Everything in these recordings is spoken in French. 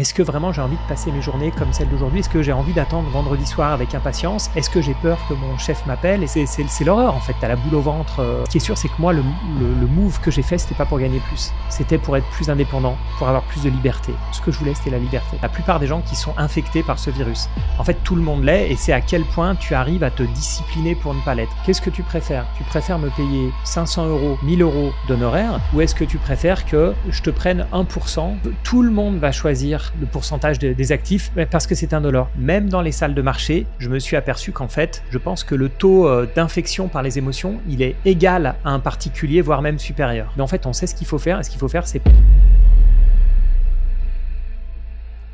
Est-ce que vraiment j'ai envie de passer mes journées comme celle d'aujourd'hui Est-ce que j'ai envie d'attendre vendredi soir avec impatience Est-ce que j'ai peur que mon chef m'appelle Et c'est l'horreur en fait, t'as la boule au ventre. Euh. Ce qui est sûr, c'est que moi, le, move que j'ai fait, c'était pas pour gagner plus. C'était pour être plus indépendant, pour avoir plus de liberté. Ce que je voulais, c'était la liberté. La plupart des gens qui sont infectés par ce virus, en fait, tout le monde l'est et c'est à quel point tu arrives à te discipliner pour ne pas l'être. Qu'est-ce que tu préfères Tu préfères me payer 500 euros, 1000 euros d'honoraires ou est-ce que tu préfères que je te prenne 1% Tout le monde va choisir le pourcentage des actifs Parce que c'est indolore. Même dans les salles de marché, je me suis aperçu qu'en fait, je pense que le taux euh, d'infection par les émotions, il est égal à un particulier, voire même supérieur. Mais en fait, on sait ce qu'il faut faire, et ce qu'il faut faire, c'est...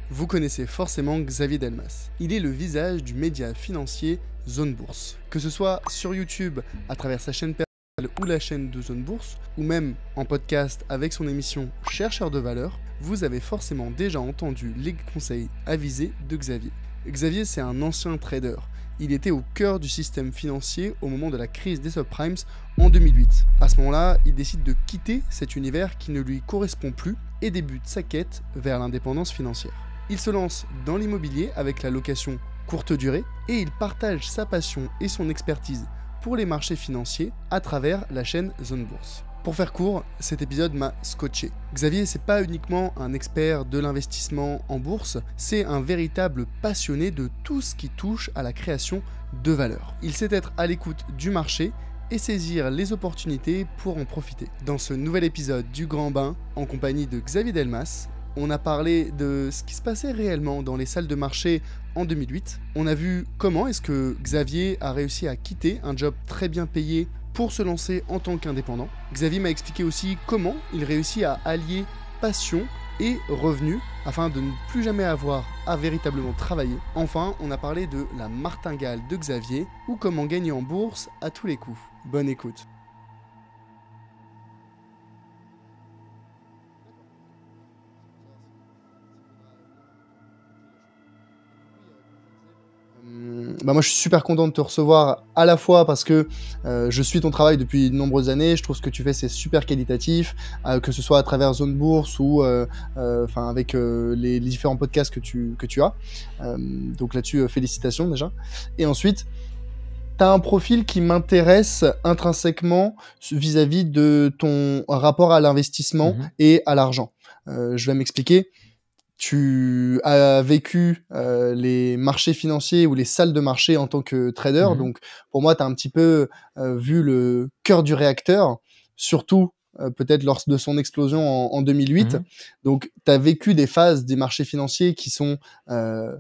Vous connaissez forcément Xavier Delmas. Il est le visage du média financier Zone Bourse. Que ce soit sur YouTube, à travers sa chaîne personnelle ou la chaîne de Zone Bourse, ou même en podcast avec son émission Chercheur de valeur, vous avez forcément déjà entendu les conseils avisés de Xavier. Xavier, c'est un ancien trader. Il était au cœur du système financier au moment de la crise des subprimes en 2008. À ce moment-là, il décide de quitter cet univers qui ne lui correspond plus et débute sa quête vers l'indépendance financière. Il se lance dans l'immobilier avec la location courte durée et il partage sa passion et son expertise pour les marchés financiers à travers la chaîne Zone Bourse. Pour faire court, cet épisode m'a scotché. Xavier, c'est pas uniquement un expert de l'investissement en bourse, c'est un véritable passionné de tout ce qui touche à la création de valeur. Il sait être à l'écoute du marché et saisir les opportunités pour en profiter. Dans ce nouvel épisode du Grand Bain, en compagnie de Xavier Delmas, on a parlé de ce qui se passait réellement dans les salles de marché en 2008. On a vu comment est-ce que Xavier a réussi à quitter un job très bien payé pour se lancer en tant qu'indépendant. Xavier m'a expliqué aussi comment il réussit à allier passion et revenus afin de ne plus jamais avoir à véritablement travailler. Enfin, on a parlé de la martingale de Xavier ou comment gagner en bourse à tous les coups. Bonne écoute. Bah, moi je suis super content de te recevoir à la fois parce que euh, je suis ton travail depuis de nombreuses années, je trouve ce que tu fais c'est super qualitatif, euh, que ce soit à travers Zone Bourse ou euh, avec les, différents podcasts que tu, que tu as. donc là-dessus félicitations déjà. Et ensuite, tu as un profil qui m'intéresse intrinsèquement vis-à-vis de ton rapport à l'investissement mhm. et à l'argent. je vais m'expliquer tu as vécu euh, les marchés financiers ou les salles de marché en tant que trader. Mhm. Donc, pour moi, tu as un petit peu euh, vu le cœur du réacteur, surtout euh, peut-être lors de son explosion en, 2008. Mhm. Donc, tu as vécu des phases des marchés financiers qui sont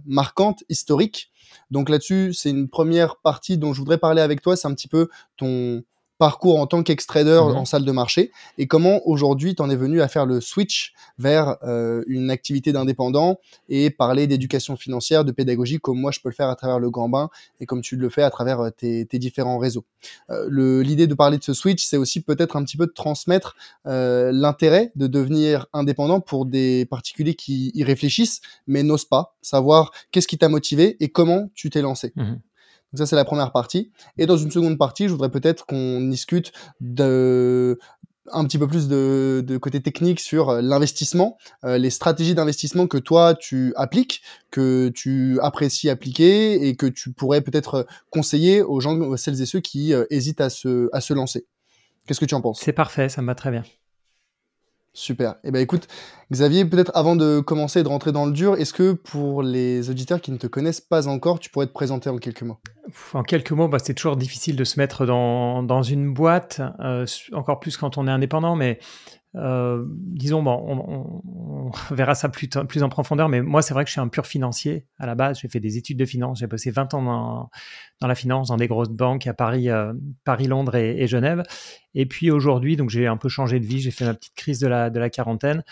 marquantes, historiques. Donc là-dessus, c'est une première partie dont je voudrais parler avec toi. C'est un petit peu ton, parcours en tant qu'extrader mhm. en salle de marché et comment aujourd'hui tu en es venu à faire le switch vers euh, une activité d'indépendant et parler d'éducation financière, de pédagogie comme moi je peux le faire à travers le grand bain et comme tu le fais à travers euh, tes, différents réseaux. Euh, l'idée de parler de ce switch, c'est aussi peut-être un petit peu de transmettre l'intérêt de devenir indépendant pour des particuliers qui y réfléchissent mais n'osent pas savoir qu'est-ce qui t'a motivé et comment tu t'es lancé. Mhm. Donc ça, c'est la première partie. Et dans une seconde partie, je voudrais peut-être qu'on discute de un petit peu plus de, de côté technique sur euh, l'investissement, euh, les stratégies d'investissement que toi tu appliques, que tu apprécies appliquer et que tu pourrais peut-être euh, conseiller aux gens, celles et ceux qui hésitent à se, à se lancer. Qu'est-ce que tu en penses C'est parfait, ça me va très bien. Super. eh ben écoute, Xavier, peut-être avant de commencer et de rentrer dans le dur, est-ce que pour les auditeurs qui ne te connaissent pas encore, tu pourrais te présenter en quelques mots En quelques mots, bah, c'est toujours difficile de se mettre dans, une boîte, euh, encore plus quand on est indépendant, mais euh, disons, bon, on, verra ça plus, plus en profondeur, mais moi, c'est vrai que je suis un pur financier à la base. J'ai fait des études de finance. J'ai passé 20 ans dans, dans, la finance, dans des grosses banques à Paris, euh, Paris Londres et, Genève. Et puis aujourd'hui, donc j'ai un peu changé de vie. J'ai fait ma petite crise de la, de la quarantaine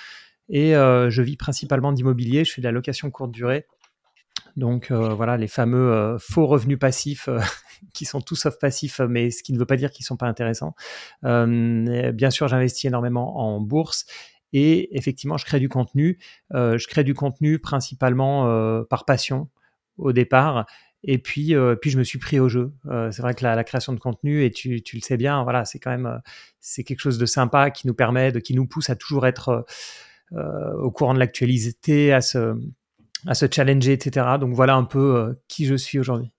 et euh, je vis principalement d'immobilier. Je fais de la location courte durée. Donc euh, voilà, les fameux euh, faux revenus passifs euh, qui sont tout sauf passifs, mais ce qui ne veut pas dire qu'ils ne sont pas intéressants. bien sûr, j'investis énormément en bourse et effectivement, je crée du contenu. je crée du contenu principalement par passion au départ. Et puis, puis je me suis pris au jeu. c'est vrai que la, création de contenu, et tu, le sais bien, voilà, c'est quand même c'est quelque chose de sympa qui nous permet, de, qui nous pousse à toujours être au courant de l'actualité, à se, à se challenger, etc. Donc voilà un peu euh, qui je suis aujourd'hui.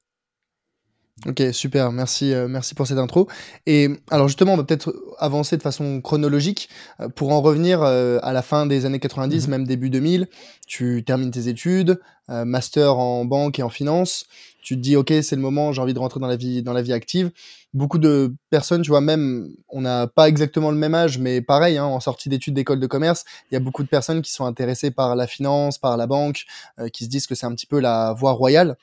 Ok, super, merci, euh, merci pour cette intro. Et alors justement, on va peut-être avancer de façon chronologique euh, pour en revenir à la fin des années 90, mm-hmm. même début 2000. Tu termines tes études, master en banque et en finance. Tu te dis, ok, c'est le moment, j'ai envie de rentrer dans la vie, dans la vie active beaucoup de personnes, tu vois, même, on n'a pas exactement le même âge, mais pareil, hein, en sortie d'études d'école de commerce, il y a beaucoup de personnes qui sont intéressées par la finance, par la banque, euh, qui se disent que c'est un petit peu la voie royale.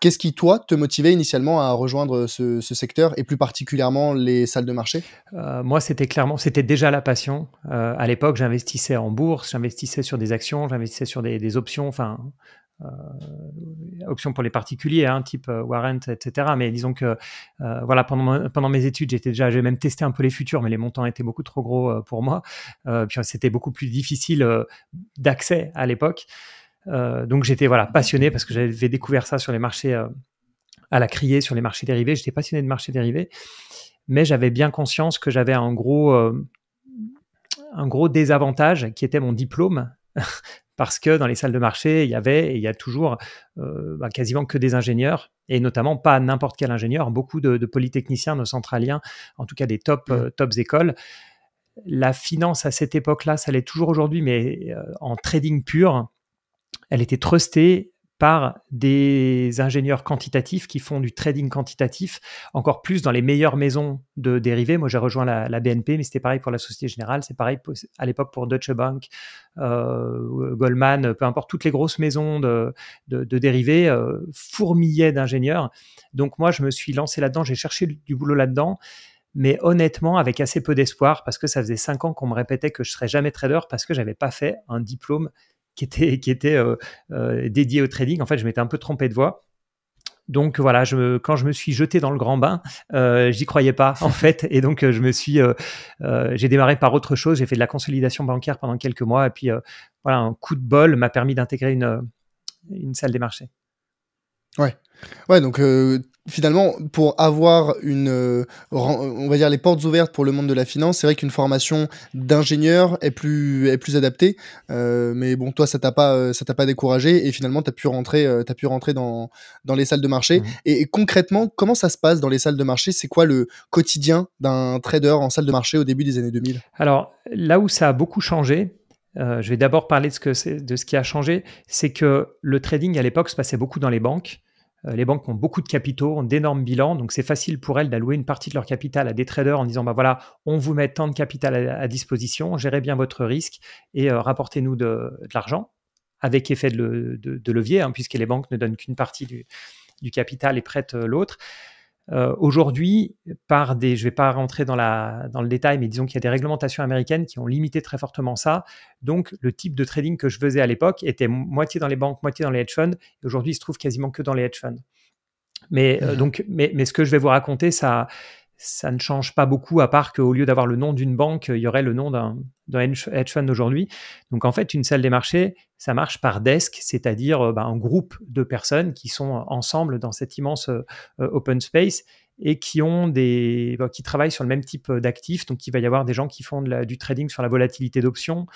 Qu'est-ce qui, toi, te motivait initialement à rejoindre ce, secteur et plus particulièrement les salles de marché euh, Moi, c'était clairement, c'était déjà la passion. Euh, à l'époque, j'investissais en bourse, j'investissais sur des actions, j'investissais sur des, des options. Enfin, euh, option pour les particuliers, hein, type euh, warrant, etc. Mais disons que euh, voilà, pendant, pendant mes études, j'étais déjà, j'ai même testé un peu les futurs, mais les montants étaient beaucoup trop gros pour moi. puis c'était beaucoup plus difficile d'accès à l'époque. donc j'étais voilà passionné parce que j'avais découvert ça sur les marchés à la criée, sur les marchés dérivés. J'étais passionné de marchés dérivés, mais j'avais bien conscience que j'avais un gros un gros désavantage qui était mon diplôme parce que dans les salles de marché, il y avait et il y a toujours euh, bah, quasiment que des ingénieurs et notamment pas n'importe quel ingénieur, beaucoup de, polytechniciens, de centraliens, en tout cas des top, mmh. euh, tops écoles. La finance à cette époque-là, ça l'est toujours aujourd'hui, mais euh, en trading pur, elle était trustée par des ingénieurs quantitatifs qui font du trading quantitatif, encore plus dans les meilleures maisons de dérivés. Moi, j'ai rejoint la, BNP, mais c'était pareil pour la Société Générale, c'est pareil à l'époque pour Deutsche Bank, euh, Goldman, peu importe, toutes les grosses maisons de, dérivés euh, fourmillaient d'ingénieurs. Donc moi, je me suis lancé là-dedans, j'ai cherché du, boulot là-dedans mais honnêtement avec assez peu d'espoir parce que ça faisait cinq ans qu'on me répétait que je serais jamais trader parce que j'avais pas fait un diplôme qui était, qui était euh, euh, dédié au trading. En fait, je m'étais un peu trompé de voix Donc voilà, je, quand je me suis jeté dans le grand bain, euh, j'y croyais pas en fait, et donc je me suis, j'ai démarré par autre chose. J'ai fait de la consolidation bancaire pendant quelques mois, et puis voilà, un coup de bol m'a permis d'intégrer une, une salle des marchés. Ouais, ouais. Donc finalement, pour avoir une, euh, on va dire les portes ouvertes pour le monde de la finance, c'est vrai qu'une formation d'ingénieur est plus, est plus adaptée. Euh, mais bon, toi, ça t'a pas, euh, ça t'a pas découragé et finalement, t'as pu rentrer, as pu rentrer dans, dans les salles de marché. Mmh. Et, concrètement, comment ça se passe dans les salles de marché C'est quoi le quotidien d'un trader en salle de marché au début des années 2000 Alors là où ça a beaucoup changé, je vais d'abord parler de ce, que de ce qui a changé, c'est que le trading à l'époque se passait beaucoup dans les banques. Euh, les banques ont beaucoup de capitaux, ont d'énormes bilans, donc c'est facile pour elles d'allouer une partie de leur capital à des traders en disant bah voilà, on vous met tant de capital à, disposition, gérez bien votre risque et euh, rapportez-nous de, l'argent avec effet de, levier, hein, puisque les banques ne donnent qu'une partie du, du capital et prêtent euh, l'autre. Euh, aujourd'hui, par des, je ne vais pas rentrer dans, la, dans le détail, mais disons qu'il y a des réglementations américaines qui ont limité très fortement ça. Donc, le type de trading que je faisais à l'époque était moitié dans les banques, moitié dans les hedge funds. Et aujourd'hui, il se trouve quasiment que dans les hedge funds. Mais, euh, mmh. donc, mais, mais, ce que je vais vous raconter, ça, ça ne change pas beaucoup, à part qu'au lieu d'avoir le nom d'une banque, il y aurait le nom d'un hedge fund aujourd'hui. Donc en fait, une salle des marchés, ça marche par desk, c'est-à-dire euh, ben, un groupe de personnes qui sont ensemble dans cet immense euh, euh, open space et qui ont des ben, qui travaillent sur le même type d'actifs. Donc il va y avoir des gens qui font du trading sur la volatilité d'options.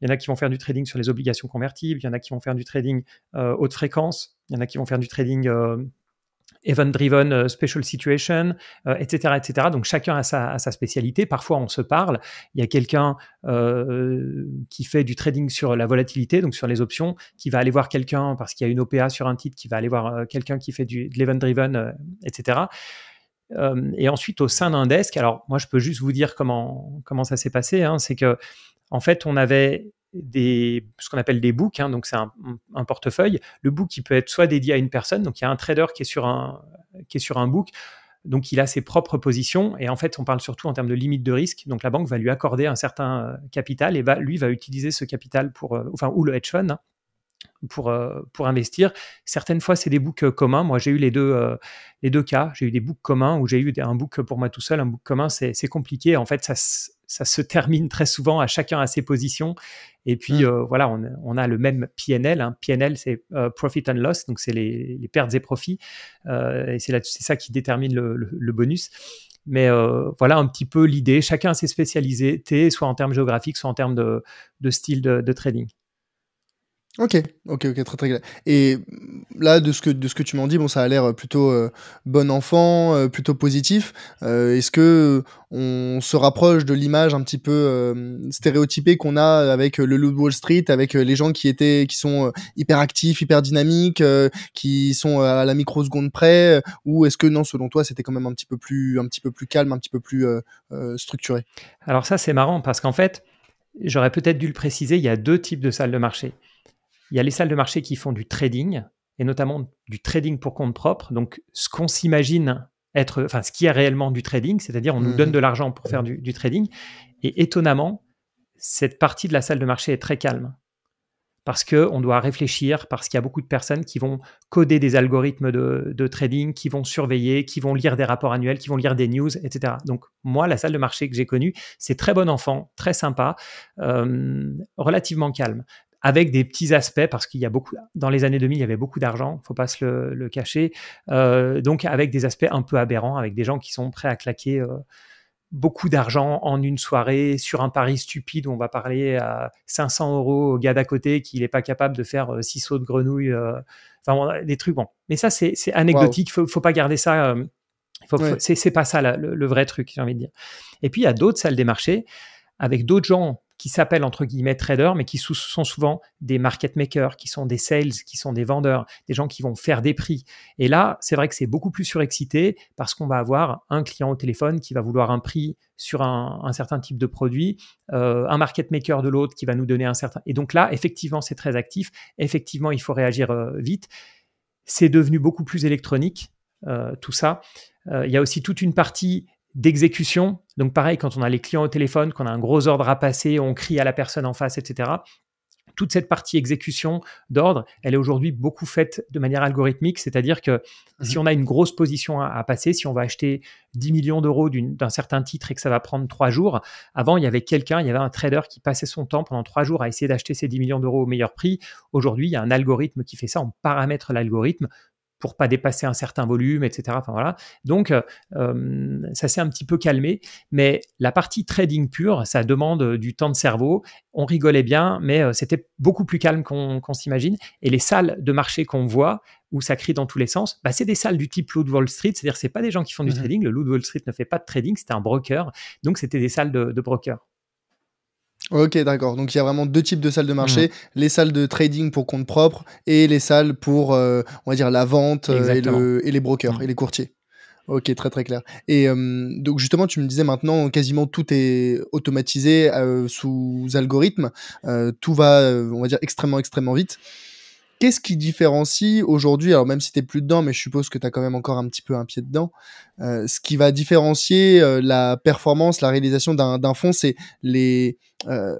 Il y en a qui vont faire du trading sur les obligations convertibles. Il y en a qui vont faire du trading haute fréquence. Il y en a qui vont faire du trading event-driven euh, special situation, etc., euh, etc. Donc chacun a sa, spécialité. Parfois, on se parle. Il y a quelqu'un euh, qui fait du trading sur la volatilité, donc sur les options, qui va aller voir quelqu'un parce qu'il y a une OPA sur un titre, qui va aller voir quelqu'un qui fait du, de l'event-driven, etc. et ensuite, au sein d'un desk, alors moi, je peux juste vous dire comment, comment ça s'est passé. Hein. c'est que, en fait, on avait ce qu'on appelle des books, hein, donc c'est un, portefeuille. Le book qui peut être soit dédié à une personne, donc il y a un trader qui est sur un, qui est sur un book, donc il a ses propres positions, et en fait on parle surtout en termes de limite de risque, donc la banque va lui accorder un certain euh, capital, et lui va utiliser ce capital pour, euh, enfin, ou le hedge fund, hein pour, euh, pour investir. Certaines fois, c'est des books euh, communs. Moi, j'ai eu les deux, euh, les deux cas. J'ai eu des books communs où j'ai eu un book pour moi tout seul, un book commun, c'est compliqué. En fait, ça, ça se termine très souvent à chacun à ses positions. Et puis, mmh. voilà, on, on, a le même PNL. Hein. PNL, c'est Profit and Loss, donc c'est les, pertes et profits. et c'est ça qui détermine le, bonus. Mais voilà un petit peu l'idée. Chacun s'est spécialisé, soit en termes géographiques, soit en termes de, de style de, trading. Ok, ok, ok, très très clair. Et là, de ce que, tu m'en dis, bon, ça a l'air plutôt euh, bon enfant, euh, plutôt positif. Euh, est-ce que on se rapproche de l'image un petit peu stéréotypée qu'on a avec le Wall Street, avec les gens qui étaient, qui sont hyper actifs, hyper dynamiques, qui sont à la microseconde près, ou est-ce que non, selon toi, c'était quand même un petit peu plus, un petit peu plus calme, un petit peu plus structuré Alors ça, c'est marrant parce qu'en fait, j'aurais peut-être dû le préciser. Il y a deux types de salles de marché. Il y a les salles de marché qui font du trading, et notamment du trading pour compte propre. Donc, ce qu'on s'imagine être, enfin, ce qui est réellement du trading, c'est-à-dire on nous donne mmh. de l'argent pour faire du, trading. Et étonnamment, cette partie de la salle de marché est très calme. Parce qu'on doit réfléchir, parce qu'il y a beaucoup de personnes qui vont coder des algorithmes de, trading, qui vont surveiller, qui vont lire des rapports annuels, qui vont lire des news, etc. Donc, moi, la salle de marché que j'ai connue, c'est très bon enfant, très sympa, euh, relativement calme avec des petits aspects, parce qu'il y a beaucoup, dans les années 2000, il y avait beaucoup d'argent, faut pas se le, cacher, euh, donc avec des aspects un peu aberrants, avec des gens qui sont prêts à claquer euh, beaucoup d'argent en une soirée sur un pari stupide où on va parler à 500 euros au gars d'à côté qui n'est pas capable de faire euh, six sauts de grenouille, enfin des trucs, bon. Mais ça, c'est anecdotique, faut, faut pas garder ça. Ce C'est pas ça le, vrai truc, j'ai envie de dire. Et puis, il y a d'autres salles des marchés avec d'autres gens qui s'appellent entre guillemets traders, mais qui sont souvent des market makers, qui sont des sales, qui sont des vendeurs, des gens qui vont faire des prix. Et là, c'est vrai que c'est beaucoup plus surexcité parce qu'on va avoir un client au téléphone qui va vouloir un prix sur un, certain type de produit, euh, un market maker de l'autre qui va nous donner un certain. Et donc là, effectivement, c'est très actif. Effectivement, il faut réagir euh, vite. C'est devenu beaucoup plus électronique, euh, tout ça. Il y a aussi toute une partie d'exécution. Donc pareil, quand on a les clients au téléphone, qu'on a un gros ordre à passer, on crie à la personne en face, etc. Toute cette partie exécution d'ordre, elle est aujourd'hui beaucoup faite de manière algorithmique, c'est-à-dire que mmh si on a une grosse position à, passer, si on va acheter 10 millions d'euros d'un certain titre et que ça va prendre trois jours, avant il y avait quelqu'un, il y avait un trader qui passait son temps pendant trois jours à essayer d'acheter ces 10 millions d'euros au meilleur prix. Aujourd'hui, il y a un algorithme qui fait ça, on paramètre l'algorithme, pour pas dépasser un certain volume, etc. voilà. Donc, euh, euh, ça s'est un petit peu calmé, mais la partie trading pure, ça demande euh, du temps de cerveau. On rigolait bien, mais c'était beaucoup plus calme qu'on s'imagine. Et les salles de marché qu'on voit, où ça crie dans tous les sens, bah, c'est des salles du type Loup Wall Street, c'est-à-dire c'est pas des gens qui font du mmh trading. Le Loup Wall Street ne fait pas de trading, c'était un broker, donc c'était des salles de, de brokers. Ok, d'accord. Donc il y a vraiment deux types de salles de marché mhm. les salles de trading pour compte propre et les salles pour, euh, on va dire, la vente euh, et, les brokers mhm. et les courtiers. Ok, très très clair. Et euh, donc justement, tu me disais maintenant, quasiment tout est automatisé sous algorithme. tout va, on va dire, extrêmement extrêmement vite. Qu'est-ce qui différencie aujourd'hui, alors même si tu t'es plus dedans, mais je suppose que tu as quand même encore un petit peu un pied dedans, euh, ce qui va différencier euh, la performance, la réalisation d'un fonds, c'est les... Euh,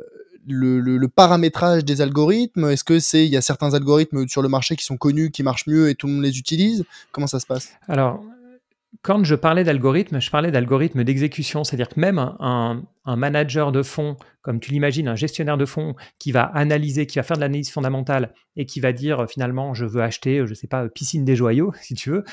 le, paramétrage des algorithmes Est-ce que c'est il y a certains algorithmes sur le marché qui sont connus, qui marchent mieux et tout le monde les utilise Comment ça se passe Alors quand je parlais d'algorithme, je parlais d'algorithme d'exécution, c'est-à-dire que même un, manager de fonds, comme tu l'imagines, un gestionnaire de fonds qui va analyser, qui va faire de l'analyse fondamentale et qui va dire euh, finalement je veux acheter, euh, je ne sais pas, euh, piscine des joyaux, si tu veux,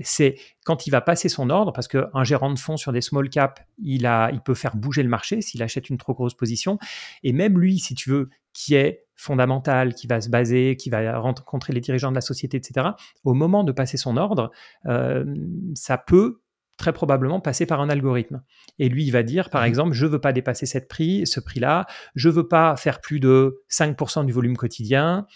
c'est quand il va passer son ordre, parce qu'un gérant de fonds sur des small caps, il, a, il peut faire bouger le marché s'il achète une trop grosse position, et même lui, si tu veux, qui est fondamentale, qui va se baser, qui va rencontrer les dirigeants de la société, etc., au moment de passer son ordre, euh, ça peut très probablement passer par un algorithme. Et lui, il va dire, par mmh. exemple, je ne veux pas dépasser cette prix, ce prix-là, je ne veux pas faire plus de 5% du volume quotidien,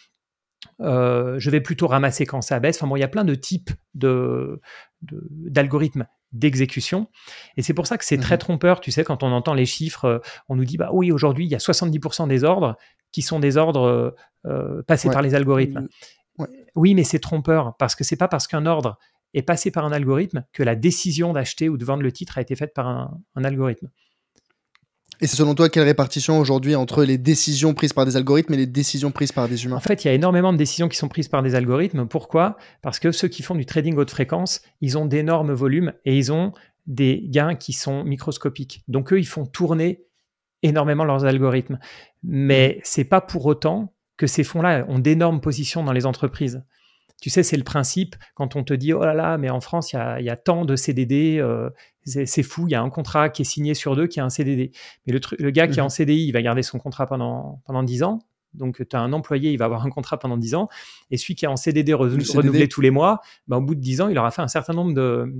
euh, je vais plutôt ramasser quand ça baisse. Enfin bon, il y a plein de types d'algorithmes de, d'exécution. Et c'est pour ça que c'est mmh très trompeur, tu sais, quand on entend les chiffres, euh, on nous dit, bah oui, aujourd'hui, il y a 70% des ordres qui sont des ordres euh, euh, passés par les algorithmes. Oui, mais c'est trompeur parce que c'est pas parce qu'un ordre est passé par un algorithme que la décision d'acheter ou de vendre le titre a été faite par un, un algorithme. Et c'est selon toi quelle répartition aujourd'hui entre les décisions prises par des algorithmes et les décisions prises par des humains En fait, il y a énormément de décisions qui sont prises par des algorithmes. Pourquoi Parce que ceux qui font du trading haute fréquence, ils ont d'énormes volumes et ils ont des gains qui sont microscopiques. Donc eux, ils font tourner énormément leurs algorithmes. Mais mmh. c'est pas pour autant que ces fonds-là ont d'énormes positions dans les entreprises. Tu sais, c'est le principe quand on te dit oh là là, mais en France, il y a, tant de CDD, euh, c'est fou, il y a un contrat qui est signé sur deux qui a un CDD. Mais le, le gars qui est en mmh. CDI, il va garder son contrat pendant, pendant 10 ans. Donc, tu as un employé, il va avoir un contrat pendant 10 ans. Et celui qui est en CDD, renouvelé tous les mois, ben, au bout de 10 ans, il aura fait un certain nombre de,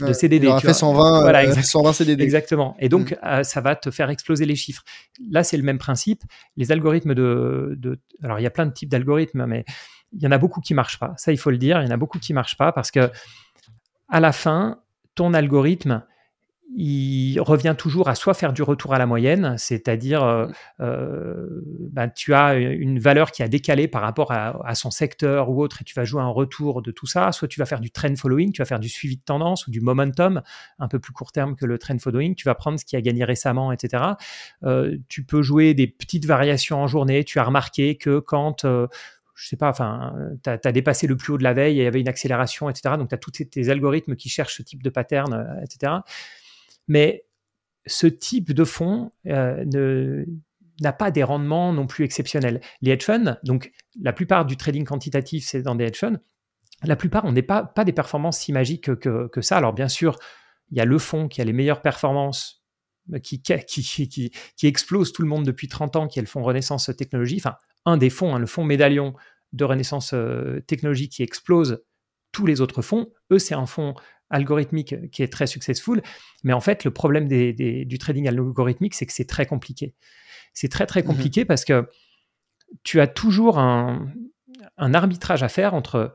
de CDD. fait 120, euh, Exactement. Et donc, mm. euh, ça va te faire exploser les chiffres. Là, c'est le même principe. Les algorithmes de, de, Alors, il y a plein de types d'algorithmes, mais il y en a beaucoup qui ne marchent pas. Ça, il faut le dire. Il y en a beaucoup qui ne marchent pas parce que, à la fin, ton algorithme, il revient toujours à soit faire du retour à la moyenne, c'est-à-dire euh, euh, ben, tu as une valeur qui a décalé par rapport à, son secteur ou autre et tu vas jouer un retour de tout ça, soit tu vas faire du trend following, tu vas faire du suivi de tendance ou du momentum, un peu plus court terme que le trend following, tu vas prendre ce qui a gagné récemment, etc. Euh, tu peux jouer des petites variations en journée, tu as remarqué que quand... je sais pas, enfin, tu as, dépassé le plus haut de la veille et il y avait une accélération, etc. Donc, tu as tous tes algorithmes qui cherchent ce type de pattern, etc. Mais ce type de fonds euh, n'a pas des rendements non plus exceptionnels. Les hedge funds, donc la plupart du trading quantitatif, c'est dans des hedge funds. La plupart, on n'est pas, des performances si magiques que, ça. Alors bien sûr, il y a le fonds qui a les meilleures performances euh, qui, qui, explose tout le monde depuis 30 ans, qui est le fonds Renaissance Technologie, enfin un des fonds, hein, le fonds médaillon de Renaissance euh, Technologie qui explose tous les autres fonds. Eux, c'est un fonds algorithmique qui est très successful. Mais en fait, le problème du trading algorithmique, c'est que c'est très compliqué. C'est très, très compliqué mhm. parce que tu as toujours un, arbitrage à faire entre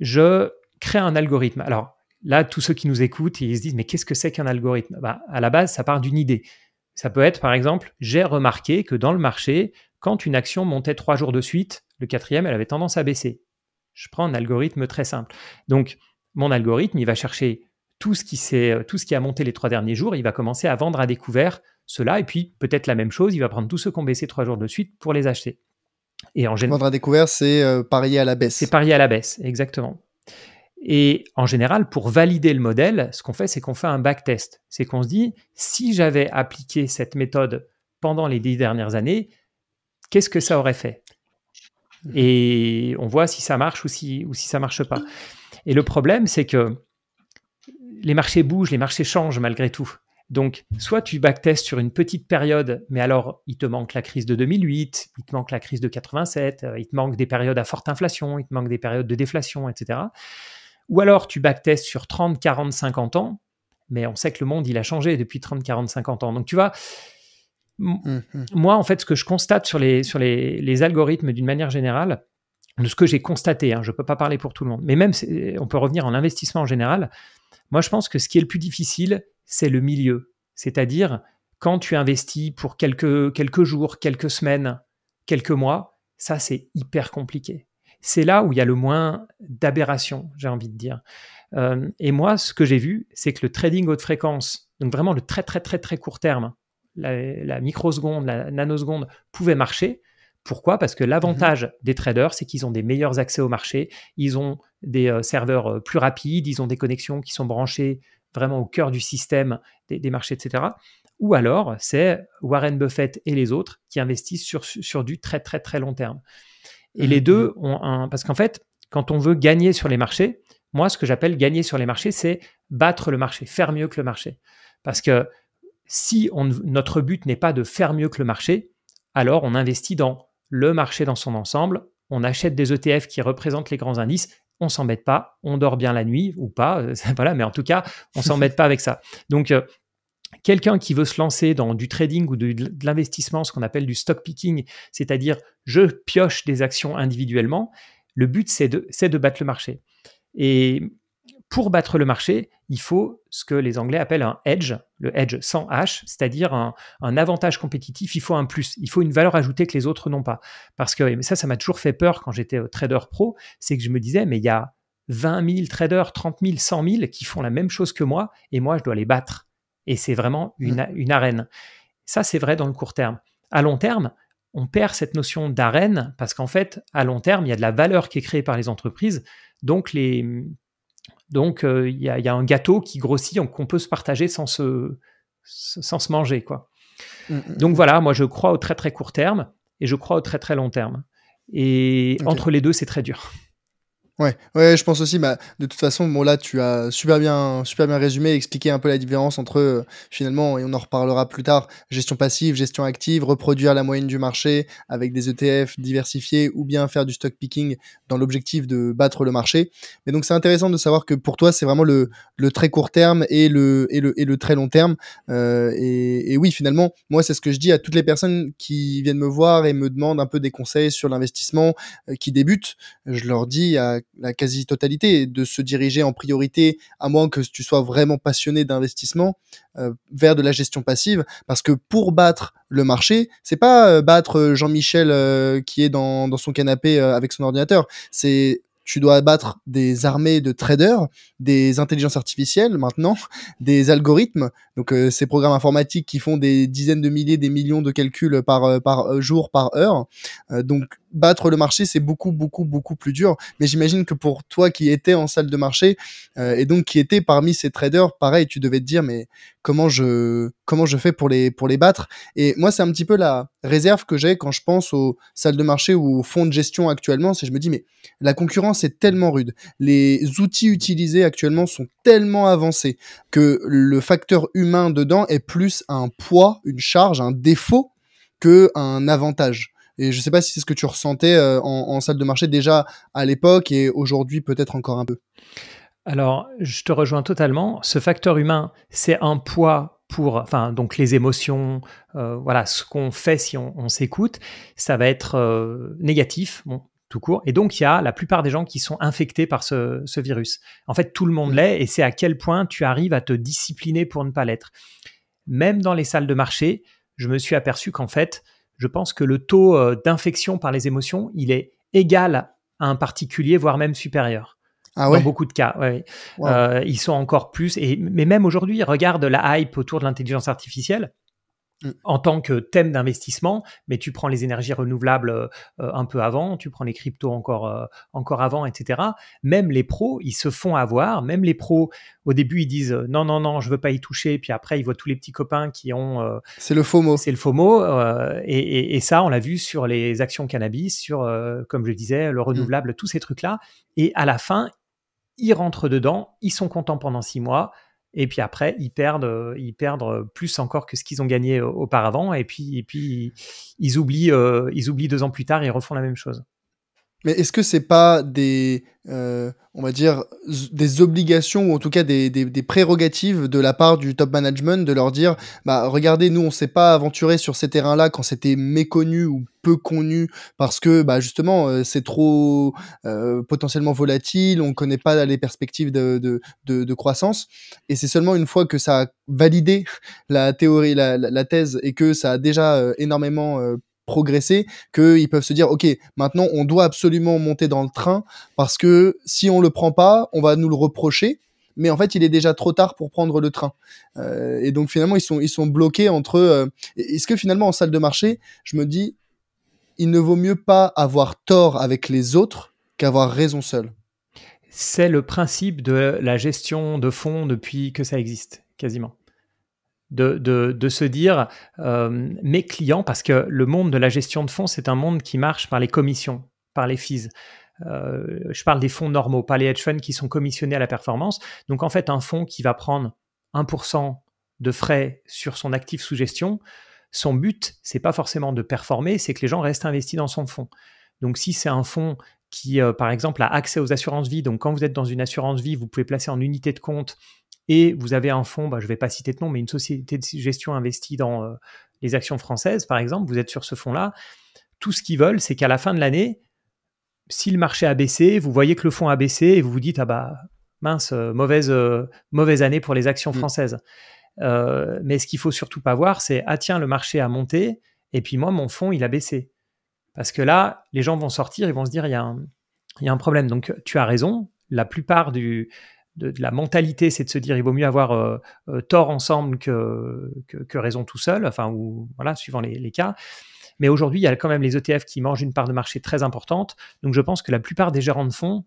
je crée un algorithme. Alors là, tous ceux qui nous écoutent, ils se disent mais qu'est-ce que c'est qu'un algorithme bah, À la base, ça part d'une idée. Ça peut être, par exemple, j'ai remarqué que dans le marché, quand une action montait trois jours de suite, le quatrième, elle avait tendance à baisser. Je prends un algorithme très simple. Donc, mon algorithme, il va chercher tout ce qui euh, tout ce qui a monté les trois derniers jours, il va commencer à vendre à découvert cela, et puis peut-être la même chose, il va prendre tous ceux qu'on ont baissé trois jours de suite pour les acheter. Et en général, vendre à découvert, c'est euh, parier à la baisse. C'est parier à la baisse, exactement. Et en général, pour valider le modèle, ce qu'on fait, c'est qu'on fait un backtest. C'est qu'on se dit, si j'avais appliqué cette méthode pendant les dix dernières années, qu'est-ce que ça aurait fait Et on voit si ça marche ou si, ou si ça marche pas. Et le problème, c'est que les marchés bougent, les marchés changent malgré tout. Donc, soit tu backtestes sur une petite période, mais alors il te manque la crise de 2008, il te manque la crise de 87, euh, il te manque des périodes à forte inflation, il te manque des périodes de déflation, etc. Ou alors tu backtest sur 30, 40, 50 ans, mais on sait que le monde, il a changé depuis 30, 40, 50 ans. Donc, tu vois, mmh, mmh. moi, en fait, ce que je constate sur les, sur les algorithmes d'une manière générale, de ce que j'ai constaté, hein, je ne peux pas parler pour tout le monde, mais même on peut revenir en investissement en général, moi je pense que ce qui est le plus difficile, c'est le milieu. C'est-à-dire quand tu investis pour quelques, quelques jours, quelques semaines, quelques mois, ça c'est hyper compliqué. C'est là où il y a le moins d'aberration, j'ai envie de dire. Euh, et moi, ce que j'ai vu, c'est que le trading haute fréquence, donc vraiment le très très très très court terme, la microseconde, la nanoseconde, pouvait marcher, pourquoi Parce que l'avantage mhm. des traders, c'est qu'ils ont des meilleurs accès au marché, ils ont des euh, serveurs euh, plus rapides, ils ont des connexions qui sont branchées vraiment au cœur du système des, marchés, etc. Ou alors, c'est Warren Buffett et les autres qui investissent sur, du très très très long terme. Et mhm. les deux ont un... Parce qu'en fait, quand on veut gagner sur les marchés, moi, ce que j'appelle gagner sur les marchés, c'est battre le marché, faire mieux que le marché. Parce que si notre but n'est pas de faire mieux que le marché, alors on investit dans le marché dans son ensemble. On achète des ETF qui représentent les grands indices. On s'embête pas, on dort bien la nuit ou pas, euh, voilà, mais en tout cas, on s'embête pas avec ça. Donc, euh, quelqu'un qui veut se lancer dans du trading ou de, l'investissement, ce qu'on appelle du stock picking, c'est-à-dire je pioche des actions individuellement, le but c'est de, de battre le marché. Et pour battre le marché, il faut ce que les Anglais appellent un edge, le edge sans H, c'est-à-dire un, avantage compétitif, il faut un plus, il faut une valeur ajoutée que les autres n'ont pas. Parce que, ça, ça m'a toujours fait peur quand j'étais euh, trader pro, c'est que je me disais, mais il y a 20 000 traders, 30 000, 100 000 qui font la même chose que moi, et moi, je dois les battre. Et c'est vraiment une, mmh. une arène. Ça, c'est vrai dans le court terme. À long terme, on perd cette notion d'arène parce qu'en fait, à long terme, il y a de la valeur qui est créée par les entreprises. Donc, les, donc, euh, il y, a un gâteau qui grossit, qu'on peut se partager sans se, sans se manger. Quoi. Mm, mm, donc mm. voilà, moi, je crois au très très court terme et je crois au très très long terme. Et entre les deux, c'est très dur. Ouais, ouais, je pense aussi. Bah, de toute façon, bon là, tu as super bien, super bien résumé, expliqué un peu la différence entre euh, finalement, et on en reparlera plus tard, gestion passive, gestion active, reproduire la moyenne du marché avec des ETF diversifiés ou bien faire du stock picking dans l'objectif de battre le marché. Mais donc, c'est intéressant de savoir que pour toi, c'est vraiment le, le très court terme et le, et le, et le très long terme. Euh, et, oui, finalement, moi, c'est ce que je dis à toutes les personnes qui viennent me voir et me demandent un peu des conseils sur l'investissement, euh, qui débute. Je leur dis à la quasi-totalité, de se diriger en priorité, à moins que tu sois vraiment passionné d'investissement, euh, vers de la gestion passive, parce que pour battre le marché, c'est pas euh, battre euh, Jean-Michel qui est dans, son canapé avec son ordinateur, c'est tu dois battre des armées de traders, des intelligences artificielles maintenant, des algorithmes, donc ces programmes informatiques qui font des dizaines de milliers, des millions de calculs par, par jour, par heure. donc battre le marché, c'est beaucoup, beaucoup, beaucoup plus dur. Mais j'imagine que pour toi qui étais en salle de marché euh, et donc qui étais parmi ces traders, pareil, tu devais te dire mais comment je comment je fais pour les pour les battre Et moi, c'est un petit peu la réserve que j'ai quand je pense aux salles de marché ou aux fonds de gestion actuellement, c'est je me dis mais la concurrence est tellement rude, les outils utilisés actuellement sont tellement avancés que le facteur humain dedans est plus un poids, une charge, un défaut que un avantage. Et je ne sais pas si c'est ce que tu ressentais euh, en, salle de marché déjà à l'époque et aujourd'hui peut-être encore un peu. Alors, je te rejoins totalement. Ce facteur humain, c'est un poids pour, enfin, donc les émotions, euh, voilà, ce qu'on fait si on, s'écoute, ça va être euh, négatif, tout court. Et donc, il y a la plupart des gens qui sont infectés par ce, ce virus. En fait, tout le monde mmh. l'est, et c'est à quel point tu arrives à te discipliner pour ne pas l'être. Même dans les salles de marché, je me suis aperçu qu'en fait, je pense que le taux euh, d'infection par les émotions, il est égal à un particulier, voire même supérieur. Ah Dans beaucoup de cas, oui. Euh, ils sont encore plus. Et, mais même aujourd'hui, regarde la hype autour de l'intelligence artificielle. Mm. en tant que thème d'investissement, mais tu prends les énergies renouvelables euh, euh, un peu avant, tu prends les cryptos encore, euh, encore avant, etc. Même les pros, ils se font avoir. Même les pros, au début, ils disent non, non, non, je veux pas y toucher. Puis après, ils voient tous les petits copains qui ont. c'est le FOMO. C'est le FOMO. Et, et, ça, on l'a vu sur les actions cannabis, sur, comme je disais, le mm. renouvelable, tous ces trucs-là. Et à la fin, ils rentrent dedans, ils sont contents pendant six mois et puis après, ils perdent, euh, ils perdent euh, plus encore que ce qu'ils ont gagné euh, auparavant. Et puis, et puis ils, oublient, ils oublient deux ans plus tard et refont la même chose. Mais est-ce que c'est pas des, euh, on va dire, des obligations ou en tout cas des, prérogatives de la part du top management de leur dire, bah regardez, nous on s'est pas aventuré sur ces terrains-là quand c'était méconnu ou peu connu parce que bah justement euh, c'est trop euh, potentiellement volatile, on connaît pas les perspectives de, de, croissance. Et c'est seulement une fois que ça a validé la théorie, la thèse et que ça a déjà énormément progresser, qu'ils peuvent se dire, OK, maintenant, on doit absolument monter dans le train, parce que si on le prend pas, on va nous le reprocher, mais en fait, il est déjà trop tard pour prendre le train. Euh, et donc, finalement, ils sont, ils sont bloqués entre... Euh, est-ce que finalement, en salle de marché, je me dis, il ne vaut mieux pas avoir tort avec les autres qu'avoir raison seul C'est le principe de la gestion de fonds depuis que ça existe, quasiment de, se dire euh, mes clients, parce que le monde de la gestion de fonds, c'est un monde qui marche par les commissions, par les fees. Euh, je parle des fonds normaux, pas les hedge funds qui sont commissionnés à la performance. Donc en fait, un fonds qui va prendre 1% de frais sur son actif sous gestion, son but, c'est pas forcément de performer, c'est que les gens restent investis dans son fonds. Donc si c'est un fonds qui, euh, par exemple, a accès aux assurances vie, donc quand vous êtes dans une assurance vie, vous pouvez placer en unité de compte et vous avez un fonds, bah, je ne vais pas citer de nom, mais une société de gestion investie dans euh, les actions françaises, par exemple, vous êtes sur ce fonds-là. Tout ce qu'ils veulent, c'est qu'à la fin de l'année, si le marché a baissé, vous voyez que le fonds a baissé et vous vous dites, ah bah mince, euh, mauvaise, euh, mauvaise année pour les actions mmh. françaises. mais ce qu'il faut surtout pas voir, c'est, ah tiens, le marché a monté, et puis moi, mon fonds, il a baissé. Parce que là, les gens vont sortir, ils vont se dire, il y il y a un problème. Donc, tu as raison, la plupart du, de, la mentalité, c'est de se dire il vaut mieux avoir euh, euh, tort ensemble que, que, raison tout seul, enfin, ou voilà, suivant les, cas. Mais aujourd'hui, il y a quand même les ETF qui mangent une part de marché très importante. Donc je pense que la plupart des gérants de fonds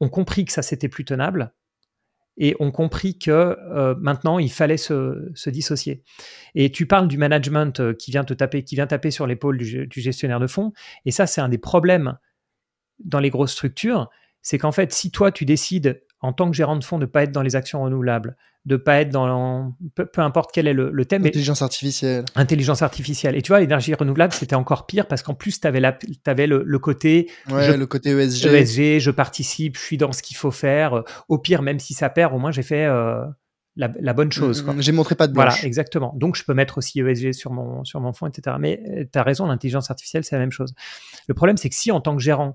ont compris que ça, c'était plus tenable et ont compris que euh, maintenant il fallait se, dissocier. Et tu parles du management qui vient te taper, qui vient taper sur l'épaule du, gestionnaire de fonds. Et ça, c'est un des problèmes dans les grosses structures, c'est qu'en fait, si toi tu décides en tant que gérant de fonds, de ne pas être dans les actions renouvelables, de ne pas être dans. Peu, importe quel est le, thème. Intelligence artificielle. Intelligence artificielle. Et tu vois, l'énergie renouvelable, c'était encore pire parce qu'en plus, tu avais, avais le, côté. le côté ESG. ESG, je participe, je suis dans ce qu'il faut faire. Au pire, même si ça perd, au moins, j'ai fait. Euh, la, bonne chose. Mm, j'ai montré pas de blanche. Voilà, exactement. Donc, je peux mettre aussi ESG sur mon, sur mon fonds, etc. Mais euh, tu as raison, l'intelligence artificielle, c'est la même chose. Le problème, c'est que si, en tant que gérant,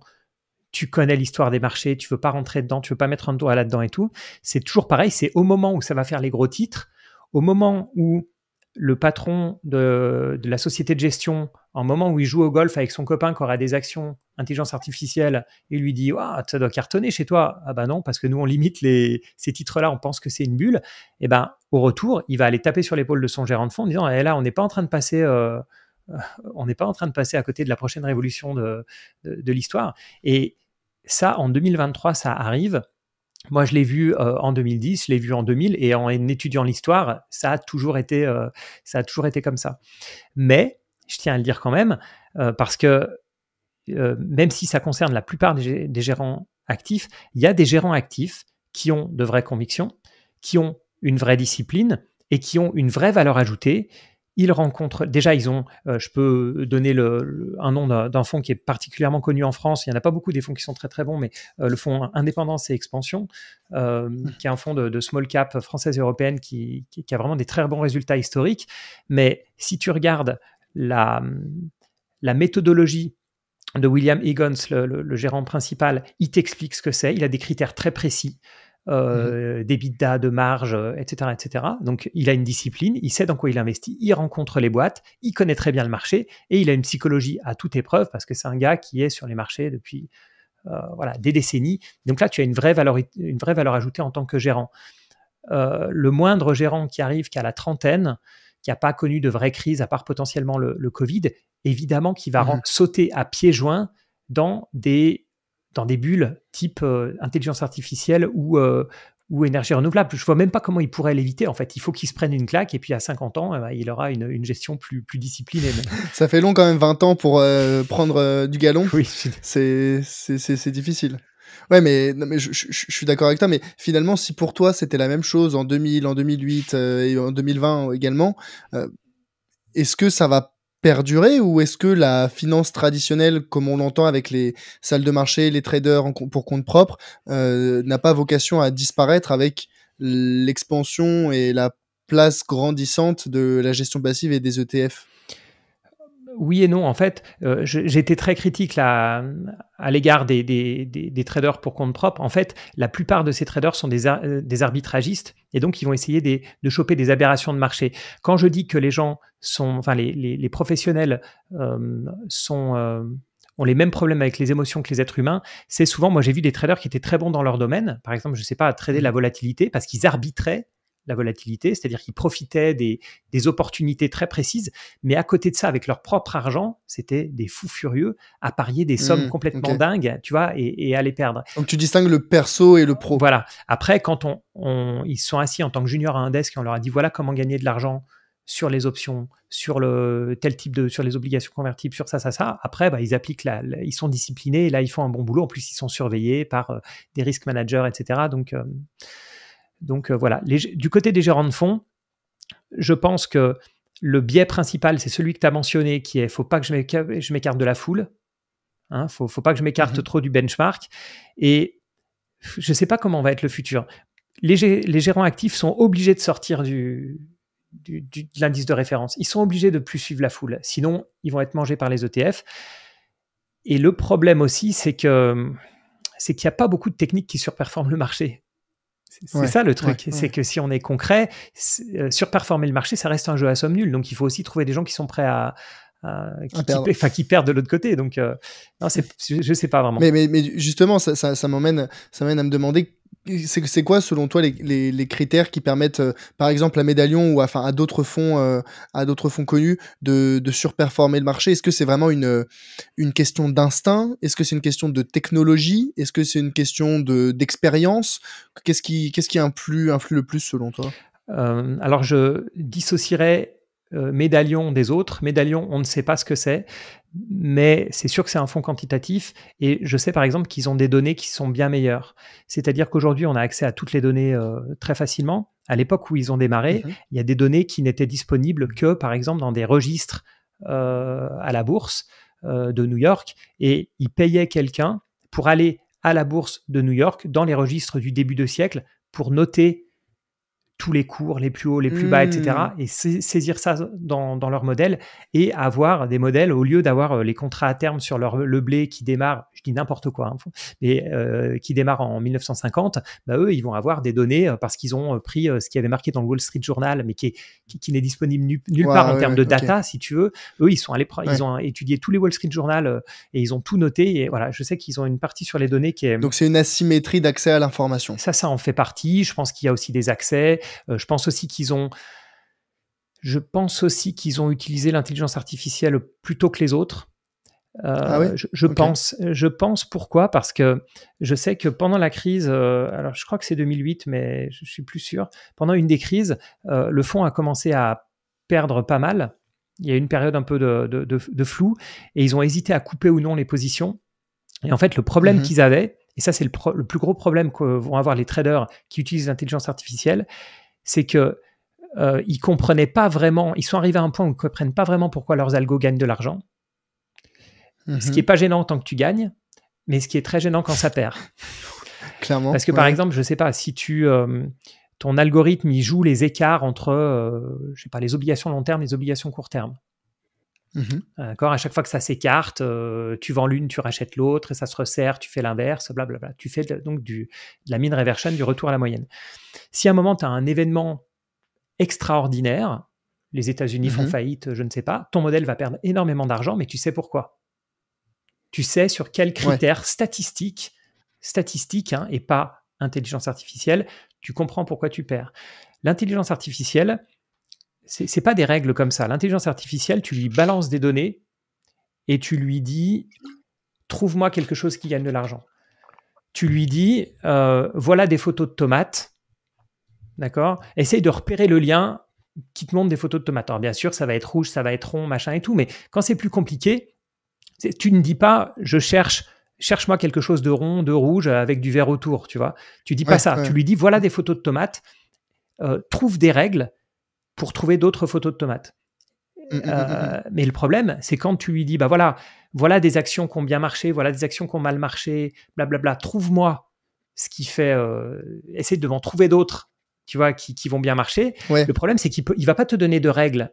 tu connais l'histoire des marchés, tu veux pas rentrer dedans, tu veux pas mettre un doigt là-dedans et tout. C'est toujours pareil, c'est au moment où ça va faire les gros titres, au moment où le patron de, la société de gestion, en moment où il joue au golf avec son copain qui aura des actions intelligence artificielle, il lui dit ah, ça doit cartonner chez toi. Ah ben non, parce que nous on limite les, ces titres-là, on pense que c'est une bulle. Et eh ben au retour, il va aller taper sur l'épaule de son gérant de fonds en disant eh là, on n'est pas en train de passer. Euh, on n'est pas en train de passer à côté de la prochaine révolution de, l'histoire. Et ça, en 2023, ça arrive. Moi, je l'ai vu euh, en 2010, je l'ai vu en 2000, et en étudiant l'histoire, ça a toujours été, euh, ça a toujours été comme ça. Mais je tiens à le dire quand même, euh, parce que même si ça concerne la plupart des gérants actifs, il y a des gérants actifs qui ont de vraies convictions, qui ont une vraie discipline et qui ont une vraie valeur ajoutée, ils rencontrent, déjà, ils ont, euh, je peux donner un nom d'un fonds qui est particulièrement connu en France. Il y en a pas beaucoup des fonds qui sont très très bons, mais euh, le fonds Indépendance et Expansion, euh, mmh. qui est un fonds de, small cap française et européenne qui, a vraiment des très bons résultats historiques. Mais si tu regardes la, la méthodologie de William Higgins, le gérant principal, il t'explique ce que c'est. Il a des critères très précis. Euh, mhm. débit d'âge de marge, etc., euh, etc. Donc, il a une discipline, il sait dans quoi il investit, il rencontre les boîtes, il connaît très bien le marché et il a une psychologie à toute épreuve parce que c'est un gars qui est sur les marchés depuis euh, voilà, des décennies. Donc là, tu as une vraie valeur, une vraie valeur ajoutée en tant que gérant. le moindre gérant qui arrive qu'à la trentaine, qui n'a pas connu de vraie crise à part potentiellement le, Covid, évidemment qui va mhm. sauter à pieds joints dans des dans des bulles type euh, intelligence artificielle ou, euh, ou énergie renouvelable. Je vois même pas comment il pourrait l'éviter. En fait, il faut qu'il se prenne une claque et puis à 50 ans, eh ben, il aura une, gestion plus, plus disciplinée. Ça fait long quand même 20 ans pour euh, prendre du galon. Oui. C'est difficile. Ouais, mais, mais je, je suis d'accord avec toi, mais finalement, si pour toi c'était la même chose en 2000, en 2008 et en 2020 également, est-ce que ça va perdurer ou est-ce que la finance traditionnelle, comme on l'entend avec les salles de marché, les traders pour compte propre, euh, n'a pas vocation à disparaître avec l'expansion et la place grandissante de la gestion passive et des ETF oui et non. En fait, euh, j'étais très critique à l'égard des, traders pour compte propre. En fait, la plupart de ces traders sont des, euh, arbitragistes et donc ils vont essayer de choper des aberrations de marché. Quand je dis que les gens sont, enfin les, professionnels euh, ont les mêmes problèmes avec les émotions que les êtres humains, c'est souvent, moi j'ai vu des traders qui étaient très bons dans leur domaine, par exemple, je ne sais pas, à trader mmh. la volatilité, parce qu'ils arbitraient la volatilité, c'est-à-dire qu'ils profitaient des, opportunités très précises, mais à côté de ça, avec leur propre argent, c'était des fous furieux à parier des sommes mmh, complètement dingues, tu vois, et, à les perdre. Donc tu distingues le perso et le pro. Voilà. Après, quand on, ils sont assis en tant que junior à un desk et on leur a dit voilà comment gagner de l'argent sur les options, sur le tel type de, sur les obligations convertibles, sur ça, ça, ça. Après, bah, ils appliquent, ils sont disciplinés et là, ils font un bon boulot. En plus, ils sont surveillés par euh, des risk managers, etc. Donc euh, donc euh, voilà, du côté des gérants de fonds, je pense que le biais principal, c'est celui que tu as mentionné, qui est faut pas que je m'écarte de la foule. Il hein, faut, pas que je m'écarte mhm. trop du benchmark. Et je ne sais pas comment va être le futur. Les, gérants actifs sont obligés de sortir de l'indice de référence. Ils sont obligés de plus suivre la foule. Sinon, ils vont être mangés par les ETF. Et le problème aussi, c'est que c'est qu'il n'y a pas beaucoup de techniques qui surperforment le marché. C'est ça le truc, c'est que si on est concret, euh, surperformer le marché, ça reste un jeu à somme nulle. Donc il faut aussi trouver des gens qui sont prêts à, qui, enfin, qui, perdent de l'autre côté. Donc, euh, non, je sais pas vraiment. Mais, mais, justement, ça, ça, ça à me demander c'est quoi, selon toi, les, critères qui permettent, euh, par exemple, à médaillon ou à, d'autres fonds, euh, à d'autres fonds connus, de, surperformer le marché Est-ce que c'est vraiment euh, une, question d'instinct Est-ce que c'est une question de technologie Est-ce que c'est une question d'expérience Qu'est-ce qui, qu'est-ce qui influe, le plus, selon toi Alors, je dissocierais euh, Médalion des autres. Médalion on ne sait pas ce que c'est, mais c'est sûr que c'est un fonds quantitatif. Et je sais par exemple qu'ils ont des données qui sont bien meilleures. C'est-à-dire qu'aujourd'hui, on a accès à toutes les données euh, très facilement. À l'époque où ils ont démarré, mhm. il y a des données qui n'étaient disponibles que, par exemple, dans des registres euh, à la bourse de New York. Et ils payaient quelqu'un pour aller à la bourse de New York dans les registres du début de siècle pour noter tous les cours, les plus hauts, les plus bas, etc. Et mmh. saisir ça dans, leur modèle et avoir des modèles, au lieu d'avoir euh, les contrats à terme sur leur, le blé qui démarre je dis n'importe quoi, hein, mais euh, qui démarre en 1950, bah, eux, ils vont avoir des données euh, parce qu'ils ont euh, pris ce qui avait marqué dans le Wall Street Journal, mais qui n'est disponible nulle part en termes de data, si tu veux. Eux, ils, sont allés, ils ont étudié tous les Wall Street Journal et ils ont tout noté. Et voilà, je sais qu'ils ont une partie sur les données qui est. Donc c'est une asymétrie d'accès à l'information. Ça, ça en fait partie. Je pense qu'il y a aussi des accès. je pense aussi qu'ils ont. Je pense aussi qu'ils ont utilisé l'intelligence artificielle plutôt que les autres. Ah je, pense, je pense pourquoi Parce que je sais que pendant la crise, euh, alors je crois que c'est 2008, mais je, suis plus sûr. Pendant une des crises, euh, le fonds a commencé à perdre pas mal. Il y a eu une période un peu de, flou et ils ont hésité à couper ou non les positions. Et en fait, le problème mhm. qu'ils avaient, et ça c'est le, plus gros problème que vont avoir les traders qui utilisent l'intelligence artificielle, c'est que euh, ils comprenaient pas vraiment, ils sont arrivés à un point où ils comprennent pas vraiment pourquoi leurs algos gagnent de l'argent ce mhm. qui n'est pas gênant tant que tu gagnes, mais ce qui est très gênant quand ça perd. Clairement. Parce que par exemple, je ne sais pas, si tu. Euh, ton algorithme, il joue les écarts entre, euh, je sais pas, les obligations long terme, les obligations court terme. Mhm. Ah, d'accord À chaque fois que ça s'écarte, euh, tu vends l'une, tu rachètes l'autre, et ça se resserre, tu fais l'inverse, blablabla. Tu fais donc du, de la mine reversion, du retour à la moyenne. Si à un moment, tu as un événement extraordinaire, les États-Unis font mhm. faillite, je ne sais pas, ton modèle va perdre énormément d'argent, mais tu sais pourquoi tu sais sur quels critères statistiques, statistiques hein, et pas intelligence artificielle, tu comprends pourquoi tu perds. L'intelligence artificielle, c'est pas des règles comme ça. L'intelligence artificielle, tu lui balances des données et tu lui dis trouve-moi quelque chose qui gagne de l'argent. Tu lui dis euh, voilà des photos de tomates, d'accord Essaye de repérer le lien qui te montre des photos de tomates. Alors bien sûr, ça va être rouge, ça va être rond, machin et tout, mais quand c'est plus compliqué, tu ne dis pas, je cherche, cherche-moi quelque chose de rond, de rouge, avec du vert autour, tu vois. Tu dis pas ça. Tu lui dis, voilà des photos de tomates, euh, trouve des règles pour trouver d'autres photos de tomates. Mmh, mmh, mmh, euh, mais le problème, c'est quand tu lui dis, bah voilà, voilà des actions qui ont bien marché, voilà des actions qui ont mal marché, blablabla, trouve-moi ce qui fait, euh, essaie de m'en trouver d'autres, tu vois, qui, vont bien marcher. Le problème, c'est qu'il ne va pas te donner de règles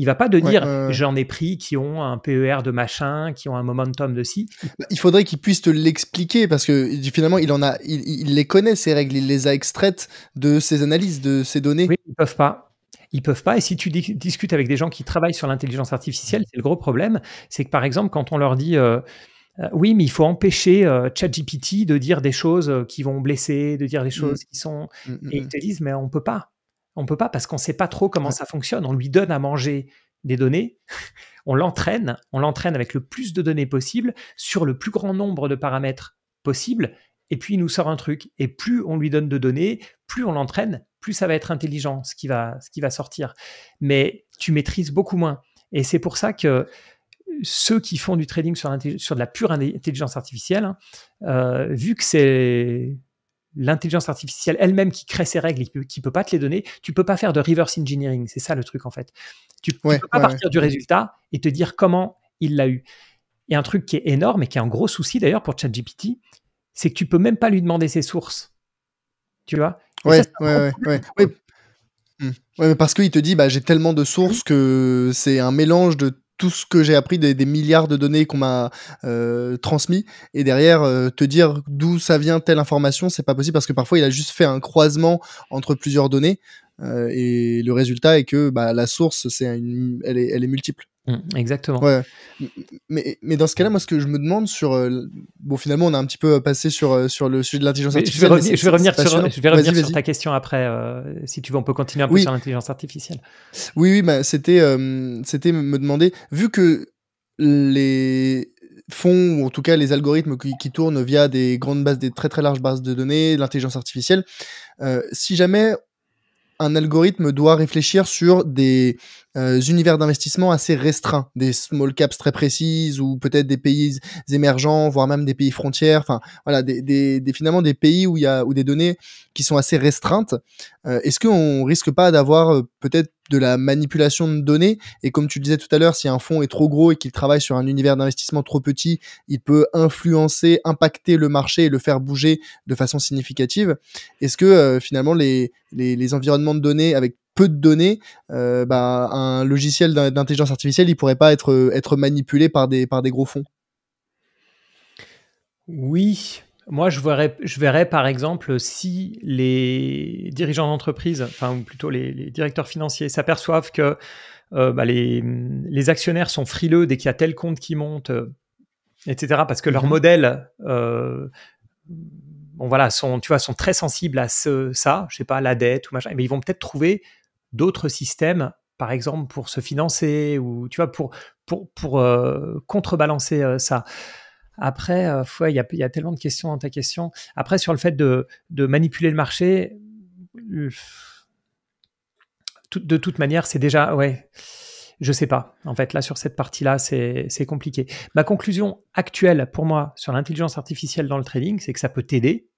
il va pas de dire euh, j'en ai pris qui ont un PER de machin, qui ont un momentum de ci. Bah, il faudrait qu'il puisse te l'expliquer parce que finalement il en a, il, les connaît ces règles, il les a extraites de ses analyses, de ses données. Oui, ils peuvent pas. Ils peuvent pas. Et si tu discutes avec des gens qui travaillent sur l'intelligence artificielle, c'est le gros problème, c'est que par exemple quand on leur dit euh, euh, oui, mais il faut empêcher ChatGPT de dire des choses qui vont blesser, de dire des mmh. choses qui sont. Mmh, mmh, et ils te disent, mais on ne peut pas. On peut pas parce qu'on sait pas trop comment ça fonctionne. On lui donne à manger des données, on l'entraîne, on l'entraîne avec le plus de données possible sur le plus grand nombre de paramètres possible, et puis il nous sort un truc. Et plus on lui donne de données, plus on l'entraîne, plus ça va être intelligent ce qui va, sortir. Mais tu maîtrises beaucoup moins. Et c'est pour ça que ceux qui font du trading sur, de la pure intelligence artificielle, hein, euh, vu que c'est l'intelligence artificielle elle-même qui crée ses règles qui ne peut, pas te les donner, tu peux pas faire de reverse engineering. C'est ça le truc en fait. Tu peux pas partir du résultat et te dire comment il l'a eu. Et un truc qui est énorme et qui est un gros souci d'ailleurs pour ChatGPT, c'est que tu peux même pas lui demander ses sources. Tu vois Oui, hmm. oui, parce qu'il te dit, bah, j'ai tellement de sources que c'est un mélange de tout ce que j'ai appris des, milliards de données qu'on m'a euh, transmis et derrière euh, te dire d'où ça vient telle information c'est pas possible parce que parfois il a juste fait un croisement entre plusieurs données euh, et le résultat est que bah, la source c'est une, elle est multiple Mm, exactement. Mais, mais, dans ce cas-là, moi, ce que je me demande sur. Euh, bon, finalement, on a un petit peu euh, passé sur, euh, sur le sujet de l'intelligence artificielle. Je vais, revenir, sur, ta question après. si tu veux, on peut continuer un peu sur l'intelligence artificielle. Oui, oui, bah, c'était c'était me demander, vu que les fonds, ou en tout cas les algorithmes qui, qui, tournent via des grandes bases, des très très larges bases de données, l'intelligence artificielle, si jamais un algorithme doit réfléchir sur des euh, univers d'investissement assez restreints, des small caps très précises ou peut-être des pays émergents, voire même des pays frontières. Enfin, voilà, des, des, finalement des pays où il y a où des données qui sont assez restreintes. Euh, est-ce qu'on risque pas d'avoir euh, peut-être de la manipulation de données. Et comme tu le disais tout à l'heure, si un fonds est trop gros et qu'il travaille sur un univers d'investissement trop petit, il peut influencer, impacter le marché et le faire bouger de façon significative. Est-ce que euh, finalement les, environnements de données avec peu de données, euh, bah, un logiciel d'intelligence artificielle, il pourrait pas être, euh, être manipulé par des, par des gros fonds Oui, moi, je verrais, je verrais par exemple si les dirigeants d'entreprise, enfin ou plutôt les, directeurs financiers, s'aperçoivent que euh, bah, les, actionnaires sont frileux dès qu'il y a tel compte qui monte, euh, etc. Parce que leur leurs mhm. modèles, euh, voilà, sont, tu vois, sont très sensibles à ce, ça, je sais pas, la dette ou machin. Mais ils vont peut-être trouver d'autres systèmes, par exemple pour se financer ou tu vois, pour pour pour contrebalancer ça. Après, euh, il y, y, a tellement de questions dans ta question. Après, sur le fait de, manipuler le marché, euh, de toute manière, c'est déjà, ouais, je sais pas. En fait, là, sur cette partie-là, c'est compliqué. Ma conclusion actuelle pour moi sur l'intelligence artificielle dans le trading, c'est que ça peut t'aider.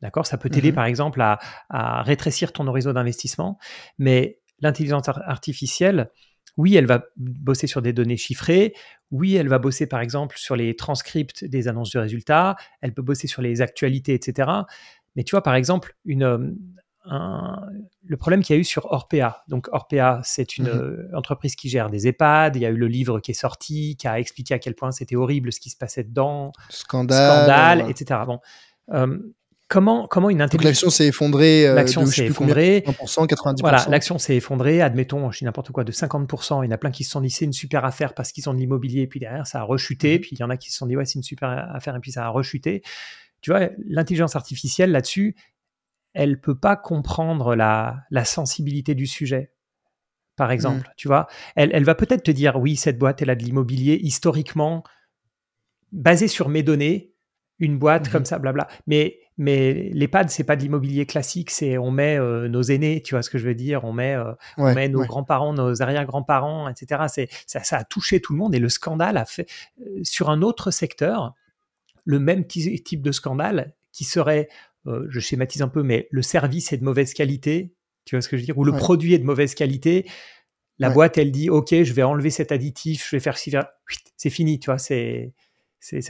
D'accord Ça peut t'aider, mmh par exemple, à, rétrécir ton horizon d'investissement. Mais l'intelligence artificielle, oui, elle va bosser sur des données chiffrées. Oui, elle va bosser par exemple sur les transcripts des annonces de résultats. Elle peut bosser sur les actualités, etc. Mais tu vois, par exemple, une, euh, le problème qu'il y a eu sur Orpea. Donc Orpea, c'est une mmh euh, entreprise qui gère des EHPAD. Il y a eu le livre qui est sorti, qui a expliqué à quel point c'était horrible ce qui se passait dedans. Scandale. Scandale, etc. Bon. Euh, Comment, comment une intelligence. L'action s'est effondrée. Euh, l'action s'est effondrée. Voilà, l'action s'est effondrée. Admettons, je dis n'importe quoi, de 50%. Il y en a plein qui se sont dit c'est une super affaire parce qu'ils ont de l'immobilier, puis derrière, ça a rechuté. Mmh. Puis il y en a qui se sont dit ouais, c'est une super affaire, et puis ça a rechuté. Tu vois, l'intelligence artificielle là-dessus, elle ne peut pas comprendre la, sensibilité du sujet par mmh. exemple. Tu vois, elle, va peut-être te dire oui, cette boîte, elle a de l'immobilier historiquement basé sur mes données, une boîte mmh comme ça, blabla. Mais mais l'EHPAD, c'est pas de l'immobilier classique, c'est on met euh, nos aînés, tu vois ce que je veux dire, on met, euh, on met nos grands-parents, nos arrière-grands-parents, etc. C'est ça, a touché tout le monde et le scandale a fait euh, sur un autre secteur le même type de scandale qui serait, je schématise un peu, mais le service est de mauvaise qualité, tu vois ce que je veux dire, ou le produit est de mauvaise qualité. La boîte, elle dit, ok, je vais enlever cet additif, je vais faire c'est fini, tu vois, c'est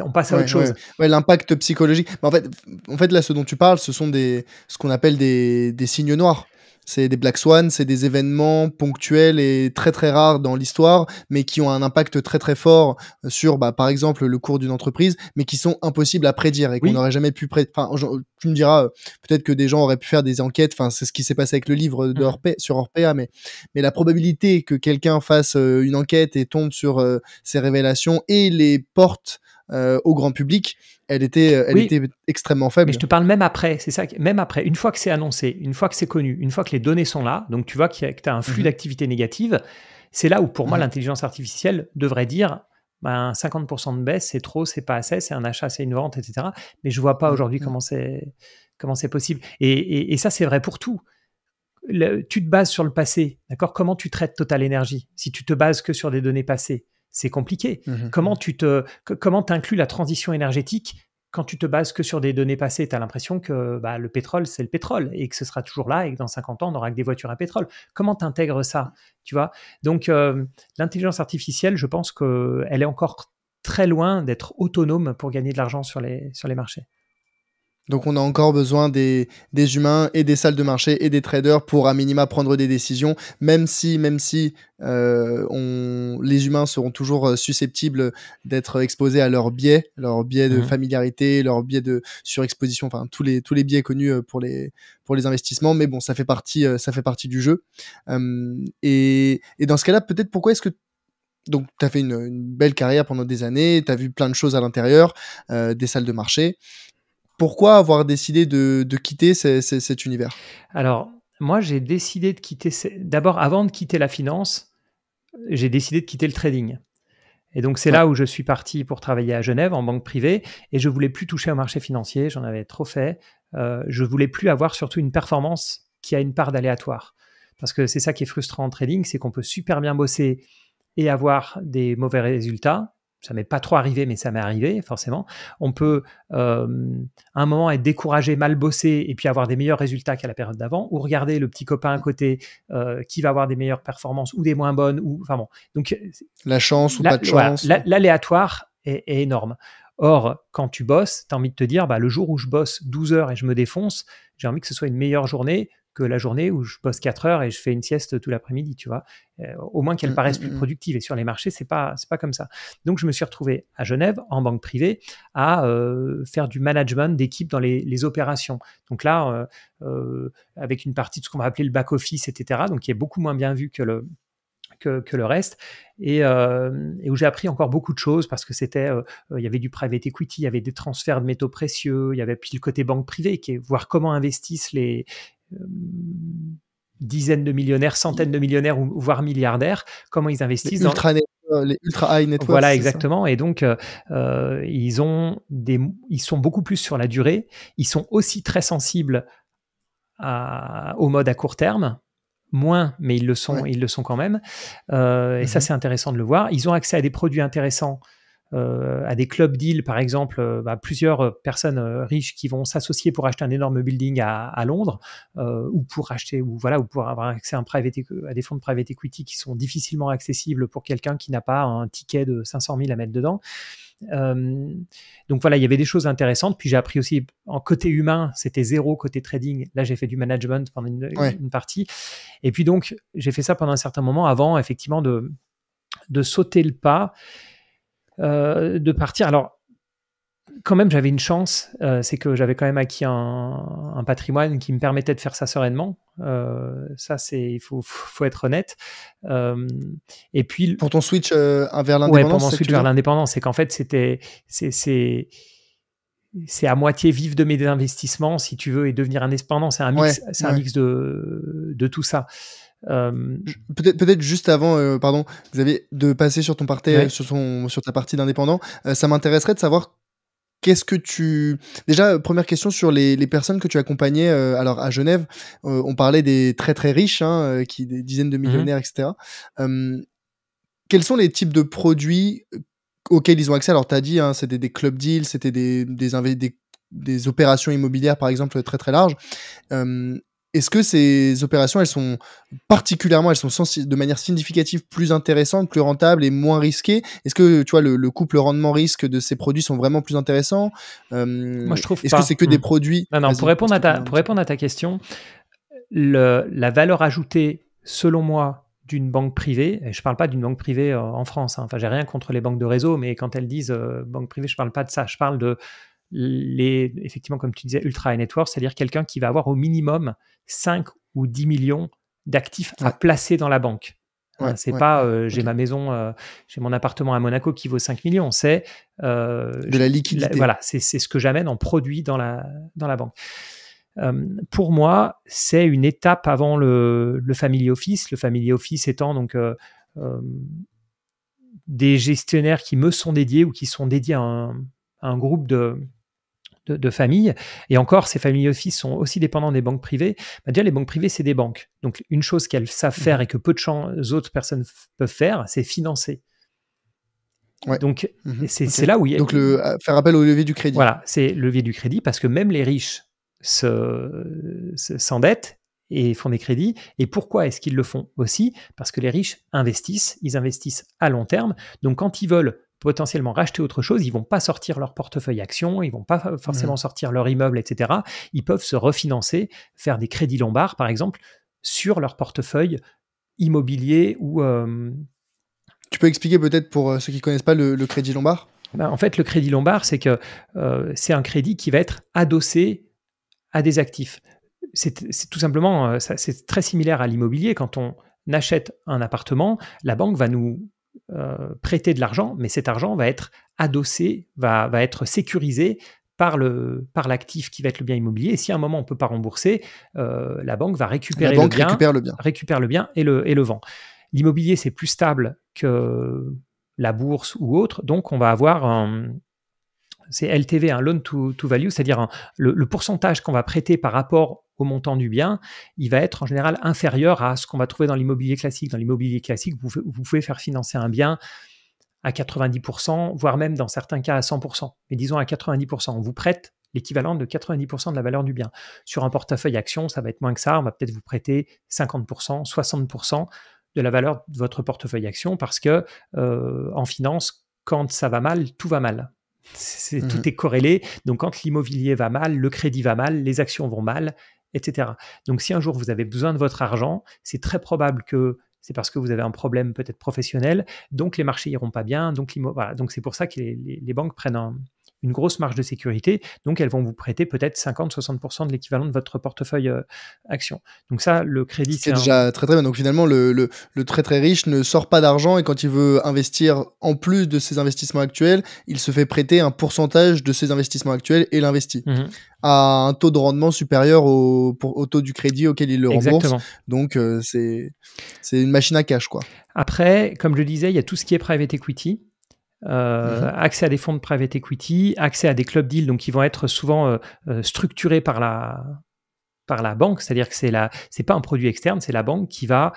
on passe à autre chose. Ouais, l'impact psychologique. en, fait, en fait, là, ce dont tu parles, ce sont des, ce qu'on appelle des, des signes noirs. C'est des black swans, c'est des événements ponctuels et très très rares dans l'histoire, mais qui ont un impact très très fort sur, bah, par exemple, le cours d'une entreprise, mais qui sont impossibles à prédire et qu'on n'aurait jamais pu prédire. tu me diras, peut-être que des gens auraient pu faire des enquêtes. Enfin, c'est ce qui s'est passé avec le livre de mmh. sur Orpea, mais, mais la probabilité que quelqu'un fasse euh, une enquête et tombe sur euh, ces révélations et les porte euh, au grand public, elle était, euh, elle était extrêmement faible. Mais je te parle même après, c'est ça, même après, une fois que c'est annoncé, une fois que c'est connu, une fois que les données sont là, donc tu vois que tu as un flux mhm. d'activité négative, c'est là où pour moi mhm. l'intelligence artificielle devrait dire ben, 50% de baisse, c'est trop, c'est pas assez, c'est un achat, c'est une vente, etc. Mais je vois pas mhm. aujourd'hui comment c'est comment c'est possible. Et, ça, c'est vrai pour tout. tu te bases sur le passé, d'accord Comment tu traites Total Energy si tu te bases que sur des données passées c'est compliqué. Mmh comment mmh. tu te, comment inclus la transition énergétique quand tu te bases que sur des données passées, tu as l'impression que bah, le pétrole, c'est le pétrole et que ce sera toujours là et que dans 50 ans, on n'aura que des voitures à pétrole. Comment tu intègres ça tu vois Donc, euh, l'intelligence artificielle, je pense qu'elle est encore très loin d'être autonome pour gagner de l'argent sur les, sur les marchés. Donc on a encore besoin des, humains et des salles de marché et des traders pour à minima prendre des décisions, même si, même si euh, les humains seront toujours euh, susceptibles d'être exposés à leurs biais, leurs biais de mmh familiarité, leurs biais de surexposition, enfin tous les, tous les biais connus euh, pour les, pour les investissements. Mais bon, ça fait partie, ça fait partie du jeu. et, dans ce cas-là, peut-être pourquoi est-ce que donc, tu as fait une, belle carrière pendant des années, tu as vu plein de choses à l'intérieur, des salles de marché pourquoi avoir décidé de, quitter cet univers Alors, moi, j'ai décidé de quitter. D'abord, avant de quitter la finance, j'ai décidé de quitter le trading. Et donc, c'est là où je suis parti pour travailler à Genève en banque privée. Et je voulais plus toucher au marché financier. J'en avais trop fait. Euh, je voulais plus avoir surtout une performance qui a une part d'aléatoire. Parce que c'est ça qui est frustrant en trading, c'est qu'on peut super bien bosser et avoir des mauvais résultats ça m'est pas trop arrivé, mais ça m'est arrivé forcément. On peut euh, à un moment être découragé, mal bossé, et puis avoir des meilleurs résultats qu'à la période d'avant, ou regarder le petit copain à côté euh, qui va avoir des meilleures performances ou des moins bonnes, ou enfin bon. Donc la chance ou la, pas de chance. L'aléatoire est, énorme. Or, quand tu bosses, tu as envie de te dire, bah, le jour où je bosse 12 heures et je me défonce, j'ai envie que ce soit une meilleure journée la journée où je bosse 4 heures et je fais une sieste tout l'après-midi, tu vois. Euh, au moins qu'elle mmh, paraisse mmh, plus mmh. productive. Et sur les marchés, c'est pas c'est pas comme ça. Donc je me suis retrouvé à Genève en banque privée à euh, faire du management d'équipe dans les, les, opérations. Donc là, euh, avec une partie de ce qu'on va appeler le back office, etc. Donc qui est beaucoup moins bien vu que le que, le reste, et, où j'ai appris encore beaucoup de choses parce que c'était, il y avait du private equity, il y avait des transferts de métaux précieux, il y avait puis le côté banque privée, qui est voir comment investissent les, euh, dizaines de millionnaires, centaines de millionnaires, voire milliardaires, comment ils investissent les dans... Euh, les ultra high net Voilà, exactement. Et donc, euh, ils, ont des, ils sont beaucoup plus sur la durée. Ils sont aussi très sensibles au mode à court terme. Moins, mais ils le sont, ils le sont quand même. Et ça, mhm. c'est intéressant de le voir. Ils ont accès à des produits intéressants euh, à des clubs deals, par exemple, euh, bah, plusieurs euh, personnes riches qui vont s'associer pour acheter un énorme building à, Londres ou pour acheter ou voilà ou pour avoir accès à, à des fonds de private equity qui sont difficilement accessibles pour quelqu'un qui n'a pas un ticket de 500 000 à mettre dedans. donc voilà, il y avait des choses intéressantes. Puis j'ai appris aussi en côté humain, c'était zéro côté trading. Là, j'ai fait du management pendant une, une partie. Et puis donc, j'ai fait ça pendant un certain moment avant, effectivement, de, de sauter le pas. Euh, de partir. Alors, quand même, j'avais une chance, euh, c'est que j'avais quand même acquis un, patrimoine qui me permettait de faire ça sereinement. Euh, ça, c'est il faut, être honnête. et puis pour ton switch vers l'indépendance, vers l'indépendance, c'est qu'en fait, c'était c'est à moitié vivre de mes investissements, si tu veux, et devenir indépendant. C'est un mix, c'est un mix de, de tout ça. Euh, peut-être peut-être juste avant, euh, pardon, Xavier, de passer sur ton partie, sur sur ta partie d'indépendant, euh, ça m'intéresserait de savoir Qu'est-ce que tu... Déjà, première question sur les, personnes que tu accompagnais. alors, à Genève, on parlait des très très riches, hein, qui, des dizaines de mhm. millionnaires, etc. quels sont les types de produits auxquels ils ont accès Alors, tu as dit, hein, c'était des club deals, c'était des, des, des, opérations immobilières, par exemple, très très larges est-ce que ces opérations, elles sont particulièrement, elles sont de manière significative plus intéressantes, plus rentables et moins risquées Est-ce que tu vois le, le couple rendement-risque de ces produits sont vraiment plus intéressants Moi, je trouve. Est-ce que c'est que des hmm. produits Non, Pour répondre à ta, répondre à ta question, le, la valeur ajoutée, selon moi, d'une banque privée, et je ne parle pas d'une banque privée euh, en France, hein. enfin j'ai rien contre les banques de réseau, mais quand elles disent euh, banque privée, je ne parle pas de ça, je parle de les, effectivement, comme tu disais, ultra high c'est-à-dire quelqu'un qui va avoir au minimum 5 ou 10 millions d'actifs à placer dans la banque. Hein, c'est pas euh, j'ai ma maison, euh, j'ai mon appartement à Monaco qui vaut 5 millions, c'est euh, de la liquidité. voilà, c'est ce que j'amène en produit dans la, dans la banque. pour moi, c'est une étape avant le, le, family office. Le family office étant donc des gestionnaires qui me sont dédiés ou qui sont dédiés à un groupe de, de, familles, et encore, ces familles offices sont aussi dépendants des banques privées, bah, déjà les banques privées, c'est des banques. Donc une chose qu'elles savent mmh. faire et que peu de gens, autres personnes peuvent faire, c'est financer. Donc mmh c'est là où il y a... Donc le, euh, faire appel au levier du crédit. Voilà, c'est levier du crédit parce que même les riches s'endettent se, s'endettent et font des crédits. Et pourquoi est-ce qu'ils le font aussi Parce que les riches investissent, ils investissent à long terme. Donc quand ils veulent potentiellement racheter autre chose, ils vont pas sortir leur portefeuille actions, ils vont pas forcément mm. sortir leur immeuble, etc. Ils peuvent se refinancer, faire des crédits lombards, par exemple, sur leur portefeuille immobilier ou... Euh, tu peux expliquer peut-être pour euh, ceux qui connaissent pas le, crédit lombard ben, En fait, le crédit lombard, c'est que euh, c'est un crédit qui va être adossé à des actifs. C'est tout simplement, c'est très similaire à l'immobilier. Quand on achète un appartement, la banque va nous euh, prêter de l'argent, mais cet argent va être adossé, va, être sécurisé par par l'actif qui va être le bien immobilier. Et si à un moment on ne peut pas rembourser, euh, la banque va récupérer le, bien, récupère le bien, et le et le vend. L'immobilier c'est plus stable que la bourse ou autre, donc on va avoir un, c'est LTV, un loan to, value, c'est-à-dire le, pourcentage qu'on va prêter par rapport au montant du bien, il va être en général inférieur à ce qu'on va trouver dans l'immobilier classique. Dans l'immobilier classique, vous, pouvez faire financer un bien à 90%, voire même dans certains cas à 100%. Mais disons à 90%, on vous prête l'équivalent de 90% de la valeur du bien. Sur un portefeuille action, ça va être moins que ça, on va peut-être vous prêter 50%, 60% de la valeur de votre portefeuille action parce que euh, en finance, quand ça va mal, tout va mal. Tout mmh est corrélé. Donc, quand l'immobilier va mal, le crédit va mal, les actions vont mal, etc. Donc, si un jour vous avez besoin de votre argent, c'est très probable que c'est parce que vous avez un problème peut-être professionnel, donc les marchés iront pas bien, donc Donc, c'est pour ça que les, les banques prennent un, une grosse marge de sécurité. Donc, elles vont vous prêter peut-être 50-60% de l'équivalent de votre portefeuille euh, action. Donc, ça, le crédit, c'est déjà très très bien. Donc, finalement, le, le, très très riche ne sort pas d'argent et quand il veut investir en plus de ses investissements actuels, il se fait prêter un pourcentage de ses investissements actuels et l'investit mmh à un taux de rendement supérieur au, au taux du crédit auquel il le rembourse. Donc, euh, c'est c'est une machine à cash, quoi. Après, comme je le disais, il y a tout ce qui est private equity. Euh, mhm. accès à des fonds de private equity, accès à des club deals, donc qui vont être souvent euh, euh, structurés par la par la banque, c'est-à-dire que c'est la c'est pas un produit externe, c'est la banque qui va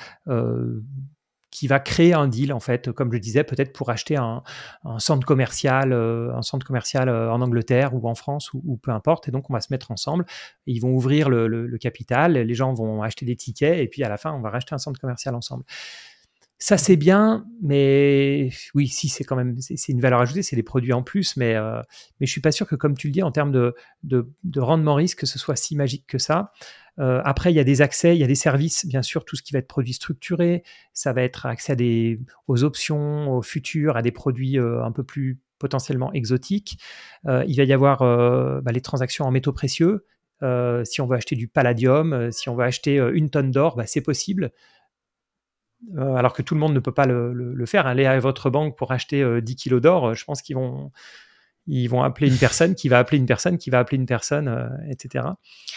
qui va créer un deal en fait, comme je disais, peut-être pour acheter un, centre commercial, un centre commercial en Angleterre ou en France ou, peu importe. Et donc on va se mettre ensemble. Ils vont ouvrir le, le, capital, les gens vont acheter des tickets et puis à la fin on va racheter un centre commercial ensemble ça c'est bien, mais oui, si c'est quand même c'est une valeur ajoutée, c'est des produits en plus, mais je euh, mais je suis pas sûr que comme tu le dis en termes de, rendement risque, ce soit si magique que ça. Euh, après, il y a des accès, il y a des services, bien sûr, tout ce qui va être produit structuré, ça va être accès aux options, au futur, à des produits euh, un peu plus potentiellement exotiques. il va y avoir bah, les transactions en métaux précieux. si on veut acheter du palladium, si on veut acheter une tonne d'or, bah, c'est possible. Euh, alors que tout le monde ne peut pas le, faire. Hein. aller à votre banque pour acheter 10 euh, kilos d'or, euh, je pense qu'ils vont, ils vont appeler une personne qui va appeler une personne qui va appeler une personne, etc.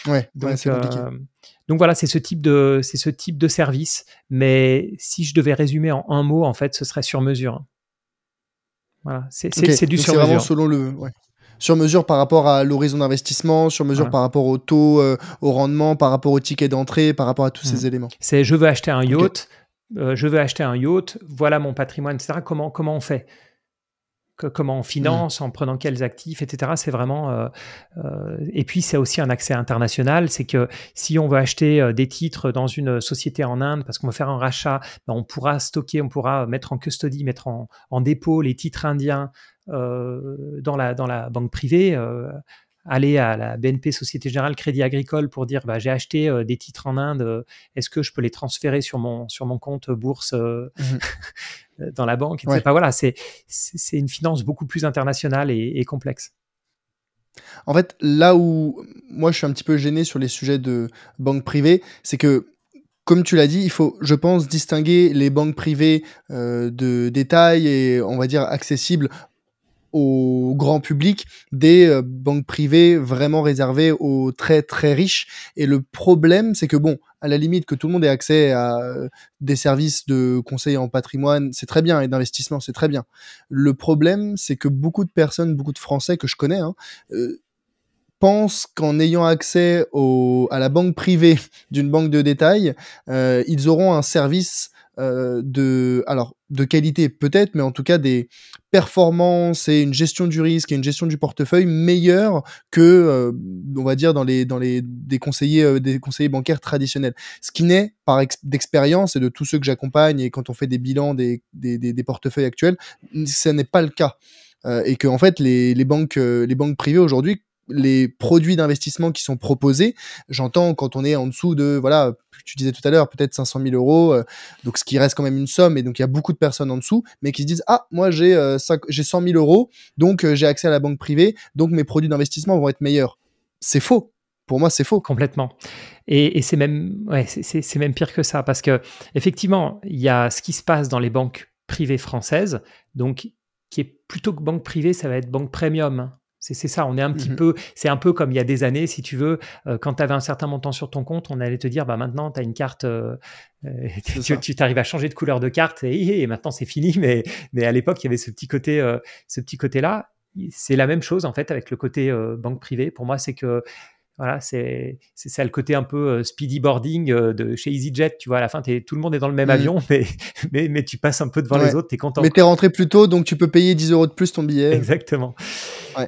Ouais, donc, voilà, c'est ce type de, ce type de service. Mais si je devais résumer en un mot, en fait, ce serait sur mesure. Voilà, c'est du sur mesure. C'est selon le. sur mesure par rapport à l'horizon d'investissement, sur mesure par rapport au taux, au rendement, par rapport au ticket d'entrée, par rapport à tous mmh. ces éléments. C'est je veux acheter un yacht, euh, je veux acheter un yacht, voilà mon patrimoine, etc. Comment, comment on fait Comment on mmh. finance En prenant quels actifs, etc. C'est vraiment. Euh, euh, et puis, c'est aussi un accès international. C'est que si on veut acheter des titres dans une société en Inde parce qu'on veut faire un rachat, ben, on pourra stocker, on pourra mettre en custody, mettre en, dépôt les titres indiens dans, la, dans la banque privée aller à la BNP Société Générale Crédit Agricole pour dire bah, j'ai acheté euh, des titres en Inde, euh, est-ce que je peux les transférer sur mon, sur mon compte bourse euh, mhm. dans la banque pas voilà, C'est une finance beaucoup plus internationale et, complexe. En fait, là où moi je suis un petit peu gêné sur les sujets de banque privée, c'est que comme tu l'as dit, il faut, je pense, distinguer les banques privées de détail et, on va dire, accessibles au grand public des euh, banques privées vraiment réservées aux très très riches. Et le problème, c'est que bon, à la limite que tout le monde ait accès à euh, des services de conseil en patrimoine, c'est très bien, et d'investissement, c'est très bien. Le problème, c'est que beaucoup de personnes, beaucoup de Français que je connais, hein, euh, pensent qu'en ayant accès à la banque privée d'une banque de détail, ils auront un service euh, de, alors, de qualité peut-être, mais en tout cas des performances et une gestion du risque et une gestion du portefeuille meilleure que, euh, on va dire, dans les, dans les des conseillers, euh, des conseillers bancaires traditionnels. Ce qui n'est, par d'expérience et de tous ceux que j'accompagne et quand on fait des bilans des, portefeuilles actuels, ce n'est pas le cas. et que, en fait, les banques, les banques privées aujourd'hui les produits d'investissement qui sont proposés. J'entends quand on est en dessous de, voilà, tu disais tout à l'heure, peut-être 500 000 euros, euh, donc ce qui reste quand même une somme, et donc il y a beaucoup de personnes en dessous, mais qui se disent, ah, moi j'ai euh, j'ai 100 000 euros, donc euh, j'ai accès à la banque privée, donc mes produits d'investissement vont être meilleurs. C'est faux. Pour moi, c'est faux. Complètement. Et, c'est même, c'est même pire que ça, parce que effectivement, il y a ce qui se passe dans les banques privées françaises, donc qui est plutôt que banque privée, ça va être banque premium, hein. C'est ça, on est un petit mmh peu, c'est un peu comme il y a des années, si tu veux, euh, quand tu avais un certain montant sur ton compte, on allait te dire, bah maintenant tu as une carte, euh, euh, tu t'arrives à changer de couleur de carte et, maintenant c'est fini, mais, mais à l'époque il y avait ce petit côté, ce petit côté là. C'est la même chose en fait avec le côté banque privée. Pour moi, c'est que voilà, c'est ça le côté un peu euh, speedy boarding euh, de chez EasyJet. Tu vois, à la fin, es, tout le monde est dans le même mm. avion, mais, tu passes un peu devant les autres, tu es content. Mais tu es rentré plus tôt, donc tu peux payer 10 euros de plus ton billet. Exactement.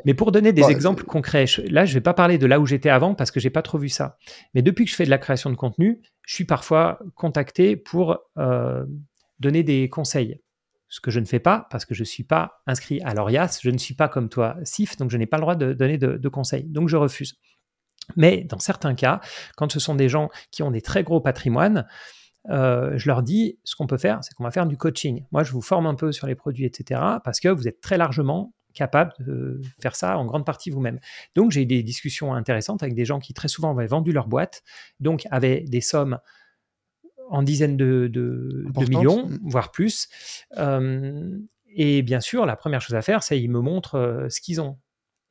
Mais pour donner des exemples euh, concrets, là, je vais pas parler de là où j'étais avant parce que j'ai pas trop vu ça. Mais depuis que je fais de la création de contenu, je suis parfois contacté pour donner des conseils ce que je ne fais pas parce que je ne suis pas inscrit à l'ORIAS, je ne suis pas comme toi SIF, donc je n'ai pas le droit de donner de, conseils. Donc je refuse. Mais dans certains cas, quand ce sont des gens qui ont des très gros patrimoines, euh, je leur dis, ce qu'on peut faire, c'est qu'on va faire du coaching. Moi, je vous forme un peu sur les produits, etc., parce que vous êtes très largement capable de faire ça en grande partie vous-même. Donc, j'ai eu des discussions intéressantes avec des gens qui très souvent avaient vendu leur boîte, donc avaient des sommes en dizaines de, millions, mm. voire plus. Euh, et bien sûr, la première chose à faire, c'est ils me montrent euh, ce qu'ils ont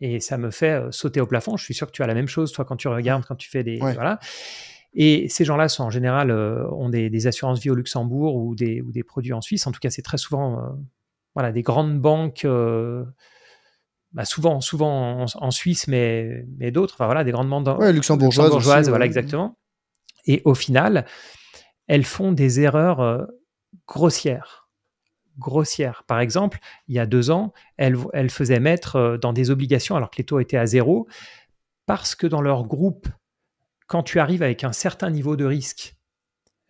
et ça me fait euh, sauter au plafond. Je suis sûr que tu as la même chose, toi, quand tu regardes, quand tu fais des. Voilà. Et ces gens-là sont en général euh, ont des, assurances vie au Luxembourg ou des, ou des, produits en Suisse. En tout cas, c'est très souvent euh, voilà, des grandes banques, bah, souvent, souvent en, Suisse, mais, mais d'autres. Enfin, voilà, des grandes banques luxembourgeoises. voilà, exactement. Et au final, elles font des erreurs grossières grossière. Par exemple, il y a deux ans, elle, elle faisait mettre euh, dans des obligations alors que les taux étaient à zéro, parce que dans leur groupe, quand tu arrives avec un certain niveau de risque,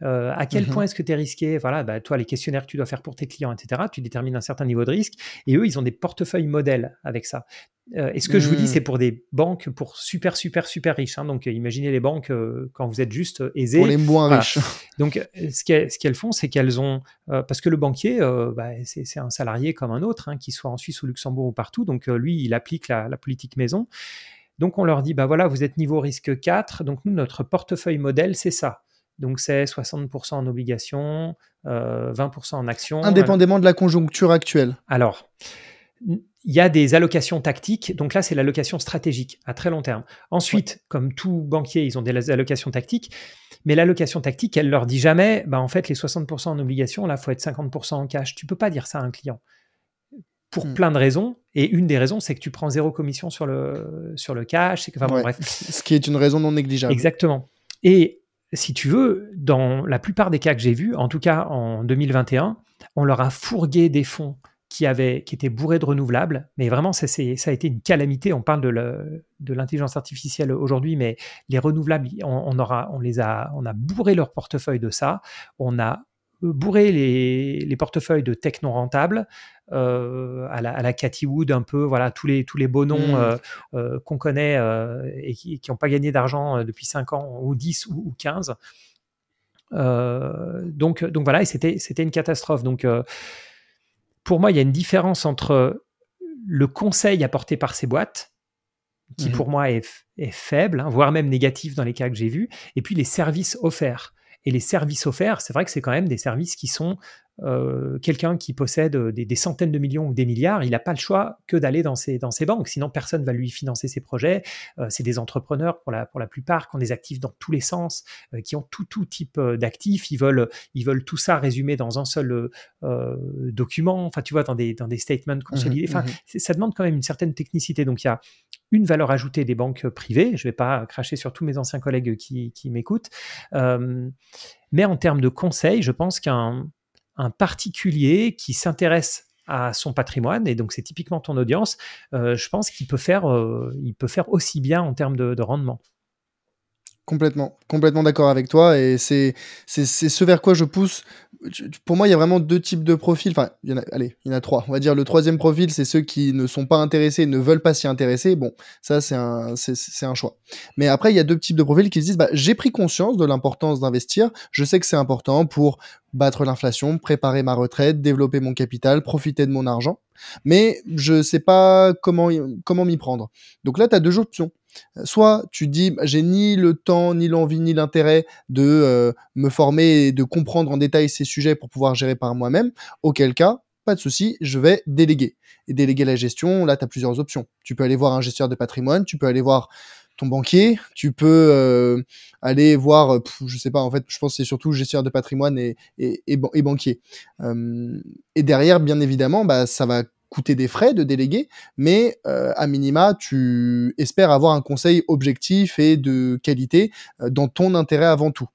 euh, à quel mmh point est-ce que tu es risqué Voilà, bah, toi, les questionnaires que tu dois faire pour tes clients, etc., tu détermines un certain niveau de risque. Et eux, ils ont des portefeuilles modèles avec ça. Euh, et ce que je vous dis, mmh. c'est pour des banques, pour super, super, super riches. Hein. Donc, euh, imaginez les banques quand vous êtes juste aisé. Pour les moins riches. Donc, ce qu'elles font, c'est qu'elles ont. parce que le banquier, bah, c'est un salarié comme un autre, qui hein, qu'il soit en Suisse ou Luxembourg ou partout. Donc, lui, il applique la, politique maison. Donc on leur dit, bah voilà, vous êtes niveau risque 4, donc nous, notre portefeuille modèle, c'est ça. Donc c'est 60% en obligations, 20% euh, en actions. Indépendamment de la conjoncture actuelle. Alors, il y a des allocations tactiques. Donc là, c'est l'allocation stratégique à très long terme. Ensuite, comme tout banquier, ils ont des allocations tactiques. Mais l'allocation tactique, elle leur dit jamais, bah, en fait, les 60% en obligations, là, faut être 50% en cash. Tu peux pas dire ça à un client. Pour hmm. plein de raisons. Et une des raisons, c'est que tu prends zéro commission sur le, sur le cash. Que, enfin, Ce qui est une raison non négligeable. Exactement. Et si tu veux, dans la plupart des cas que j'ai vus, en tout cas en 2021, on leur a fourgué des fonds qui, avaient, qui étaient bourrés de renouvelables. Mais vraiment, ça, ça a été une calamité. On parle de l'intelligence artificielle aujourd'hui, mais les renouvelables, on, on les a, on a bourré leur portefeuille de ça. On a bourrer les, portefeuilles de tech non rentables, euh, à, la, à Wood, un peu, voilà, tous les, tous les beaux noms mmh. euh, euh, qu'on connaît et qui n'ont pas gagné d'argent depuis 5 ans, ou 10 ou, 15. donc, donc voilà, c'était, une catastrophe. Donc pour moi, il y a une différence entre le conseil apporté par ces boîtes, qui mmh. pour moi est, faible, hein, voire même négatif dans les cas que j'ai vus, et puis les services offerts. Et les services offerts, c'est vrai que c'est quand même des services qui sont euh, quelqu'un qui possède euh, des, centaines de millions ou des milliards, il n'a pas le choix que d'aller dans ses dans ces banques, sinon personne ne va lui financer ses projets. Euh, c'est des entrepreneurs pour la, pour la plupart qui ont des actifs dans tous les sens, qui ont tout, tout type d'actifs. Ils veulent, ils veulent tout ça résumé dans un seul document, enfin tu vois, dans des, dans des statements mmh consolidés. Enfin, mmh ça demande quand même une certaine technicité. Donc il y a, une valeur ajoutée des banques privées. Je ne vais pas cracher sur tous mes anciens collègues qui, m'écoutent. Euh, mais en termes de conseils, je pense qu'un particulier qui s'intéresse à son patrimoine, et donc c'est typiquement ton audience, euh, je pense qu'il peut, faire, euh, il peut faire aussi bien en termes de rendement. Complètement, complètement d'accord avec toi. Et c'est ce vers quoi je pousse. Pour moi, il y a vraiment deux types de profils. Enfin, il y en a, allez, il y en a trois. On va dire le troisième profil, c'est ceux qui ne sont pas intéressés, ne veulent pas s'y intéresser. Bon, ça, c'est un, un choix. Mais après, il y a deux types de profils qui se disent, bah, j'ai pris conscience de l'importance d'investir. Je sais que c'est important pour battre l'inflation, préparer ma retraite, développer mon capital, profiter de mon argent. Mais je ne sais pas comment, comment m'y prendre. Donc là, tu as deux options soit tu dis bah, j'ai ni le temps, ni l'envie, ni l'intérêt de euh, me former et de comprendre en détail ces sujets pour pouvoir gérer par moi-même, auquel cas, pas de souci, je vais déléguer. Et déléguer la gestion, là, tu as plusieurs options. Tu peux aller voir un gestionnaire de patrimoine, tu peux aller voir ton banquier, tu peux euh, aller voir, euh, je sais pas, en fait, je pense c'est surtout gestionnaire de patrimoine et, et, et, banquier. et derrière, bien évidemment, bah, ça va coûter des frais de déléguer, mais euh, à minima, tu espères avoir un conseil objectif et de qualité euh, dans ton intérêt avant tout.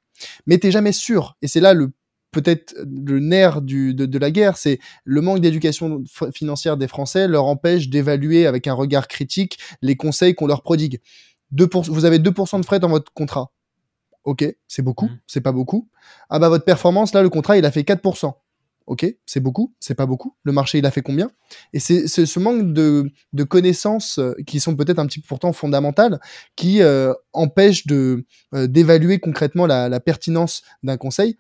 Mais t'es jamais sûr, et c'est là le peut-être le nerf de, la guerre, c'est le manque d'éducation financière des Français leur empêche d'évaluer avec un regard critique les conseils qu'on leur prodigue. vous avez 2% de frais dans votre contrat. Ok, c'est beaucoup, mmh. c'est pas beaucoup. Ah bah votre performance, là, le contrat, il a fait 4%. Ok, c'est beaucoup, c'est pas beaucoup. Le marché, il a fait combien Et c'est ce manque de, connaissances euh, qui sont peut-être un petit peu pourtant fondamentales qui euh, empêche euh, d'évaluer concrètement la pertinence d'un conseil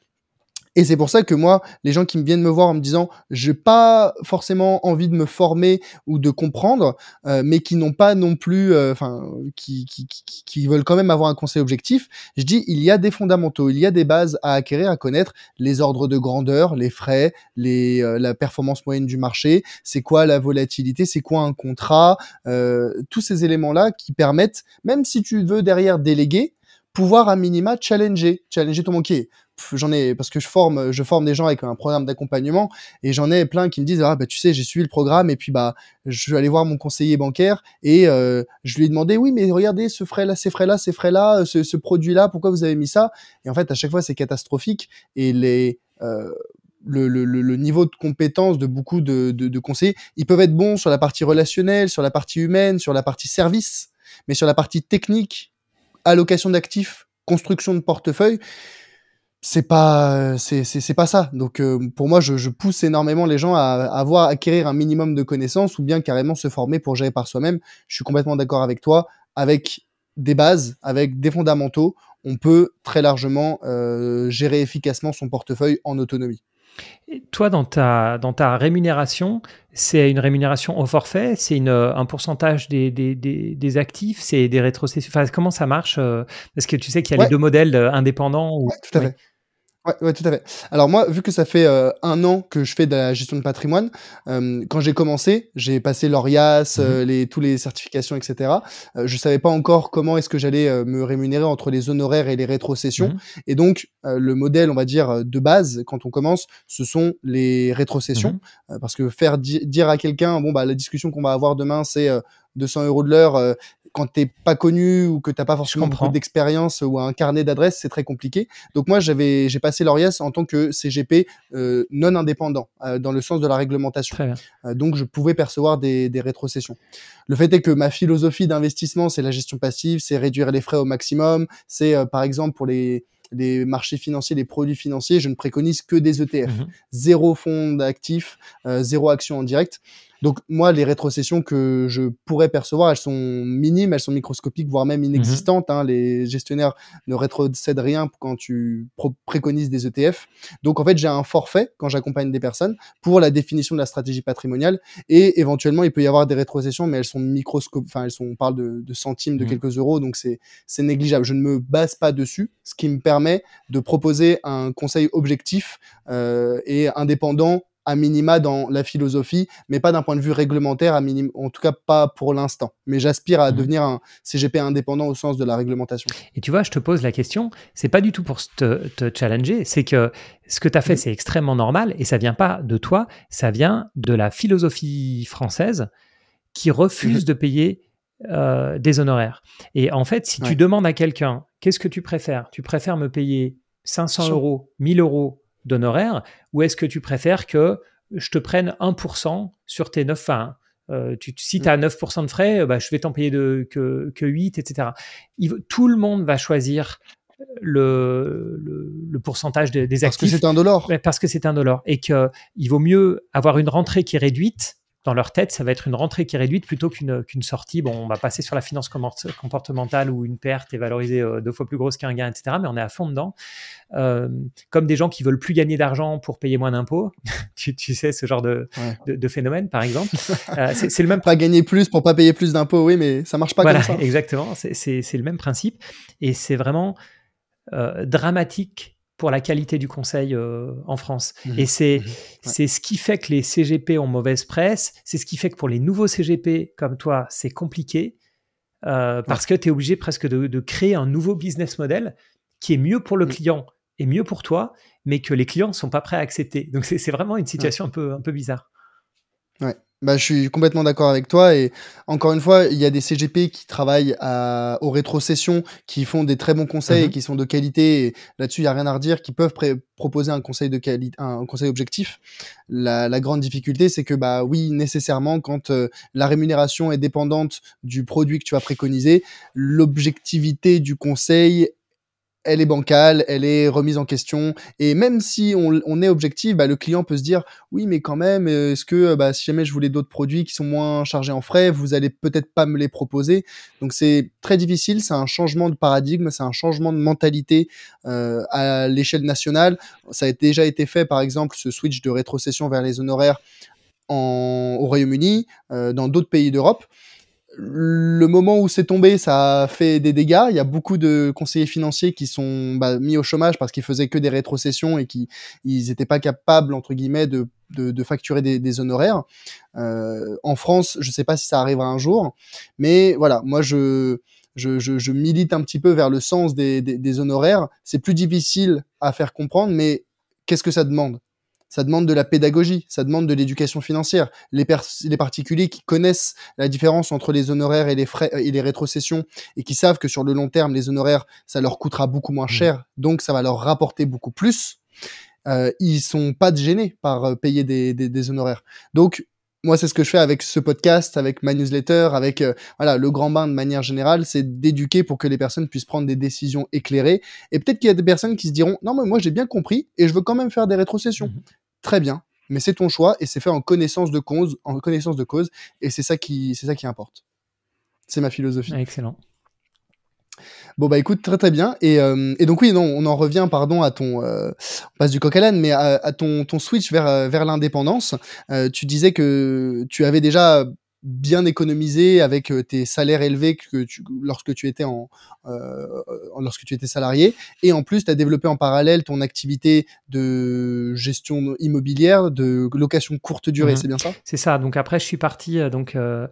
et c'est pour ça que moi, les gens qui me viennent me voir en me disant, j'ai pas forcément envie de me former ou de comprendre, euh, mais qui n'ont pas non plus, euh, enfin, qui, veulent quand même avoir un conseil objectif, je dis, il y a des fondamentaux, il y a des bases à acquérir, à connaître, les ordres de grandeur, les frais, les, euh, la performance moyenne du marché, c'est quoi la volatilité, c'est quoi un contrat, tous ces éléments-là qui permettent, même si tu veux derrière déléguer, pouvoir à minima challenger, challenger ton banquier. J'en ai parce que je forme, je forme des gens avec un programme d'accompagnement et j'en ai plein qui me disent ah bah tu sais j'ai suivi le programme et puis bah je suis allé voir mon conseiller bancaire et euh, je lui ai demandé oui mais regardez ce frais là, ces frais là, ces frais là, euh, ce, ce produit là, pourquoi vous avez mis ça Et en fait à chaque fois c'est catastrophique et les euh, le, le, le, niveau de compétence de beaucoup de, de, de conseillers, ils peuvent être bons sur la partie relationnelle, sur la partie humaine, sur la partie service, mais sur la partie technique, allocation d'actifs, construction de portefeuille, c'est pas c'est pas ça. Donc euh, pour moi, je, pousse énormément les gens à, acquérir un minimum de connaissances ou bien carrément se former pour gérer par soi-même. Je suis complètement d'accord avec toi. Avec des bases, avec des fondamentaux, on peut très largement euh, gérer efficacement son portefeuille en autonomie toi, dans ta, dans ta rémunération, c'est une rémunération au forfait C'est un pourcentage des, des, des, actifs C'est des rétrocessions Comment ça marche euh? Parce que tu sais qu'il y a les deux modèles euh, indépendants. Ouais, tout à fait. Alors moi, vu que ça fait euh, un an que je fais de la gestion de patrimoine, euh, quand j'ai commencé, j'ai passé l'ORIAS, mmh euh, les, tous les certifications, etc. je savais pas encore comment est-ce que j'allais me rémunérer entre les honoraires et les rétrocessions. Mmh et donc, le modèle, on va dire, de base, quand on commence, ce sont les rétrocessions. Mmh parce que faire dire à quelqu'un, bon, bah, la discussion qu'on va avoir demain, c'est... 200 euros de l'heure, quand t'es pas connu ou que t'as pas forcément beaucoup d'expérience ou un carnet d'adresses, c'est très compliqué. Donc moi, j'avais, j'ai passé l'ORIAS en tant que CGP euh, non indépendant euh, dans le sens de la réglementation. Euh, donc je pouvais percevoir des, rétrocessions. Le fait est que ma philosophie d'investissement, c'est la gestion passive, c'est réduire les frais au maximum, c'est par exemple pour les marchés financiers, les produits financiers, je ne préconise que des ETF. Mhm. Zéro fonds d'actifs, zéro action en direct. Donc moi, les rétrocessions que je pourrais percevoir, elles sont minimes, elles sont microscopiques, voire même mhm. inexistantes. Hein. Les gestionnaires ne rétrocèdent rien quand tu préconises des ETF. Donc en fait, j'ai un forfait quand j'accompagne des personnes pour la définition de la stratégie patrimoniale et éventuellement, il peut y avoir des rétrocessions, mais elles sont microscopiques. Enfin, elles sont, on parle de, centimes, de mhm. quelques euros, donc c'est négligeable. Je ne me base pas dessus, ce qui me permet de proposer un conseil objectif euh, et indépendant à minima dans la philosophie, mais pas d'un point de vue réglementaire, à minima, en tout cas pas pour l'instant. Mais j'aspire à mmh. devenir un CGP indépendant au sens de la réglementation. Et tu vois, je te pose la question, c'est pas du tout pour te, challenger, c'est que ce que tu as fait, mmh. c'est extrêmement normal et ça vient pas de toi, ça vient de la philosophie française qui refuse mmh. de payer euh, des honoraires. Et en fait, si tu demandes à quelqu'un, qu'est-ce que tu préfères Tu préfères me payer 500 euros, 1000 euros, d'honoraires ou est-ce que tu préfères que je te prenne 1% sur tes 9 fins euh, tu, si tu as 9% de frais, euh, bah, je vais t'en payer que, que, 8, etc. tout le monde va choisir le, le, pourcentage des actifs. Parce que c'est un dollar. Parce que c'est un dollar. Et qu'il vaut mieux avoir une rentrée qui est réduite dans leur tête, ça va être une rentrée qui est réduite plutôt qu'une sortie. Bon, on va passer sur la finance comportementale où une perte est valorisée euh, deux fois plus grosse qu'un gain, etc. Mais on est à fond dedans. Euh, comme des gens qui veulent plus gagner d'argent pour payer moins d'impôts. tu, sais, ce genre de, de, phénomène, par exemple. Euh, c'est le même. Pas gagner plus pour pas payer plus d'impôts, oui, mais ça marche pas comme ça. Exactement. C'est le même principe. Et c'est vraiment dramatique pour la qualité du conseil euh, en France. Mmh. et c'est mmh. c'est ce qui fait que les CGP ont mauvaise presse, c'est ce qui fait que pour les nouveaux CGP comme toi, c'est compliqué, euh, parce que tu es obligé presque de, créer un nouveau business model qui est mieux pour le mmh. client et mieux pour toi, mais que les clients ne sont pas prêts à accepter. Donc c'est vraiment une situation un, peu, un peu bizarre. Ouais, bah, je suis complètement d'accord avec toi. Et encore une fois, il y a des CGP qui travaillent à, aux rétrocessions, qui font des très bons conseils, et mhm. qui sont de qualité. Et là-dessus, il n'y a rien à redire, qui peuvent proposer un conseil, de qualité, un conseil objectif. La, la grande difficulté, c'est que, bah oui, nécessairement, quand euh, la rémunération est dépendante du produit que tu as préconisé, l'objectivité du conseil elle est bancale, elle est remise en question. Et même si on, est objectif, bah, le client peut se dire oui, mais quand même, euh, est-ce que euh, bah, si jamais je voulais d'autres produits qui sont moins chargés en frais, vous allez peut-être pas me les proposer. Donc c'est très difficile, c'est un changement de paradigme, c'est un changement de mentalité euh, à l'échelle nationale. Ça a déjà été fait, par exemple, ce switch de rétrocession vers les honoraires au Royaume-Uni, dans d'autres pays d'Europe le moment où c'est tombé, ça a fait des dégâts. Il y a beaucoup de conseillers financiers qui sont bah, mis au chômage parce qu'ils faisaient que des rétrocessions et qui ils n'étaient pas capables entre guillemets de, facturer des, honoraires. Euh, en France, je ne sais pas si ça arrivera un jour, mais voilà, moi je je, je, milite un petit peu vers le sens des honoraires. C'est plus difficile à faire comprendre, mais qu'est-ce que ça demande ça demande de la pédagogie, ça demande de l'éducation financière. Les, les, particuliers qui connaissent la différence entre les honoraires et les frais euh, et les rétrocessions et qui savent que sur le long terme, les honoraires, ça leur coûtera beaucoup moins mmh. cher, donc ça va leur rapporter beaucoup plus. Euh, ils sont pas gênés par euh, payer des, honoraires. Donc moi, c'est ce que je fais avec ce podcast, avec ma newsletter, avec euh, voilà le grand bain de manière générale, c'est d'éduquer pour que les personnes puissent prendre des décisions éclairées. Et peut-être qu'il y a des personnes qui se diront non mais moi j'ai bien compris et je veux quand même faire des rétrocessions. Mmh très bien, mais c'est ton choix et c'est fait en connaissance de cause, en connaissance de cause, et c'est ça qui, c'est ça qui importe. C'est ma philosophie. Ah, excellent. Bon bah écoute très très bien euh, et, donc oui non on en revient pardon à ton euh, passe du coq mais euh, à, ton, ton switch vers vers l'indépendance tu disais que tu avais déjà bien économisé avec euh, tes salaires élevés euh, lorsque tu étais salarié et en plus tu as développé en parallèle ton activité de gestion immobilière de location courte durée mmh. c'est bien ça c'est ça donc après je suis parti euh, donc je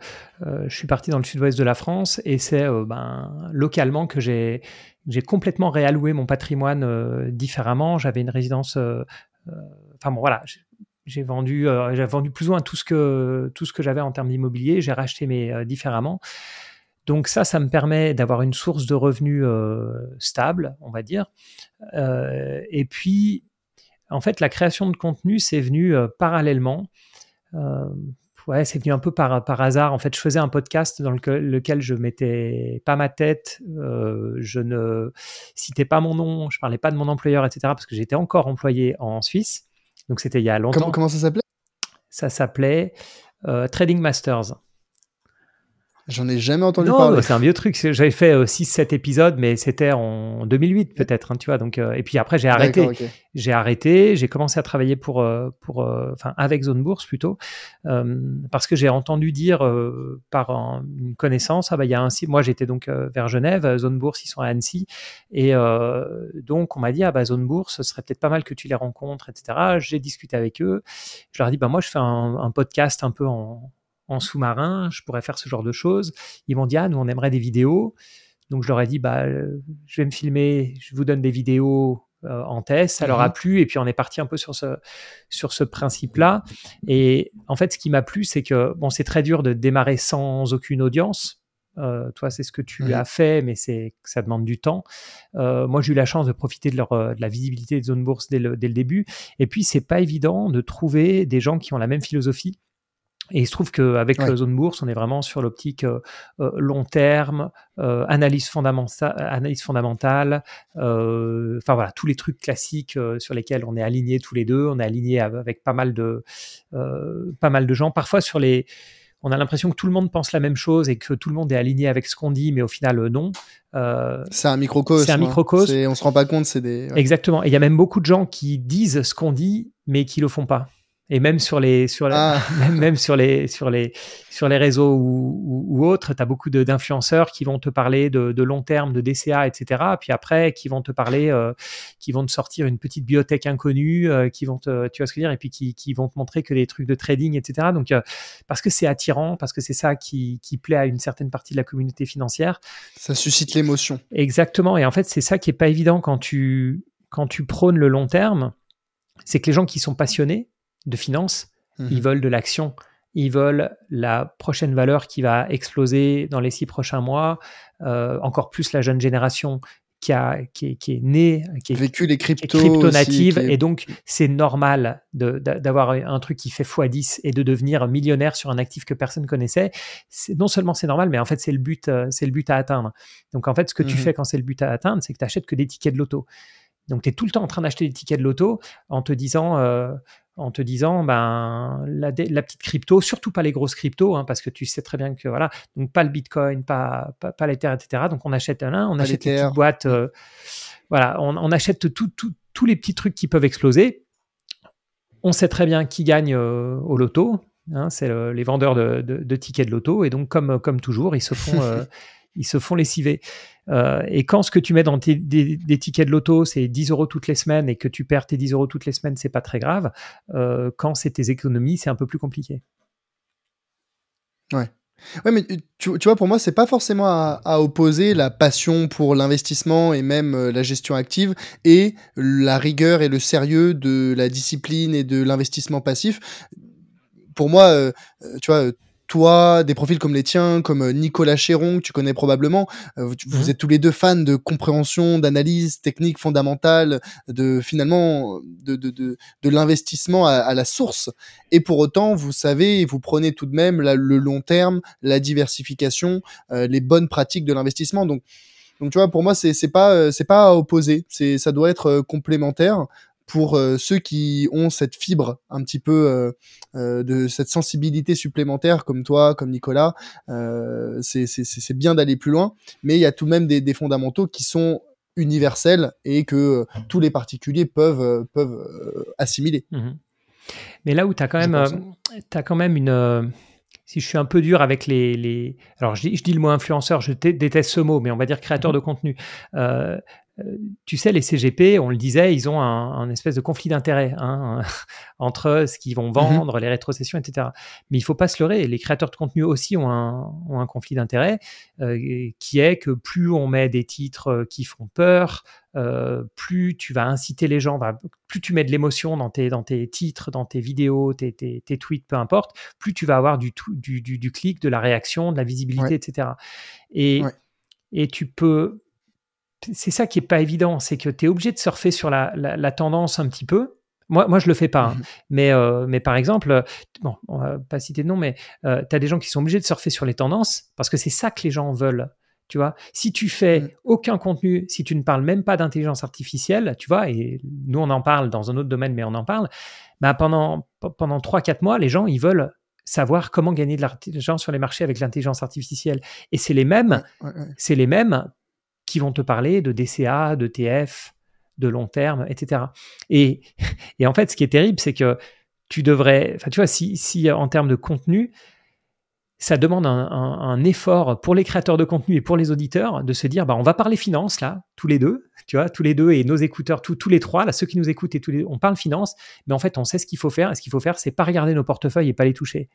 suis parti dans le sud-ouest de la France et c'est ben localement que j'ai j'ai complètement réalloué mon patrimoine différemment j'avais une résidence enfin bon voilà j'ai vendu, euh, vendu plus ou moins tout ce que, que j'avais en termes d'immobilier, j'ai racheté mes euh, différemment. Donc ça, ça me permet d'avoir une source de revenus euh, stable, on va dire. et puis, en fait, la création de contenu, c'est venu parallèlement. ouais, c'est venu un peu par, par hasard. En fait, je faisais un podcast dans lequel, lequel je mettais pas ma tête, je ne citais pas mon nom, je parlais pas de mon employeur, etc. Parce que j'étais encore employé en Suisse. Donc c'était il y a longtemps. Comment, ça s'appelait Ça s'appelait euh, Trading Masters. J'en ai jamais entendu non, parler. C'est un vieux truc. J'avais fait 6-7 euh, épisodes, mais c'était en 2008 peut-être, hein, tu vois. Donc, euh, et puis après, j'ai arrêté. J'ai arrêté. J'ai commencé à travailler pour, euh, pour, enfin, avec Zone Bourse plutôt, parce que j'ai entendu dire par une connaissance, ah bah il y a un site. Moi, j'étais donc vers Genève. Zone Bourse, ils sont à Annecy, et donc on m'a dit ah bah Zone Bourse, ce serait peut-être pas mal que tu les rencontres, etc. J'ai discuté avec eux. Je leur ai dit bah moi, je fais un podcast un peu en en sous-marin, je pourrais faire ce genre de choses. Ils m'ont dit, ah, nous, on aimerait des vidéos. Donc, je leur ai dit, bah, euh, je vais me filmer, je vous donne des vidéos euh, en test, ça leur a mhm. plu, et puis on est parti un peu sur ce, principe-là. Et en fait, ce qui m'a plu, c'est que, bon, c'est très dur de démarrer sans aucune audience. Euh, toi, c'est ce que tu as fait, mais c'est ça demande du temps. moi, j'ai eu la chance de profiter de, la visibilité de Zone Bourse dès dès le début. Et puis, c'est pas évident de trouver des gens qui ont la même philosophie. Et il se trouve qu'avec ouais. Zone Bourse, on est vraiment sur l'optique euh, euh, long terme, euh, analyse, fondamentale, analyse fondamentale, enfin voilà, tous les trucs classiques sur lesquels on est alignés tous les deux. On est alignés avec pas mal de, pas mal de gens. Parfois, sur les, on a l'impression que tout le monde pense la même chose et que tout le monde est aligné avec ce qu'on dit, mais au final, non. c'est un microcosme. C'est un hein. microcosme. On se rend pas compte, c'est des. Exactement. Et il y a même beaucoup de gens qui disent ce qu'on dit, mais qui le font pas. Et même sur les, sur la, ah. même, sur les, sur les, sur les réseaux ou, ou, autres, tu as beaucoup d'influenceurs qui vont te parler de, de, long terme, de DCA, etc. Puis après, qui vont te parler, euh, qui vont te sortir une petite biotech inconnue, euh, qui vont te, tu vois ce que je veux dire, et puis qui, qui, vont te montrer que les trucs de trading, etc. Donc, euh, parce que c'est attirant, parce que c'est ça qui, qui, plaît à une certaine partie de la communauté financière. Ça suscite l'émotion. Exactement. Et en fait, c'est ça qui est pas évident quand tu, quand tu prônes le long terme. C'est que les gens qui sont passionnés, de finance, ils mhm. veulent de l'action, ils veulent la prochaine valeur qui va exploser dans les six prochains mois, euh, encore plus la jeune génération qui, a, qui, est, qui est née, qui est, vécu les crypto native et donc c'est normal d'avoir un truc qui fait x10 et de devenir millionnaire sur un actif que personne connaissait. Non seulement c'est normal, mais en fait c'est le but, euh, c'est le but à atteindre. Donc en fait, ce que tu mhm. fais quand c'est le but à atteindre, c'est que tu n'achètes que des tickets de loto. Donc, tu es tout le temps en train d'acheter des tickets de loto en te disant euh, en te disant ben la, petite crypto, surtout pas les grosses cryptos, hein, parce que tu sais très bien que voilà, donc pas le Bitcoin, pas pas, l'Ether, etc. Donc on achète un, on achète une petites boîtes, euh, voilà, on, achète tous tous les petits trucs qui peuvent exploser. On sait très bien qui gagne euh, au loto, hein, c'est les vendeurs de, de, tickets de loto, et donc comme comme toujours, ils se font ils se font lessiver. Euh, et quand ce que tu mets dans tes des, tickets de loto, c'est 10 euros toutes les semaines et que tu perds tes 10 euros toutes les semaines, c'est pas très grave. Euh, quand c'est tes économies, c'est un peu plus compliqué. Ouais. Ouais, mais tu, vois, pour moi, c'est pas forcément à, opposer la passion pour l'investissement et même euh, la gestion active et la rigueur et le sérieux de la discipline et de l'investissement passif. Pour moi, tu vois, toi, des profils comme les tiens, comme euh, Nicolas Chéron, que tu connais probablement, euh, vous, mmh êtes tous les deux fans de compréhension, d'analyse technique fondamentale, de finalement de, de, de, l'investissement à, la source. Et pour autant, vous savez, vous prenez tout de même le long terme, la diversification, euh, les bonnes pratiques de l'investissement. Donc, donc tu vois, pour moi, c'est pas c'est pas opposé, c'est ça doit être complémentaire pour euh, ceux qui ont cette fibre un petit peu euh, euh, de cette sensibilité supplémentaire comme toi, comme Nicolas, c'est bien d'aller plus loin, mais il y a tout de même des, fondamentaux qui sont universels et que mmh. tous les particuliers peuvent, peuvent assimiler. Mmh. Mais là où tu as quand même, as quand même une si je suis un peu dur avec les, alors je dis, le mot influenceur, je déteste ce mot, mais on va dire créateur mmh. de contenu tu sais, les CGP, on le disait, ils ont un, espèce de conflit d'intérêt hein, entre ce qu'ils vont mhm. vendre, les rétrocessions, etc. Mais il ne faut pas se leurrer. Les créateurs de contenu aussi ont un, conflit d'intérêt euh, qui est que plus on met des titres euh, qui font peur, euh, plus tu vas inciter les gens, plus tu mets de l'émotion dans tes, dans tes titres, dans tes vidéos, tes, tweets, peu importe, plus tu vas avoir du, clic, de la réaction, de la visibilité, etc. Et, et tu peux c'est ça qui est pas évident, c'est que tu es obligé de surfer sur la, tendance un petit peu. Moi, moi, je le fais pas. Hein. Mhm. Mais, euh, mais par exemple, euh, bon, va pas citer de nom, mais euh, tu as des gens qui sont obligés de surfer sur les tendances parce que c'est ça que les gens veulent. Tu vois, si tu fais mhm. aucun contenu, si tu ne parles même pas d'intelligence artificielle, tu vois, et nous on en parle dans un autre domaine, mais on en parle, bah pendant, pendant 3-4 mois, les gens, ils veulent savoir comment gagner de l'argent sur les marchés avec l'intelligence artificielle. Et c'est les mêmes, c'est les mêmes qui vont te parler de DCA, de TF, de long terme, etc. Et, et en fait, ce qui est terrible, c'est que tu devrais, enfin, tu vois, si, si en termes de contenu, ça demande un, effort pour les créateurs de contenu et pour les auditeurs de se dire bah, on va parler finance là tous les deux tu vois tous les deux et nos écouteurs tout, tous les trois là ceux qui nous écoutent et tous les on parle finance mais en fait on sait ce qu'il faut faire et ce qu'il faut faire c'est pas regarder nos portefeuilles et pas les toucher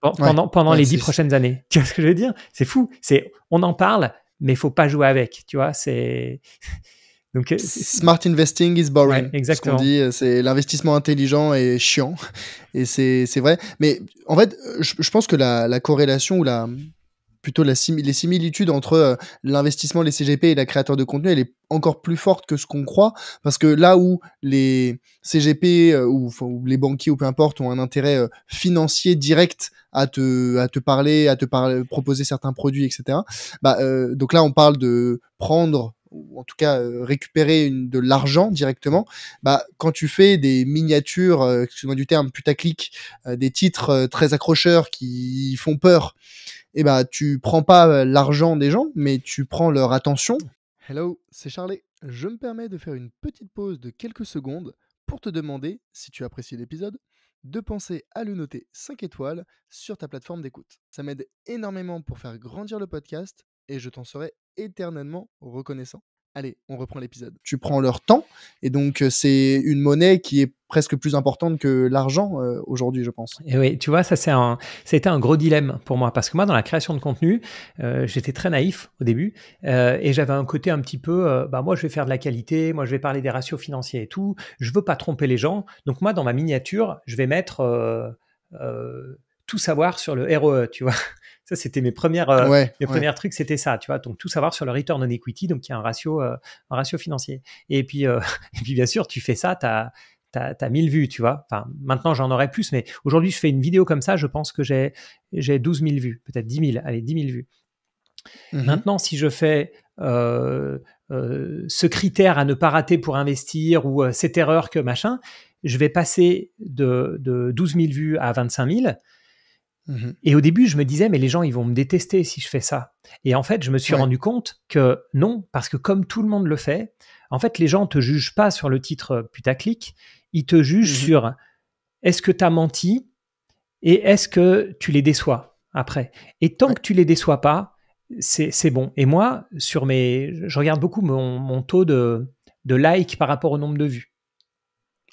pendant, pendant les dix prochaines années tu vois ce que je veux dire c'est fou c'est on en parle mais faut pas jouer avec, tu vois. C'est donc euh, smart investing is boring. exactement. dit, euh, c'est l'investissement intelligent est chiant, et c'est, c'est vrai. Mais en fait, euh, je, pense que la corrélation ou la plutôt la les similitudes entre euh, l'investissement, les CGP et la créateur de contenu, elle est encore plus forte que ce qu'on croit, parce que là où les CGP euh, ou, les banquiers ou peu importe ont un intérêt euh, financier direct à te, à te parler, à te proposer certains produits, etc. Bah, donc là, on parle de prendre ou en tout cas récupérer de l'argent directement, bah, quand tu fais des miniatures, excuse-moi du terme, putaclic, des titres très accrocheurs qui font peur, eh ben, tu prends pas euh, l'argent des gens, mais tu prends leur attention. Hello, c'est Charlie. Je me permets de faire une petite pause de quelques secondes pour te demander, si tu apprécies l'épisode, de penser à le noter 5 étoiles sur ta plateforme d'écoute. Ça m'aide énormément pour faire grandir le podcast et je t'en serai éternellement reconnaissant allez, on reprend l'épisode. Tu prends leur temps, et donc euh, c'est une monnaie qui est presque plus importante que l'argent euh, aujourd'hui, je pense. Et oui, tu vois, ça c'est un, c'était un gros dilemme pour moi parce que moi dans la création de contenu, euh, j'étais très naïf au début et j'avais un côté un petit peu, bah moi je vais faire de la qualité, moi je vais parler des ratios financiers et tout, je veux pas tromper les gens, donc moi dans ma miniature, je vais mettre tout savoir sur le re e, tu vois. Ça, c'était mes premières, euh, premiers trucs, c'était ça, tu vois. Donc, tout savoir sur le return on equity, donc il y a un ratio, euh, un ratio financier. Et puis, euh, puis, bien sûr, tu fais ça, tu as 1000 vues, tu vois. maintenant, j'en aurais plus, mais aujourd'hui, je fais une vidéo comme ça, je pense que j'ai 12 000 vues, peut-être 10 000, allez, 10 000 vues. Mhm. Maintenant, si je fais ce critère à ne pas rater pour investir ou cette erreur que machin, je vais passer de, de 12 000 vues à 25 000. Mmh. Et au début, je me disais, mais les gens, ils vont me détester si je fais ça. Et en fait, je me suis rendu compte que non, parce que comme tout le monde le fait, en fait, les gens te jugent pas sur le titre putaclic, ils te jugent mmh. sur est-ce que tu as menti et est-ce que tu les déçois après. Et tant que tu les déçois pas, c'est bon. Et moi, sur mes, je regarde beaucoup mon, taux de, de like par rapport au nombre de vues.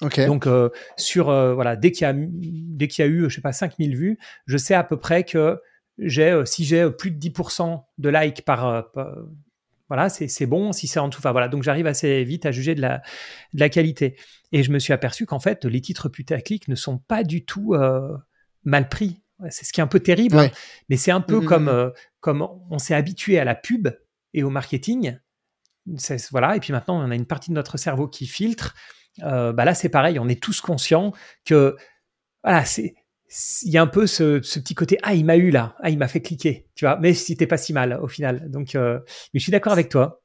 Donc euh, sur euh, voilà, dès qu'il y a a eu je sais pas 5000 vues, je sais à peu près que j'ai euh, si j'ai plus de 10% de likes par, voilà, c'est bon si c'est en tout. Enfin, voilà, donc j'arrive assez vite à juger de la, la qualité. Et je me suis aperçu qu'en fait, les titres putaclic ne sont pas du tout mal pris. C'est ce qui est un peu terrible, hein. mais c'est un peu mm, mm, comme, mm. comme on s'est habitué à la pub et au marketing. Voilà, et puis maintenant, on a une partie de notre cerveau qui filtre euh, bah là c'est pareil, on est tous conscients que voilà, c'est il y a un peu ce, petit côté ah il m'a eu là, ah il m'a fait cliquer, tu vois. Mais c'était pas si mal au final. Donc euh, je suis d'accord avec toi.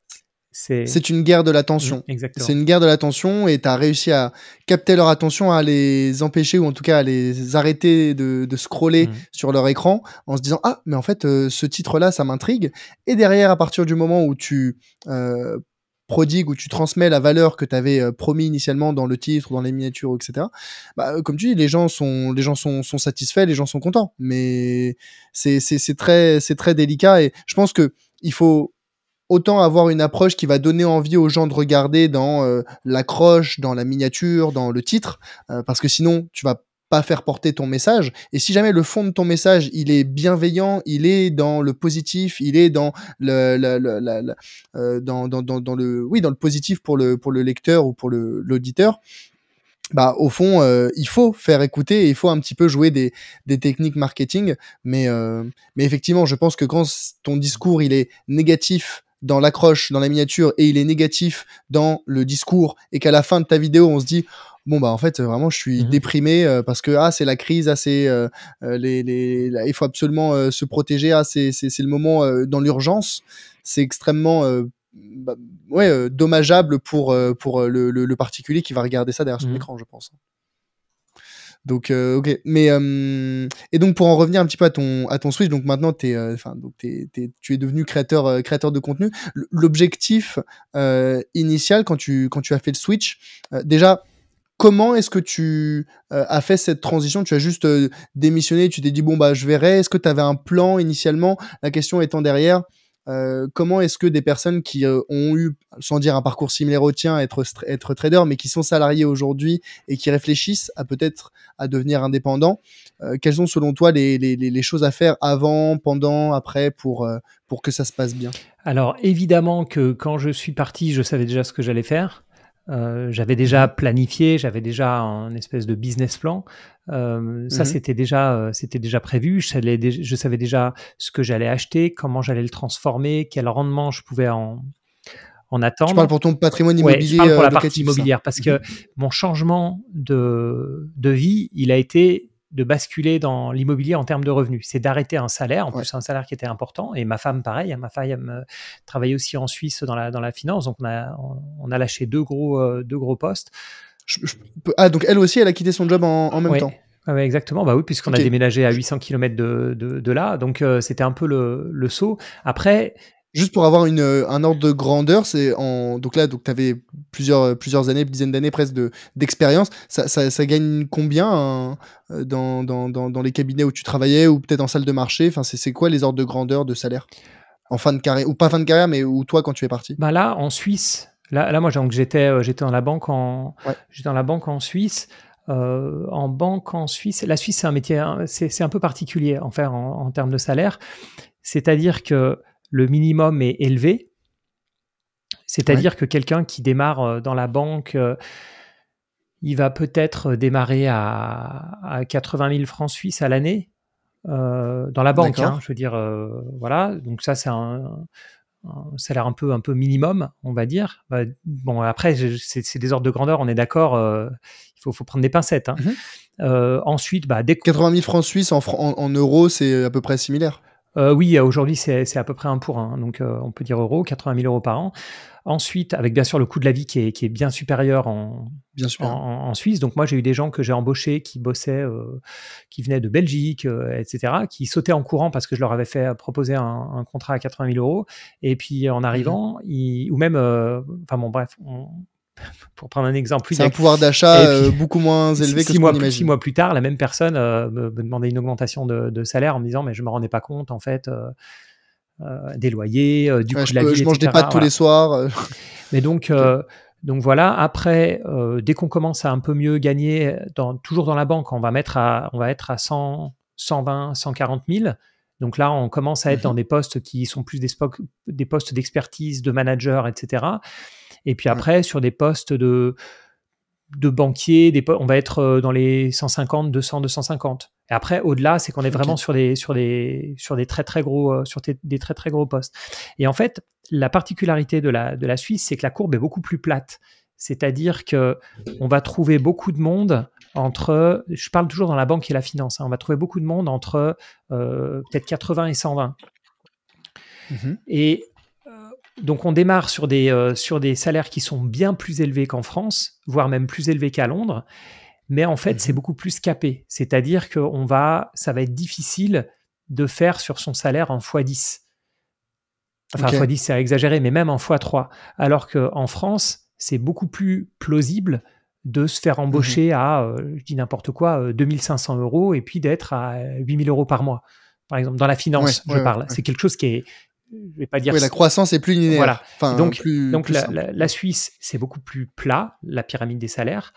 C'est... une guerre de l'attention. Mm, c'est une guerre de l'attention et tu as réussi à capter leur attention, à les empêcher ou en tout cas à les arrêter de, scroller mm. sur leur écran en se disant Ah, mais en fait, euh, ce titre-là, ça m'intrigue. Et derrière, à partir du moment où tu prodigue où tu transmets la valeur que tu avais euh, promis initialement dans le titre, dans les miniatures, etc. Bah, euh, comme tu dis, les gens sont, les gens sont, satisfaits, les gens sont contents, mais c'est très, c'est très délicat et je pense que il faut autant avoir une approche qui va donner envie aux gens de regarder dans euh, l'accroche, dans la miniature, dans le titre, parce que sinon tu vas à faire porter ton message. Et si jamais le fond de ton message, il est bienveillant, il est dans le positif, il est dans le, euh, dans, le, oui, dans le positif pour le, pour le lecteur ou pour l'auditeur, bah, au fond, euh, il faut faire écouter il faut un petit peu jouer des, des techniques marketing. Mais, euh, mais effectivement, je pense que quand ton discours il est négatif dans l'accroche, dans la miniature, et il est négatif dans le discours, et qu'à la fin de ta vidéo, on se dit bon bah en fait euh, vraiment je suis mmh déprimé euh, parce que ah c'est la crise, ah c'est euh, les, les il faut absolument se protéger, ah c'est c'est le moment dans l'urgence, c'est extrêmement bah, ouais dommageable pour pour le, particulier qui va regarder ça derrière son mmh écran je pense. Donc, ok. Mais, et donc, pour en revenir un petit peu à ton, à ton Switch, donc maintenant, es, enfin donc tu es devenu créateur, créateur de contenu. L'objectif initial, quand tu, quand tu as fait le Switch, déjà, Comment est-ce que tu euh, as fait cette transition Tu as juste euh, démissionné, tu t'es dit bon bah je verrai. Est-ce que tu avais un plan initialement La question étant derrière, euh, comment est-ce que des personnes qui ont eu, sans dire un parcours similaire au tien, être être trader, mais qui sont salariés aujourd'hui et qui réfléchissent à peut-être à devenir indépendants, quelles sont selon toi les, les, choses à faire avant, pendant, après pour pour que ça se passe bien Alors évidemment que quand je suis parti, je savais déjà ce que j'allais faire. Euh, j'avais déjà mhm. planifié, j'avais déjà un espèce de business plan. Euh, Ça, mhm. c'était déjà, euh, c'était déjà prévu. Je savais, déjà ce que j'allais acheter, comment j'allais le transformer, quel rendement je pouvais en, en attendre. Je parle pour ton patrimoine immobilier pour euh, la partie immobilière, parce que mhm. mon changement de, de vie, il a été de basculer dans l'immobilier en termes de revenus. C'est d'arrêter un salaire, en plus un salaire qui était important. Et ma femme, pareil, hein, ma femme euh, travaillait aussi en Suisse dans la, dans la finance. Donc on a, lâché deux gros, euh, gros postes. Ah, donc elle aussi, elle a quitté son job en, même temps ah, exactement, bah oui, puisqu'on a déménagé à 800 km de, de, là, donc euh, c'était un peu le, le, saut. Après, Juste pour avoir euh, un ordre de grandeur, c'est en donc là donc avais plusieurs euh, plusieurs années, dizaines d'années presque de d'expérience. Ça, gagne combien euh, dans, dans, les cabinets où tu travaillais ou peut-être en salle de marché. Enfin c'est quoi les ordres de grandeur de salaire en fin de carrière ou pas fin de carrière mais où toi quand tu es parti. Bah là en Suisse, là, là moi j'étais j'étais dans la banque en dans la banque en Suisse. en banque en Suisse. La Suisse, c'est un métier, hein, c'est un peu particulier en, faire en termes de salaire. C'est-à-dire que le minimum est élevé. C'est-à-dire que quelqu'un qui démarre euh, dans la banque, euh, il va peut-être euh, démarrer à, 80 000 francs suisses à l'année. dans la banque, hein, je veux dire, voilà. Donc ça, c'est un, salaire un peu, un peu minimum, on va dire. Bah, bon, après, c'est des ordres de grandeur, on est d'accord. il faut, prendre des pincettes. Hein. Mhm. ensuite, bah, 80 000 francs suisses en euros, c'est à peu près similaire. Euh, oui, euh, aujourd'hui, c'est à peu près un pour un. Hein. Donc, euh, on peut dire euros, 80 000 euros par an. Ensuite, avec bien sûr le coût de la vie qui est, bien supérieur en, Suisse. Donc, moi, j'ai eu des gens que j'ai embauchés qui bossaient, qui venaient de Belgique, etc., qui sautaient en courant parce que je leur avais fait proposer un, contrat à 80 000 euros. Et puis, en mmh arrivant, ou même, enfin bon, bref, pour prendre un exemple C'est un pouvoir d'achat euh, beaucoup moins élevé que ce mois, Six mois plus tard, la même personne euh, me, demandait une augmentation de, salaire en me disant mais je me rendais pas compte en fait euh, des loyers, du je de la mange des pâtes tous les soirs. Mais donc. donc voilà, après, dès qu'on commence à un peu mieux gagner, dans, toujours dans la banque, on va, mettre on va être à 100, 120, 140 000. Donc là, on commence à être mhm. dans des postes qui sont plus des, postes d'expertise, de manager, etc. Et puis après, sur des postes de, de banquier, on va être euh, dans les 150, 200, 250. Et après, au-delà, c'est qu'on est vraiment sur des, sur des, sur des très très gros, euh, sur très très gros postes. Et en fait, la particularité de la, de la Suisse, c'est que la courbe est beaucoup plus plate. C'est-à-dire que on va trouver beaucoup de monde entre, je parle toujours dans la banque et la finance, hein, on va trouver beaucoup de monde entre euh, peut-être 80 et 120. Mhm. Et euh, donc on démarre sur des, euh, sur des salaires qui sont bien plus élevés qu'en France, voire même plus élevés qu'à Londres, mais en fait mhm. c'est beaucoup plus capé. C'est-à-dire que on va, ça va être difficile de faire sur son salaire en x10. Enfin, x10 c'est exagéré, mais même en x3. Alors qu'en France, c'est beaucoup plus plausible de se faire mmh embaucher à, euh, je dis n'importe quoi, 2500 euh, euros et puis d'être à 8000 euh, euros par mois. Par exemple, dans la finance, je parle. C'est quelque chose qui est, je vais pas dire. la croissance est plus linéaire. Voilà. Enfin, donc, donc la, Suisse, c'est beaucoup plus plat, la pyramide des salaires.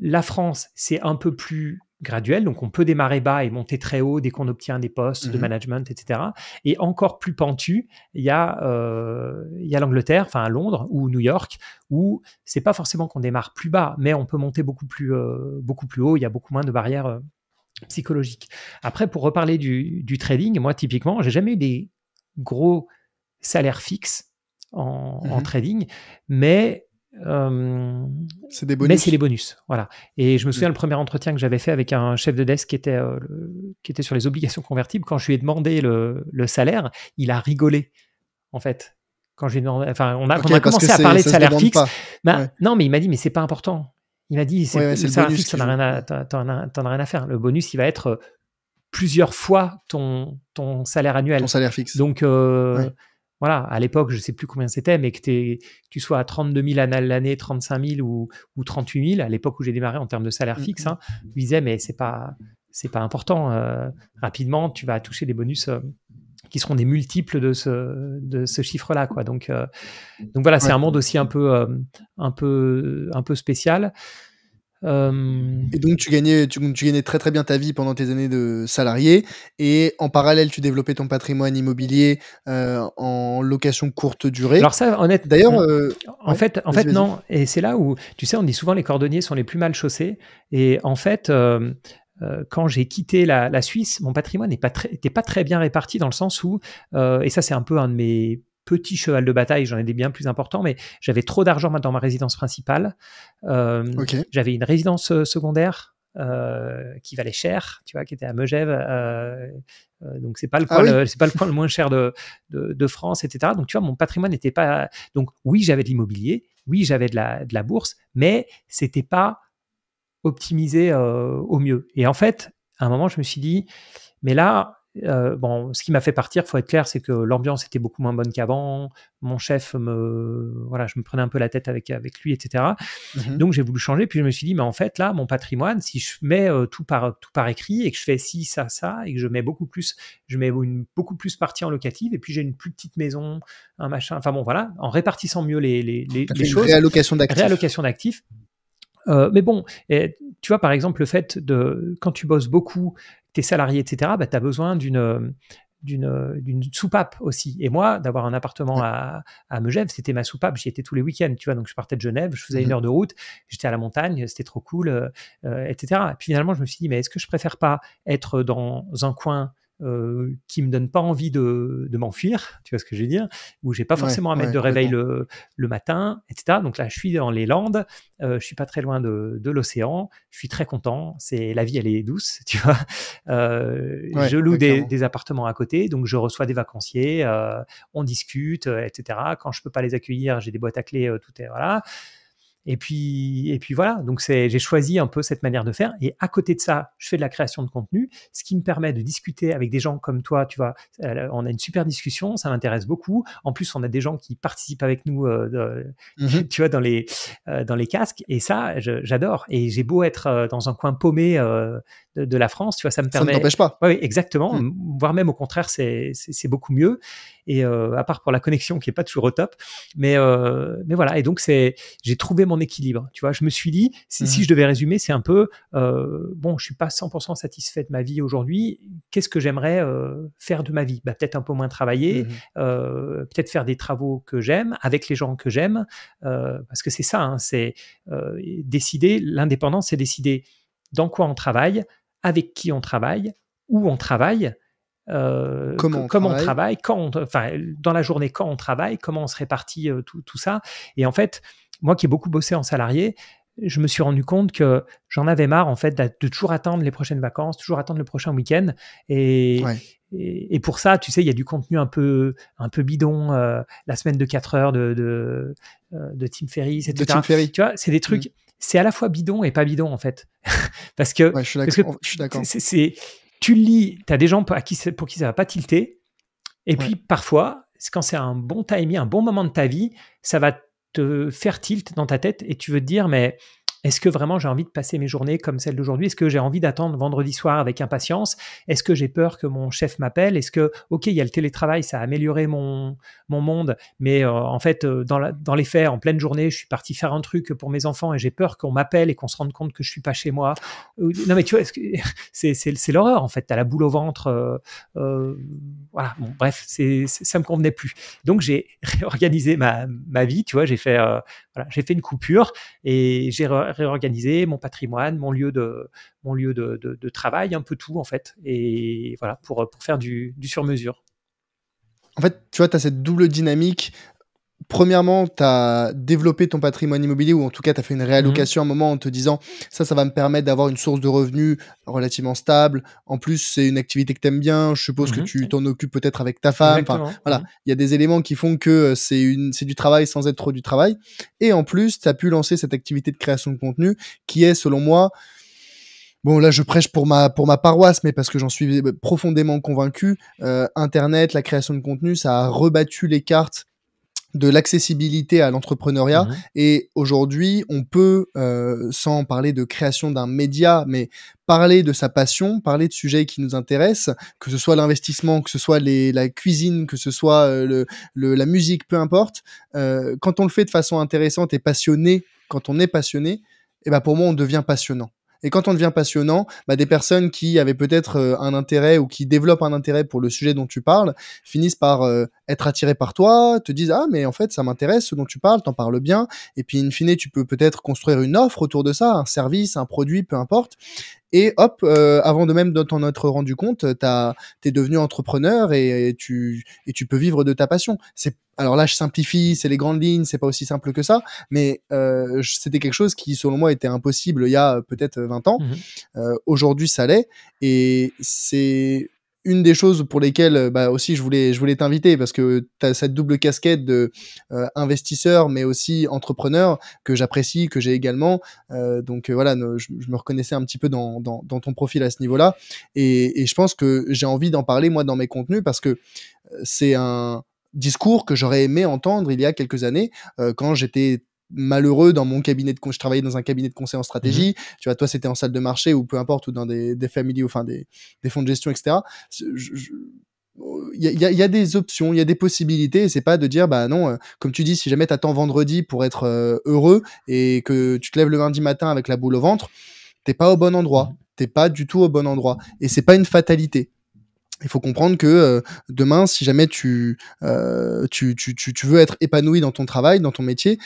La France, c'est un peu plus graduel. Donc, on peut démarrer bas et monter très haut dès qu'on obtient des postes de mhm. management, etc. Et encore plus pentu, il y a, euh, il l'Angleterre, enfin Londres ou New York, où c'est pas forcément qu'on démarre plus bas, mais on peut monter beaucoup plus, euh, beaucoup plus haut. Il y a beaucoup moins de barrières euh, psychologiques. Après, pour reparler du, trading, moi, typiquement, j'ai jamais eu des gros salaires fixes en mhm. trading, mais euh, c'est des bonus. Mais c'est les bonus, voilà. Et je me souviens le mm. premier entretien que j'avais fait avec un chef de desk qui était, euh, qui était sur les obligations convertibles. Quand je lui ai demandé le, le salaire, il a rigolé, en fait. Quand je enfin, on a, commencé à parler de salaire fixe. Bah, non, mais il m'a dit, mais c'est pas important. Il m'a dit, c'est, le, salaire fixe, t'en as, rien à, as, rien à faire. Le bonus, il va être euh, plusieurs fois ton, ton salaire annuel. Ton salaire fixe. Donc, euh, voilà, à l'époque, je ne sais plus combien c'était, mais que, tu sois à 32 000 l'année, 35 000 ou, 38 000, à l'époque où j'ai démarré en termes de salaire mmh, fixe, mmh. hein, je disais, mais c'est pas, pas important. Euh, rapidement, tu vas toucher des bonus euh, qui seront des multiples de ce, de ce chiffre-là, quoi. Donc, euh, donc voilà, c'est un monde aussi un peu, un peu, un peu spécial. Euh, et donc tu gagnais, tu, gagnais très très bien ta vie pendant tes années de salarié et en parallèle tu développais ton patrimoine immobilier euh, en location courte durée. Alors ça, honnêtement, D'ailleurs, euh, en fait, en fait non. Et c'est là où tu sais, on dit souvent les cordonniers sont les plus mal chaussés et en fait. quand j'ai quitté la, Suisse, mon patrimoine n'était pas, pas, très bien réparti dans le sens où, et ça c'est un peu un de mes petit cheval de bataille, j'en ai des bien plus importants, mais j'avais trop d'argent dans ma résidence principale. Euh, j'avais une résidence euh, secondaire euh, qui valait cher, tu vois, qui était à Megève. donc c'est pas le ah c'est pas le coin le moins cher de, France, etc. Donc tu vois, mon patrimoine n'était pas. Donc oui, j'avais de l'immobilier, oui, j'avais de la, bourse, mais c'était pas optimisé au mieux. Et en fait, à un moment, je me suis dit, mais là, euh, ce qui m'a fait partir, faut être clair, c'est que l'ambiance était beaucoup moins bonne qu'avant. Mon chef me, voilà, je me prenais un peu la tête avec avec lui, etc. Mmh Donc j'ai voulu changer. Puis je me suis dit, mais en fait là, mon patrimoine, si je mets euh, tout par tout par écrit et que je fais ci, ça, ça, et que je mets beaucoup plus, je mets beaucoup plus partie en locative, et puis j'ai une plus petite maison, un machin. Enfin bon, voilà, en répartissant mieux les les, les, choses. Réallocation d'actifs. Réallocation d'actifs. Euh, mais bon, tu vois, par exemple, le fait de, quand tu bosses beaucoup tes salariés, etc., bah, tu as besoin d'une euh, euh, d'une soupape aussi. Et moi, d'avoir un appartement à, à Megève, c'était ma soupape. J'y étais tous les week-ends, tu vois. Donc, je partais de Genève, je faisais une mmh heure de route, j'étais à la montagne, c'était trop cool, euh, etc. puis, finalement, je me suis dit, mais est-ce que je préfère pas être dans un coin euh, qui me donne pas envie de, m'enfuir, tu vois ce que je veux dire, où j'ai pas forcément à mettre de réveil le, matin, etc. Donc là, je suis dans les Landes, euh, je suis pas très loin de, l'océan, je suis très content, c'est la vie elle est douce, tu vois. Euh, je loue des, appartements à côté, donc je reçois des vacanciers, on discute, etc. Quand je peux pas les accueillir, j'ai des boîtes à clé tout est voilà. Et puis, et puis voilà, donc c'est j'ai choisi un peu cette manière de faire. Et à côté de ça, je fais de la création de contenu, ce qui me permet de discuter avec des gens comme toi. Tu vois, euh, on a une super discussion, ça m'intéresse beaucoup. En plus, on a des gens qui participent avec nous, euh, mmh tu vois, dans les, euh, dans les casques. Et ça, j'adore. Et j'ai beau être dans un coin paumé, de, la France. Tu vois, ça me permet. Ça ne t'empêche pas. Oui, exactement. Hmm. Voire même au contraire, c'est beaucoup mieux. Et euh, à part pour la connexion qui est pas toujours au top, mais euh, mais voilà. Et donc c'est, j'ai trouvé mon équilibre. Tu vois, je me suis dit, si, hmm. je devais résumer, c'est un peu euh, bon, je ne suis pas 100% satisfait de ma vie aujourd'hui. Qu'est-ce que j'aimerais faire de ma vie bah, peut-être un peu moins travailler, hmm. peut-être faire des travaux que j'aime avec les gens que j'aime, parce que c'est ça. Hein, c'est décider. L'indépendance, c'est décider dans quoi on travaille, avec qui on travaille, où on travaille, euh, comment, on, travaille. quand enfin, dans la journée, quand on travaille, comment on se répartit euh, tout, ça. Et en fait, moi qui ai beaucoup bossé en salarié, je me suis rendu compte que j'en avais marre en fait de toujours attendre les prochaines vacances, toujours attendre le prochain week-end. Et, et, pour ça, tu sais, il y a du contenu un peu, un peu bidon, euh, la semaine de 4 heures de, de, de Ferry. c'est des trucs. Mm c'est à la fois bidon et pas bidon en fait. parce que, je suis d'accord. C'est, tu le lis, tu as des gens pour, qui, pour qui ça va pas tilter. Et puis parfois, quand c'est un bon timing, un bon moment de ta vie, ça va te faire tilt dans ta tête et tu veux te dire, mais est-ce que vraiment j'ai envie de passer mes journées comme celle d'aujourd'hui Est-ce que j'ai envie d'attendre vendredi soir avec impatience Est-ce que j'ai peur que mon chef m'appelle Est-ce que, ok, il y a le télétravail, ça a amélioré mon, mon monde, mais euh, en fait, euh, dans, dans, les faits, en pleine journée, je suis parti faire un truc pour mes enfants et j'ai peur qu'on m'appelle et qu'on se rende compte que je suis pas chez moi. non, mais tu vois, c'est l'horreur en fait. tu as la boule au ventre. Euh, voilà, bon, bref, c'est ça me convenait plus. Donc j'ai réorganisé ma, ma vie, tu vois, j'ai fait, voilà, j'ai fait une coupure et j'ai réorganiser mon patrimoine, mon lieu de, mon lieu de, travail, un peu tout en fait. Et voilà, pour, faire du, du sur-mesure. En fait, tu vois, tu as cette double dynamique Premièrement, tu as développé ton patrimoine immobilier ou en tout cas tu as fait une réallocation mhm. à un moment en te disant ça, ça va me permettre d'avoir une source de revenus relativement stable. En plus, c'est une activité que tu aimes bien. Je suppose que mhm. tu t'en occupes peut-être avec ta femme. Enfin, voilà, mhm. il y a des éléments qui font que euh, c'est une, c'est du travail sans être trop du travail. Et en plus, tu as pu lancer cette activité de création de contenu qui est, selon moi, bon là je prêche pour ma pour ma paroisse mais parce que j'en suis euh, profondément convaincu euh, internet la création de contenu ça a rebattu les cartes de l'accessibilité à l'entrepreneuriat. Mhm. Et aujourd'hui, on peut, euh, sans parler de création d'un média, mais parler de sa passion, parler de sujets qui nous intéressent, que ce soit l'investissement, que ce soit les, la cuisine, que ce soit euh, la musique, peu importe. Euh, quand on le fait de façon intéressante et passionnée, quand on est passionné, eh ben pour moi, on devient passionnant. Et quand on devient passionnant, bah, des personnes qui avaient peut-être euh, un intérêt ou qui développent un intérêt pour le sujet dont tu parles finissent par euh, être attirées par toi, te disent ah mais en fait ça m'intéresse ce dont tu parles, t'en parles bien. Et puis in fine, tu peux peut-être construire une offre autour de ça, un service, un produit, peu importe et hop, euh, avant de même d'en t'en être rendu compte, tu es devenu entrepreneur et, tu, et peux vivre de ta passion. alors là, je simplifie, c'est les grandes lignes, c'est pas aussi simple que ça, mais euh, c'était quelque chose qui, selon moi, était impossible il y a euh, peut-être 20 ans. Mmh aujourd'hui, ça l'est, et c'est une des choses pour lesquelles euh, bah, aussi je voulais, je voulais t'inviter parce que tu as cette double casquette de euh, investisseur mais aussi entrepreneur que j'apprécie, que j'ai également. Euh, donc voilà, je, me reconnaissais un petit peu dans, ton profil à ce niveau-là. et, je pense que j'ai envie d'en parler moi dans mes contenus parce que c'est un discours que j'aurais aimé entendre il y a quelques années quand j'étais malheureux dans mon cabinet de je travaillais dans un cabinet de conseil en stratégie mhm. tu vois toi c'était en salle de marché ou peu importe ou dans des familles enfin des, des fonds de gestion etc il y, a, des options, il y a des possibilités, et c'est pas de dire, bah non, euh, comme tu dis, si jamais t'attends vendredi pour être euh, heureux et que tu te lèves le lundi matin avec la boule au ventre, t'es pas au bon endroit, mhm. t'es pas du tout au bon endroit, et c'est pas une fatalité. Il faut comprendre que euh, demain, si jamais tu, tu, tu, tu veux être épanoui dans ton travail, dans ton métier,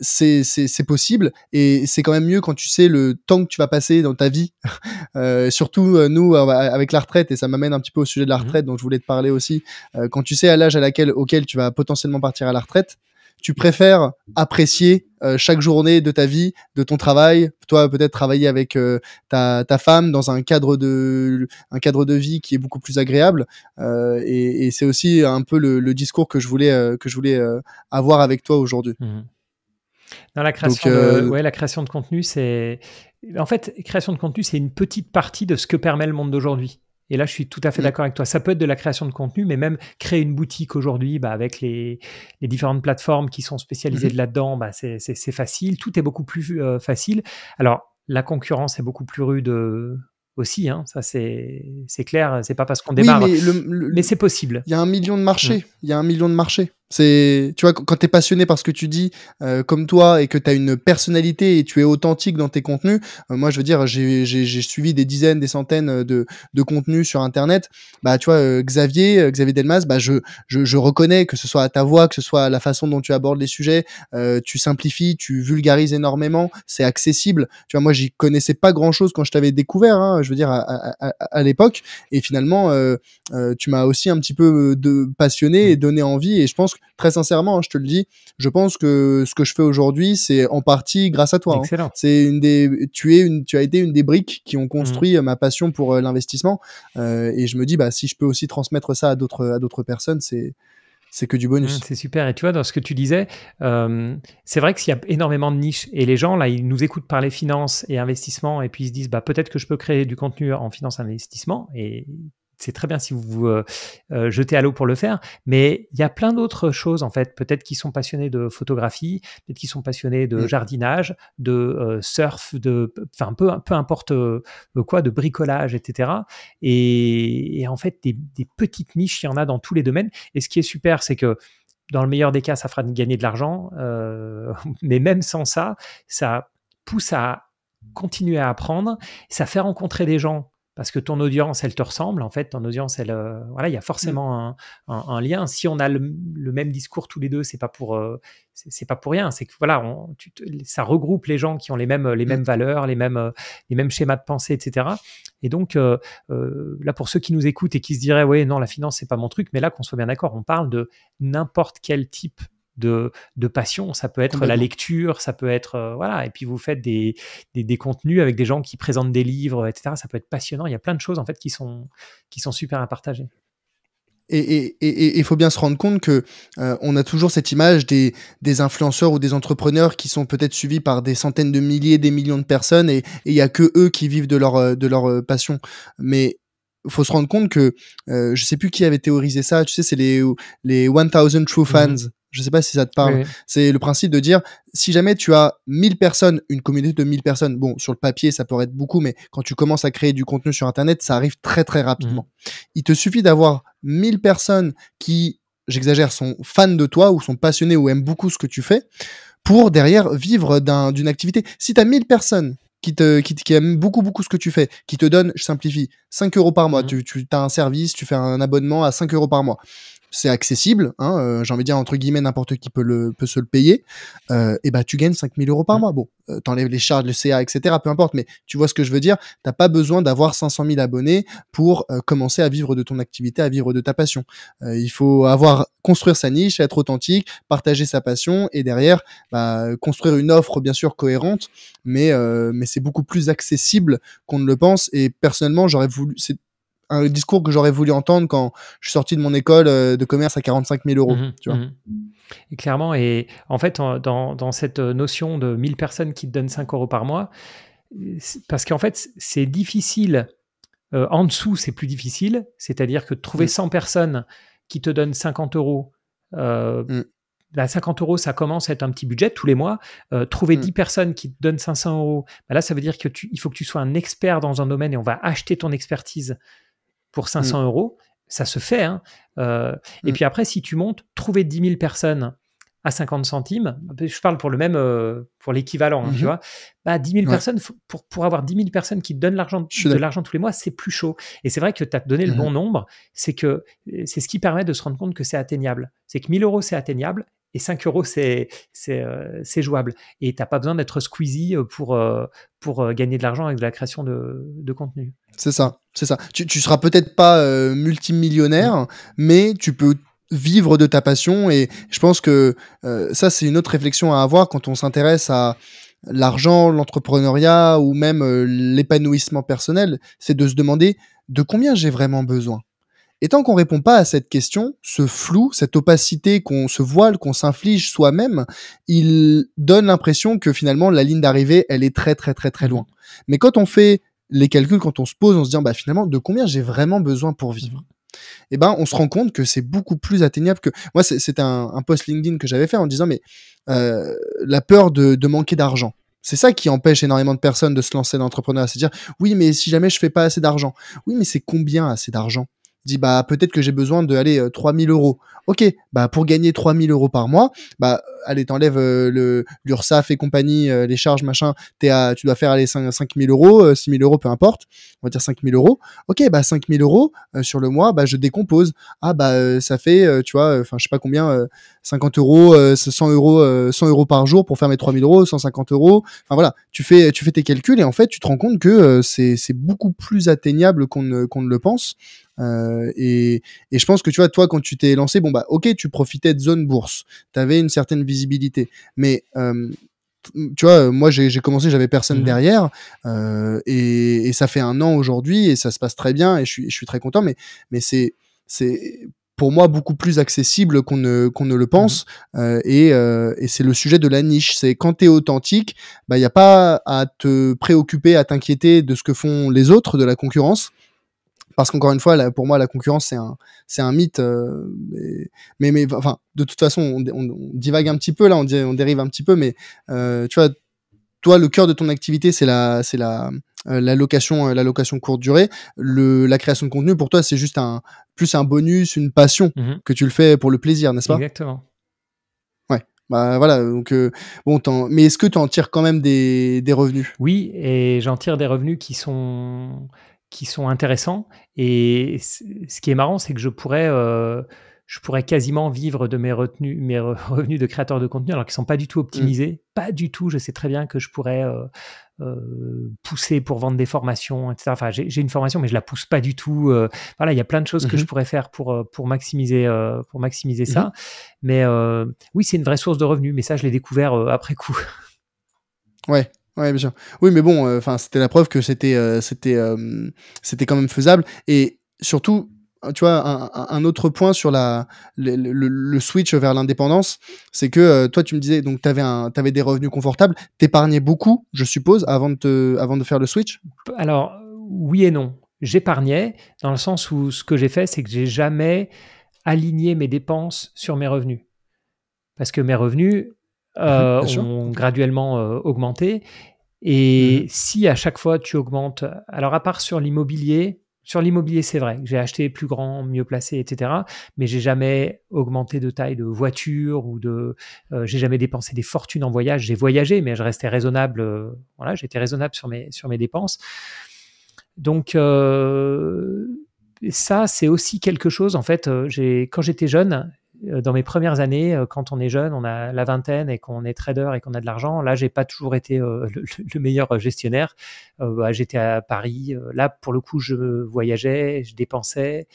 c'est, possible et c'est quand même mieux quand tu sais le temps que tu vas passer dans ta vie. Euh, surtout euh, nous euh, avec la retraite et ça m'amène un petit peu au sujet de la mmh retraite dont je voulais te parler aussi. quand tu sais à l'âge à laquelle auquel tu vas potentiellement partir à la retraite, tu préfères apprécier chaque journée de ta vie, de ton travail. Toi, peut-être travailler avec ta, femme dans un cadre de un cadre de vie qui est beaucoup plus agréable. et, c'est aussi un peu le, discours que je voulais que je voulais avoir avec toi aujourd'hui. Mmh dans la création, de, euh, ouais, la création de contenu, c'est. En fait, création de contenu, c'est une petite partie de ce que permet le monde d'aujourd'hui. Et là, je suis tout à fait mm. d'accord avec toi. Ça peut être de la création de contenu, mais même créer une boutique aujourd'hui, bah, avec les, les, différentes plateformes qui sont spécialisées mm-hmm. là-dedans, bah, c'est facile. Tout est beaucoup plus euh, facile. Alors, la concurrence est beaucoup plus rude euh, aussi. Hein. Ça, c'est clair. C'est pas parce qu'on démarre. mais, c'est possible. Il y a un million de marchés. Mm. Il y a un million de marchés. C'est, tu vois, quand t'es passionné par ce que tu dis, euh, comme toi, et que t'as une personnalité et tu es authentique dans tes contenus. Euh, moi, je veux dire, j'ai, suivi des dizaines, des centaines euh, de, de contenus sur Internet. Bah, tu vois, Xavier, Xavier Delmas, bah, je, je, je, reconnais que ce soit à ta voix, que ce soit à la façon dont tu abordes les sujets, tu simplifies, tu vulgarises énormément. C'est accessible. Tu vois, moi, j'y connaissais pas grand chose quand je t'avais découvert. Hein, je veux dire, à, à, à l'époque. Et finalement, tu m'as aussi un petit peu de, passionné et donné envie. Et je pense Très sincèrement, hein, je te le dis, je pense que ce que je fais aujourd'hui, c'est en partie grâce à toi. Hein. C'est une des, tu une, tu as été une des briques qui ont construit mmh. euh, ma passion pour euh, l'investissement. Euh, et je me dis, bah, si je peux aussi transmettre ça à d'autres, à d'autres personnes, c'est, c'est que du bonus. Mmh, c'est super. Et tu vois, dans ce que tu disais, c'est vrai qu'il y a énormément de niches. Et les gens, là, ils nous écoutent parler finance et investissement. Et puis ils se disent, bah, peut-être que je peux créer du contenu en finance et investissement. Et c'est très bien si vous vous euh, euh, jetez à l'eau pour le faire, mais il y a plein d'autres choses en fait, peut-être qui sont passionnés de photographie, peut-être qui sont passionnés de mmh. jardinage, de euh, surf, de enfin peu, peu importe quoi, de bricolage, etc. Et, en fait, des, des, petites niches, il y en a dans tous les domaines. Et ce qui est super, c'est que dans le meilleur des cas, ça fera gagner de l'argent, mais même sans ça, ça pousse à continuer à apprendre, ça fait rencontrer des gens parce que ton audience, elle te ressemble. En fait, ton audience, elle, euh, voilà, il y a mmh. forcément un, lien. Si on a le, même discours tous les deux, c'est pas pour, euh, c'est pas pour rien. C'est que voilà, ça regroupe les gens qui ont les mêmes, les mmh. mêmes valeurs, les mêmes, euh, les mêmes schémas de pensée, etc. Et donc là, pour ceux qui nous écoutent et qui se diraient, ouais, non, la finance, c'est pas mon truc, mais là, qu'on soit bien d'accord, on parle de n'importe quel type de, passion. Ça peut être la lecture, ça peut être. Euh, voilà. Et puis vous faites des, des, contenus avec des gens qui présentent des livres, etc. Ça peut être passionnant. Il y a plein de choses, en fait, qui sont, qui sont super à partager. Et il faut bien se rendre compte que euh, on a toujours cette image des, influenceurs ou des entrepreneurs qui sont peut-être suivis par des centaines de milliers, des millions de personnes, et il n'y a que eux qui vivent de leur, euh, de leur passion. Mais il faut se rendre compte que je sais plus qui avait théorisé ça. Tu sais, c'est les les 1000 true mmh fans. Je sais pas si ça te parle. C'est le principe de dire si jamais tu as 1000 personnes, une communauté de 1000 personnes, bon, sur le papier, ça pourrait être beaucoup, mais quand tu commences à créer du contenu sur Internet, ça arrive très très rapidement. Mhm. Il te suffit d'avoir 1000 personnes qui, j'exagère, sont fans de toi ou sont passionnés ou aiment beaucoup ce que tu fais pour derrière vivre d'une activité. Si tu as 1000 personnes qui, te, qui, aiment beaucoup, beaucoup ce que tu fais, qui te donnent, je simplifie, 5 euros par mois. Mhm. Tu, tu as un service, tu fais un abonnement à 5 euros par mois c'est accessible. Hein, euh, J'ai envie de dire entre guillemets n'importe qui peut le peut se le payer. Euh, et bah tu gagnes 5000 euros par mm. mois. Bon, euh, t'enlèves les charges, le CA, etc. Peu importe, mais tu vois ce que je veux dire. T'as pas besoin d'avoir 500 000 abonnés pour commencer à vivre de ton activité, à vivre de ta passion. il faut avoir construire sa niche, être authentique, partager sa passion et derrière bah, construire une offre bien sûr cohérente, mais mais c'est beaucoup plus accessible qu'on ne le pense. Et personnellement, j'aurais voulu, un discours que j'aurais voulu entendre quand je suis sorti de mon école euh, de commerce à 45 000 euros. Mhm, tu vois. Mhm. clairement, et en fait, dans, cette notion de 1000 personnes qui te donnent 5 euros par mois, parce qu'en fait, c'est difficile. Euh, en dessous, c'est plus difficile. C'est-à-dire que trouver 100 mm. personnes qui te donnent 50 euros, euh, 50 mm. bah, euros, ça commence à être un petit budget tous les mois. Euh, trouver 10 mm. personnes qui te donnent 500 euros, bah, là, ça veut dire que faut que tu sois un expert dans un domaine et on va acheter ton expertise pour 500 mm. euros, ça se fait. Hein. Euh, et mm. puis après, si tu montes, trouver 10 000 personnes à 50 centimes, je parle pour le même, euh, pour l'équivalent, hein, tu mm-hmm. vois, bah, personnes, pour, pour avoir 10 000 personnes qui te donnent l'argent, de l'argent tous les mois, c'est plus chaud. Et c'est vrai que tu as donné le mm-hmm. bon nombre, c'est que c'est ce qui permet de se rendre compte que c'est atteignable. C'est que 1000 euros, c'est atteignable, et 5 euros, euh, c'est jouable. Et tu n'as pas besoin d'être squeezy euh, pour, euh, pour gagner de l'argent avec de la création de, de contenu. C'est ça, c'est ça. Tu, ne seras peut-être pas multimillionnaire, mmh. mais tu peux vivre de ta passion. Et je pense que ça, c'est une autre réflexion à avoir quand on s'intéresse à l'argent, l'entrepreneuriat ou même l'épanouissement personnel. C'est de se demander de combien j'ai vraiment besoin. Et tant qu'on répond pas à cette question, ce flou, cette opacité qu'on se voile, qu'on s'inflige soi-même, il donne l'impression que finalement la ligne d'arrivée, elle est très très très très loin. Mais quand on fait les calculs, quand on se pose, on se dit bah finalement de combien j'ai vraiment besoin pour vivre. Eh ben, on se rend compte que c'est beaucoup plus atteignable que moi. C'était un, post LinkedIn que j'avais fait en disant mais euh, la peur de, manquer d'argent. C'est ça qui empêche énormément de personnes de se lancer dans l'entrepreneuriat. C'est dire, oui, mais si jamais je fais pas assez d'argent. Oui, mais c'est combien assez d'argent dit bah peut-être que j'ai besoin de 3000 euh, euros. Ok, bah pour gagner 3000 euros par mois, bah allez t'enlèves euh, le l'URSSAF et compagnie, euh, les charges machin, tu dois faire aller 5000 euros, 6000 euros, peu importe, on va dire 5000 euros. Ok, bah 5000 euros sur le mois, bah je décompose. Ah bah ça fait, tu vois, enfin je sais pas combien, 50 euros, 100 euros, 100 euros par jour pour faire mes 3000 euros, 150 euros. Enfin voilà, tu fais tu fais tes calculs et en fait tu te rends compte que c'est beaucoup plus atteignable qu'on ne le pense. Euh, et, et, je pense que tu vois, toi, quand tu t'es lancé, bon, bah, ok, tu profitais de zone bourse, tu avais une certaine visibilité, mais euh, tu vois, moi j'ai commencé, j'avais personne mhm. derrière, euh, et, et, ça fait un an aujourd'hui, et ça se passe très bien, et je suis, je suis très content, mais, mais c'est pour moi beaucoup plus accessible qu'on ne, qu'on ne le pense. Mhm. et, et c'est le sujet de la niche. C'est quand tu es authentique, il bah, n'y a pas à te préoccuper, à t'inquiéter de ce que font les autres, de la concurrence. Parce qu'encore une fois, pour moi, la concurrence, c'est un, mythe. Euh, mais, enfin, de toute façon, on, divague un petit peu, là, on, dérive un petit peu, mais euh, tu vois, toi, le cœur de ton activité, c'est la, euh, location, courte durée. la création de contenu, pour toi, c'est juste un, plus un bonus, une passion mhm. que tu le fais pour le plaisir, n'est-ce pas Exactement. Bah voilà, donc mais est-ce que tu en tires quand même des revenus Oui, et j'en tire des revenus qui sont qui sont intéressants. Et ce qui est marrant, c'est que je pourrais, euh, je pourrais quasiment vivre de mes, mes revenus de créateur de contenu, alors qu'ils ne sont pas du tout optimisés. Mm. Pas du tout. Je sais très bien que je pourrais euh, euh, pousser pour vendre des formations, etc. Enfin, j'ai une formation, mais je la pousse pas du tout. voilà, il y a plein de choses que je mm-hmm. pourrais faire pour, pour maximiser, pour maximiser ça. Mm-hmm. Mais oui, c'est une vraie source de revenus, mais ça, je l'ai découvert après coup. Ouais, oui, mais bon, euh, enfin, c'était la preuve que c'était, euh, c'était, euh, c'était quand même faisable. Et surtout, tu vois, un, autre point sur la, le, switch vers l'indépendance, c'est que toi, tu me disais, donc, tu avais, des revenus confortables, t'épargnais beaucoup, je suppose, avant de, avant de faire le switch Alors, oui et non. J'épargnais, dans le sens où ce que j'ai fait, c'est que j'ai jamais aligné mes dépenses sur mes revenus. Parce que mes revenus, Mhm, euh, ont graduellement euh, augmenté. Et mhm. si à chaque fois tu augmentes, alors à part sur l'immobilier, sur l'immobilier c'est vrai, j'ai acheté plus grand, mieux placé, etc. Mais j'ai jamais augmenté de taille de voiture ou de, euh, j'ai jamais dépensé des fortunes en voyage. J'ai voyagé, mais je restais raisonnable. voilà, j'étais raisonnable sur mes sur mes dépenses. Donc ça, c'est aussi quelque chose. En fait, j'ai quand j'étais jeune, euh, dans mes premières années, euh, quand on est jeune, on a la vingtaine et qu'on est trader et qu'on a de l'argent, là, j'ai pas toujours été euh, le, meilleur gestionnaire. Bah, j'étais à Paris. Là, pour le coup, je voyageais, je dépensais.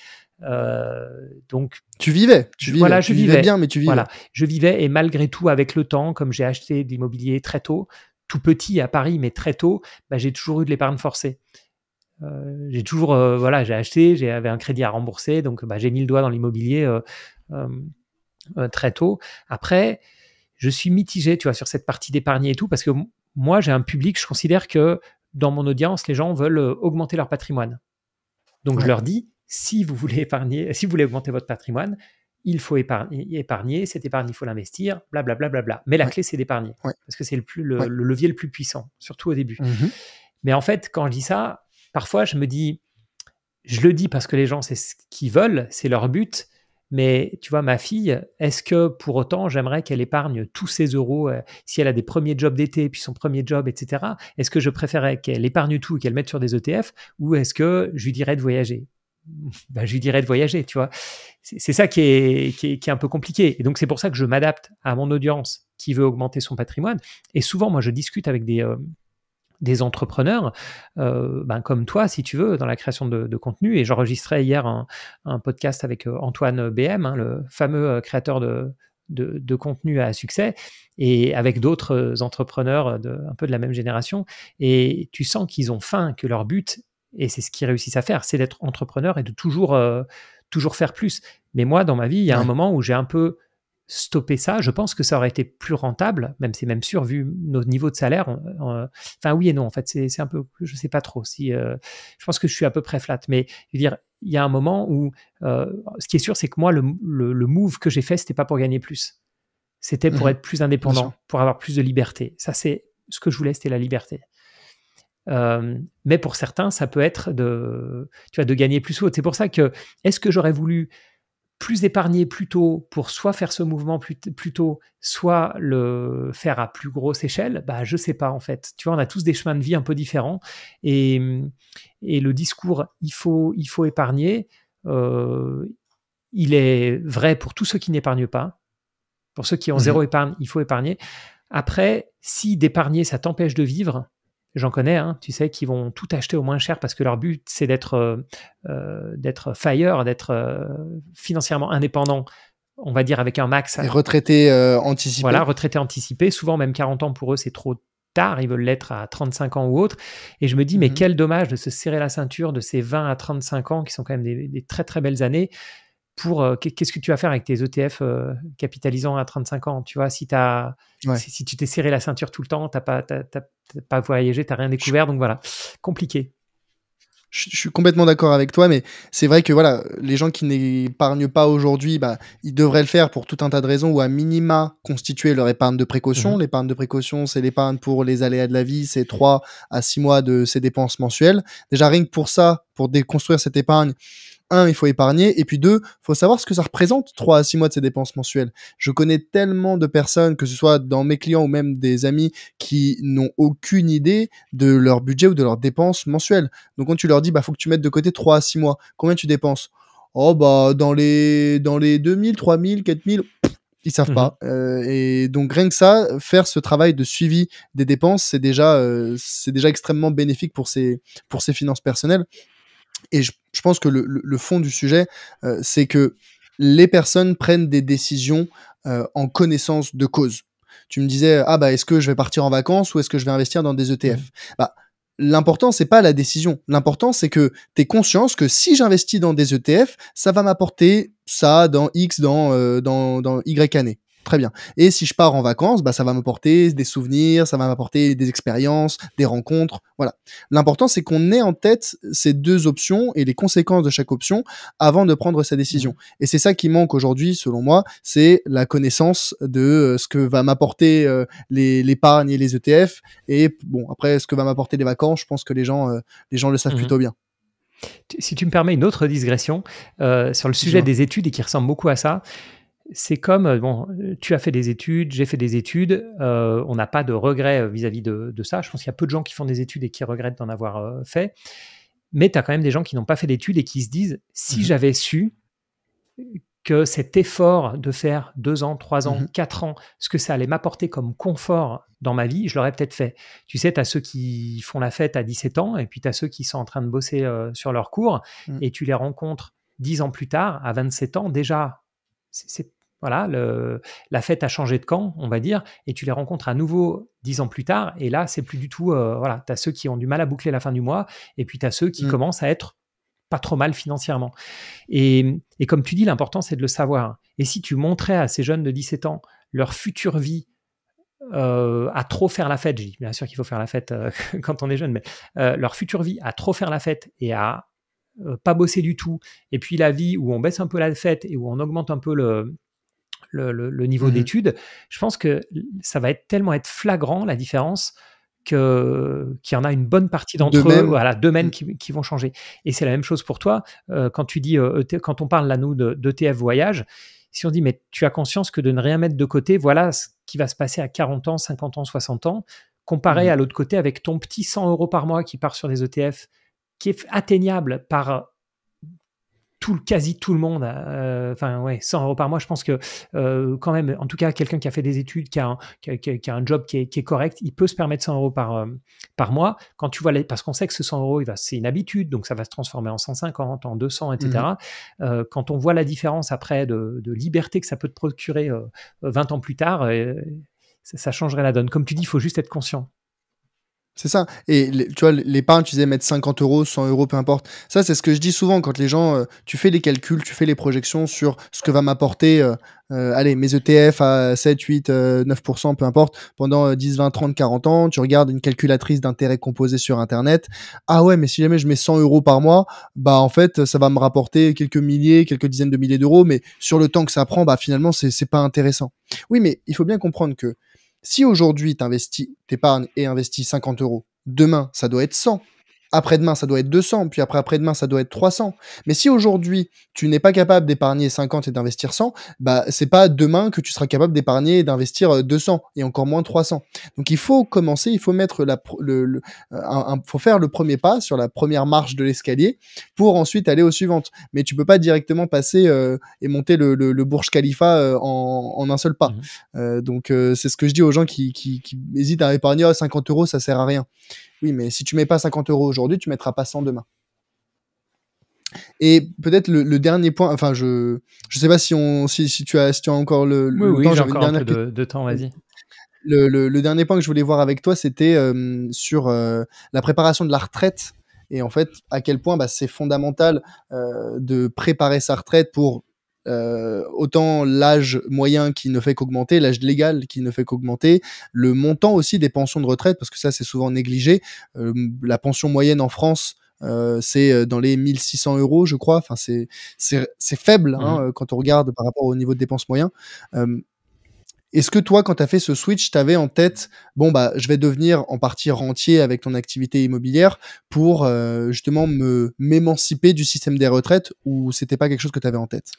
donc, tu vivais, tu vivais, voilà, je vivais, bien, mais tu vivais. Voilà, je vivais et malgré tout, avec le temps, comme j'ai acheté de l'immobilier très tôt, tout petit à Paris, mais très tôt, bah, j'ai toujours eu de l'épargne forcée. j'ai toujours, voilà, j'ai acheté, j'avais un crédit à rembourser, donc bah, j'ai mis le doigt dans l'immobilier euh, euh, très tôt. Après, je suis mitigé, tu vois, sur cette partie d'épargner et tout, parce que moi, j'ai un public, je considère que dans mon audience, les gens veulent euh, augmenter leur patrimoine. Donc, je leur dis, si vous voulez épargner, si vous voulez augmenter votre patrimoine, il faut épargner, épargner cette épargne, il faut l'investir, blablabla. Bla, bla, bla. Mais la clé, c'est d'épargner, parce que c'est le, plus, le, levier le plus puissant, surtout au début. Mm-hmm. Mais en fait, quand je dis ça, parfois, je me dis, je le dis parce que les gens, c'est ce qu'ils veulent, c'est leur but, mais tu vois, ma fille, est-ce que pour autant j'aimerais qu'elle épargne tous ses euros euh, si elle a des premiers jobs d'été, puis son premier job, etc. Est-ce que je préférerais qu'elle épargne tout et qu'elle mette sur des ETF ou est-ce que je lui dirais de voyager ben, je lui dirais de voyager, tu vois. C'est ça qui est, qui, est, qui est un peu compliqué. Et donc, c'est pour ça que je m'adapte à mon audience qui veut augmenter son patrimoine. Et souvent, moi, je discute avec des, euh, des entrepreneurs, euh, ben, comme toi, si tu veux, dans la création de, contenu. Et j'enregistrais hier un, podcast avec euh, Antoine BM, hein, le fameux euh, créateur de, de, contenu à succès, et avec d'autres entrepreneurs un peu de la même génération. Et tu sens qu'ils ont faim, que leur but, et c'est ce qu'ils réussissent à faire, c'est d'être entrepreneur et de toujours, toujours faire plus. Mais moi, dans ma vie, il y a un moment où j'ai un peu stopper ça, je pense que ça aurait été plus rentable, même c'est même sûr, vu nos niveaux de salaire. enfin, oui et non, en fait, c'est un peu, je sais pas trop si. Euh, je pense que je suis à peu près flat, mais dire, il y a un moment où, euh, ce qui est sûr, c'est que moi, le, move que j'ai fait, c'était pas pour gagner plus. C'était pour mhm. être plus indépendant, pour avoir plus de liberté. Ça, c'est ce que je voulais, c'était la liberté. Euh, mais pour certains, ça peut être de, tu vois, de gagner plus haut. C'est pour ça que, est-ce que j'aurais voulu plus épargner plus pour soit faire ce mouvement plus, tôt, soit le faire à plus grosse échelle, bah, je sais pas en fait. Tu vois, on a tous des chemins de vie un peu différents. Et, et le discours il faut, il faut épargner, euh, il est vrai pour tous ceux qui n'épargnent pas. Pour ceux qui ont mmh zéro épargne, il faut épargner. Après, si d'épargner, ça t'empêche de vivre, J'en connais, hein, tu sais, qui vont tout acheter au moins cher parce que leur but, c'est d'être euh, euh, d'être fire, d'être euh, financièrement indépendant, on va dire avec un max. Et retraité anticipé. Voilà, retraité anticipé. Souvent, même 40 ans pour eux, c'est trop tard, ils veulent l'être à 35 ans ou autre. Et je me dis, mais mhm. quel dommage de se serrer la ceinture de ces 20 à 35 ans, qui sont quand même des, très très belles années, pour qu'est-ce que tu vas faire avec tes ETF capitalisant à 35 ans Tu vois, si, as, si, tu t'es serré la ceinture tout le temps, tu n'as pas, t'as pas voyager t'as rien découvert, donc voilà, compliqué. Je, suis complètement d'accord avec toi, mais c'est vrai que voilà, les gens qui n'épargnent pas aujourd'hui, bah, ils devraient le faire pour tout un tas de raisons ou à minima constituer leur épargne de précaution. Mhm. L'épargne de précaution, c'est l'épargne pour les aléas de la vie, c'est 3 à 6 mois de ses dépenses mensuelles. Déjà, rien que pour ça, pour déconstruire cette épargne, un, il faut épargner, et puis deux, faut savoir ce que ça représente, trois à six mois de ses dépenses mensuelles. Je connais tellement de personnes, que ce soit dans mes clients ou même des amis, qui n'ont aucune idée de leur budget ou de leurs dépenses mensuelles. Donc quand tu leur dis, bah faut que tu mettes de côté trois à six mois, combien tu dépenses Oh bah dans les, dans les 2000, 3000, 4000, ils savent mmh pas. Euh, et donc rien que ça, faire ce travail de suivi des dépenses, c'est déjà, euh, c'est déjà extrêmement bénéfique pour pour ses finances personnelles. Et je, pense que le, fond du sujet, euh, c'est que les personnes prennent des décisions euh, en connaissance de cause. Tu me disais, ah bah est-ce que je vais partir en vacances ou est-ce que je vais investir dans des ETF bah, L'important, n'est pas la décision. L'important, c'est que tu es conscience que si j'investis dans des ETF, ça va m'apporter ça dans X, dans, euh, dans Y années très bien. Et si je pars en vacances, bah, ça va m'apporter des souvenirs, ça va m'apporter des expériences, des rencontres. Voilà. L'important, c'est qu'on ait en tête ces deux options et les conséquences de chaque option avant de prendre sa décision. Mmh. Et c'est ça qui manque aujourd'hui, selon moi, c'est la connaissance de euh, ce que va m'apporter euh, l'épargne et les ETF. Et bon, après, ce que va m'apporter les vacances, je pense que les gens, euh, les gens le savent mmh. plutôt bien. Si tu me permets une autre digression sur le sujet des études et qui ressemble beaucoup à ça, c'est comme, euh, bon, euh, tu as fait des études, j'ai fait des études, euh, on n'a pas de regrets vis-à-vis de, ça. Je pense qu'il y a peu de gens qui font des études et qui regrettent d'en avoir fait. Mais tu as quand même des gens qui n'ont pas fait d'études et qui se disent, si mhm. j'avais su que cet effort de faire deux ans, trois ans, mhm. quatre ans, ce que ça allait m'apporter comme confort dans ma vie, je l'aurais peut-être fait. Tu sais, tu as ceux qui font la fête à 17 ans, et puis tu as ceux qui sont en train de bosser sur leurs cours, mm. et tu les rencontres dix ans plus tard, à 27 ans, déjà, c'est voilà, la fête a changé de camp, on va dire, et tu les rencontres à nouveau dix ans plus tard. Et là, c'est plus du tout. Euh, voilà, tu as ceux qui ont du mal à boucler la fin du mois, et puis tu as ceux qui mmh. commencent à être pas trop mal financièrement. Et, comme tu dis, l'important, c'est de le savoir. Et si tu montrais à ces jeunes de 17 ans leur future vie euh, à trop faire la fête, je dis bien sûr qu'il faut faire la fête euh, quand on est jeune, mais leur future vie à trop faire la fête et à pas bosser du tout, et puis la vie où on baisse un peu la fête et où on augmente un peu le, le, niveau mmh d'études, je pense que ça va être tellement être flagrant la différence que qu'il y en a une bonne partie d'entre eux, voilà, deux mêmes mmh. qui, vont changer. Et c'est la même chose pour toi euh, quand tu dis, euh, e quand on parle là nous de, voyage. Si on dit, mais tu as conscience que de ne rien mettre de côté, voilà ce qui va se passer à 40 ans, 50 ans, 60 ans, comparé mmh à l'autre côté avec ton petit 100 euros par mois qui part sur des ETF, qui est atteignable par tout, quasi tout le monde, euh, enfin ouais, 100 euros par mois, je pense que euh, quand même, en tout cas, quelqu'un qui a fait des études, qui a un, job qui est, correct, il peut se permettre 100 euros par, euh, par mois. Quand tu vois, parce qu'on sait que ce 100 euros, c'est une habitude, donc ça va se transformer en 150, en 200, etc. Mhm. quand on voit la différence après de, liberté que ça peut te procurer 20 ans plus tard, ça changerait la donne. Comme tu dis, il faut juste être conscient. C'est ça. Et tu vois, l'épargne, tu disais mettre 50 euros, 100 euros, peu importe. Ça, c'est ce que je dis souvent quand les gens, euh, tu fais les calculs, tu fais les projections sur ce que va m'apporter, euh, euh, allez, mes ETF à 7, 8, 9%, peu importe, pendant 10, 20, 30, 40 ans. Tu regardes une calculatrice d'intérêt composé sur Internet. Ah ouais, mais si jamais je mets 100 euros par mois, bah en fait, ça va me rapporter quelques milliers, quelques dizaines de milliers d'euros, mais sur le temps que ça prend, bah finalement, c'est pas intéressant. Oui, mais il faut bien comprendre que si aujourd'hui, tu épargnes et investis 50 euros, demain, ça doit être 100. Après-demain, ça doit être 200, puis après après-demain, ça doit être 300. Mais si aujourd'hui, tu n'es pas capable d'épargner 50 et d'investir 100, bah c'est pas demain que tu seras capable d'épargner et d'investir 200 euh, et encore moins 300. Donc il faut commencer, il faut mettre la le, euh, faut faire le premier pas sur la première marche de l'escalier pour ensuite aller aux suivantes. Mais tu peux pas directement passer euh, et monter le, le, le Burj Khalifa en, un seul pas. Mmh donc c'est ce que je dis aux gens qui, hésitent à épargner 50 euros, ça sert à rien. Oui, mais si tu mets pas 50 euros aujourd'hui, tu mettras pas 100 demain. Et peut-être le, dernier point, enfin, je je sais pas si on si, tu as encore le, j'ai encore de, temps, vas-y. Le, dernier point que je voulais voir avec toi, c'était euh, sur euh, la préparation de la retraite et en fait à quel point bah, c'est fondamental euh, de préparer sa retraite pour euh, autant l'âge moyen qui ne fait qu'augmenter, l'âge légal qui ne fait qu'augmenter, le montant aussi des pensions de retraite, parce que ça c'est souvent négligé. Euh, la pension moyenne en France, euh, c'est dans les 1600 euros, je crois. Enfin, c'est faible hein, mmh. quand on regarde par rapport au niveau de dépenses moyen. Est-ce que toi, quand tu as fait ce switch, tu avais en tête, bon, bah, je vais devenir en partie rentier avec ton activité immobilière pour euh, justement me m'émanciper du système des retraites ou c'était pas quelque chose que tu avais en tête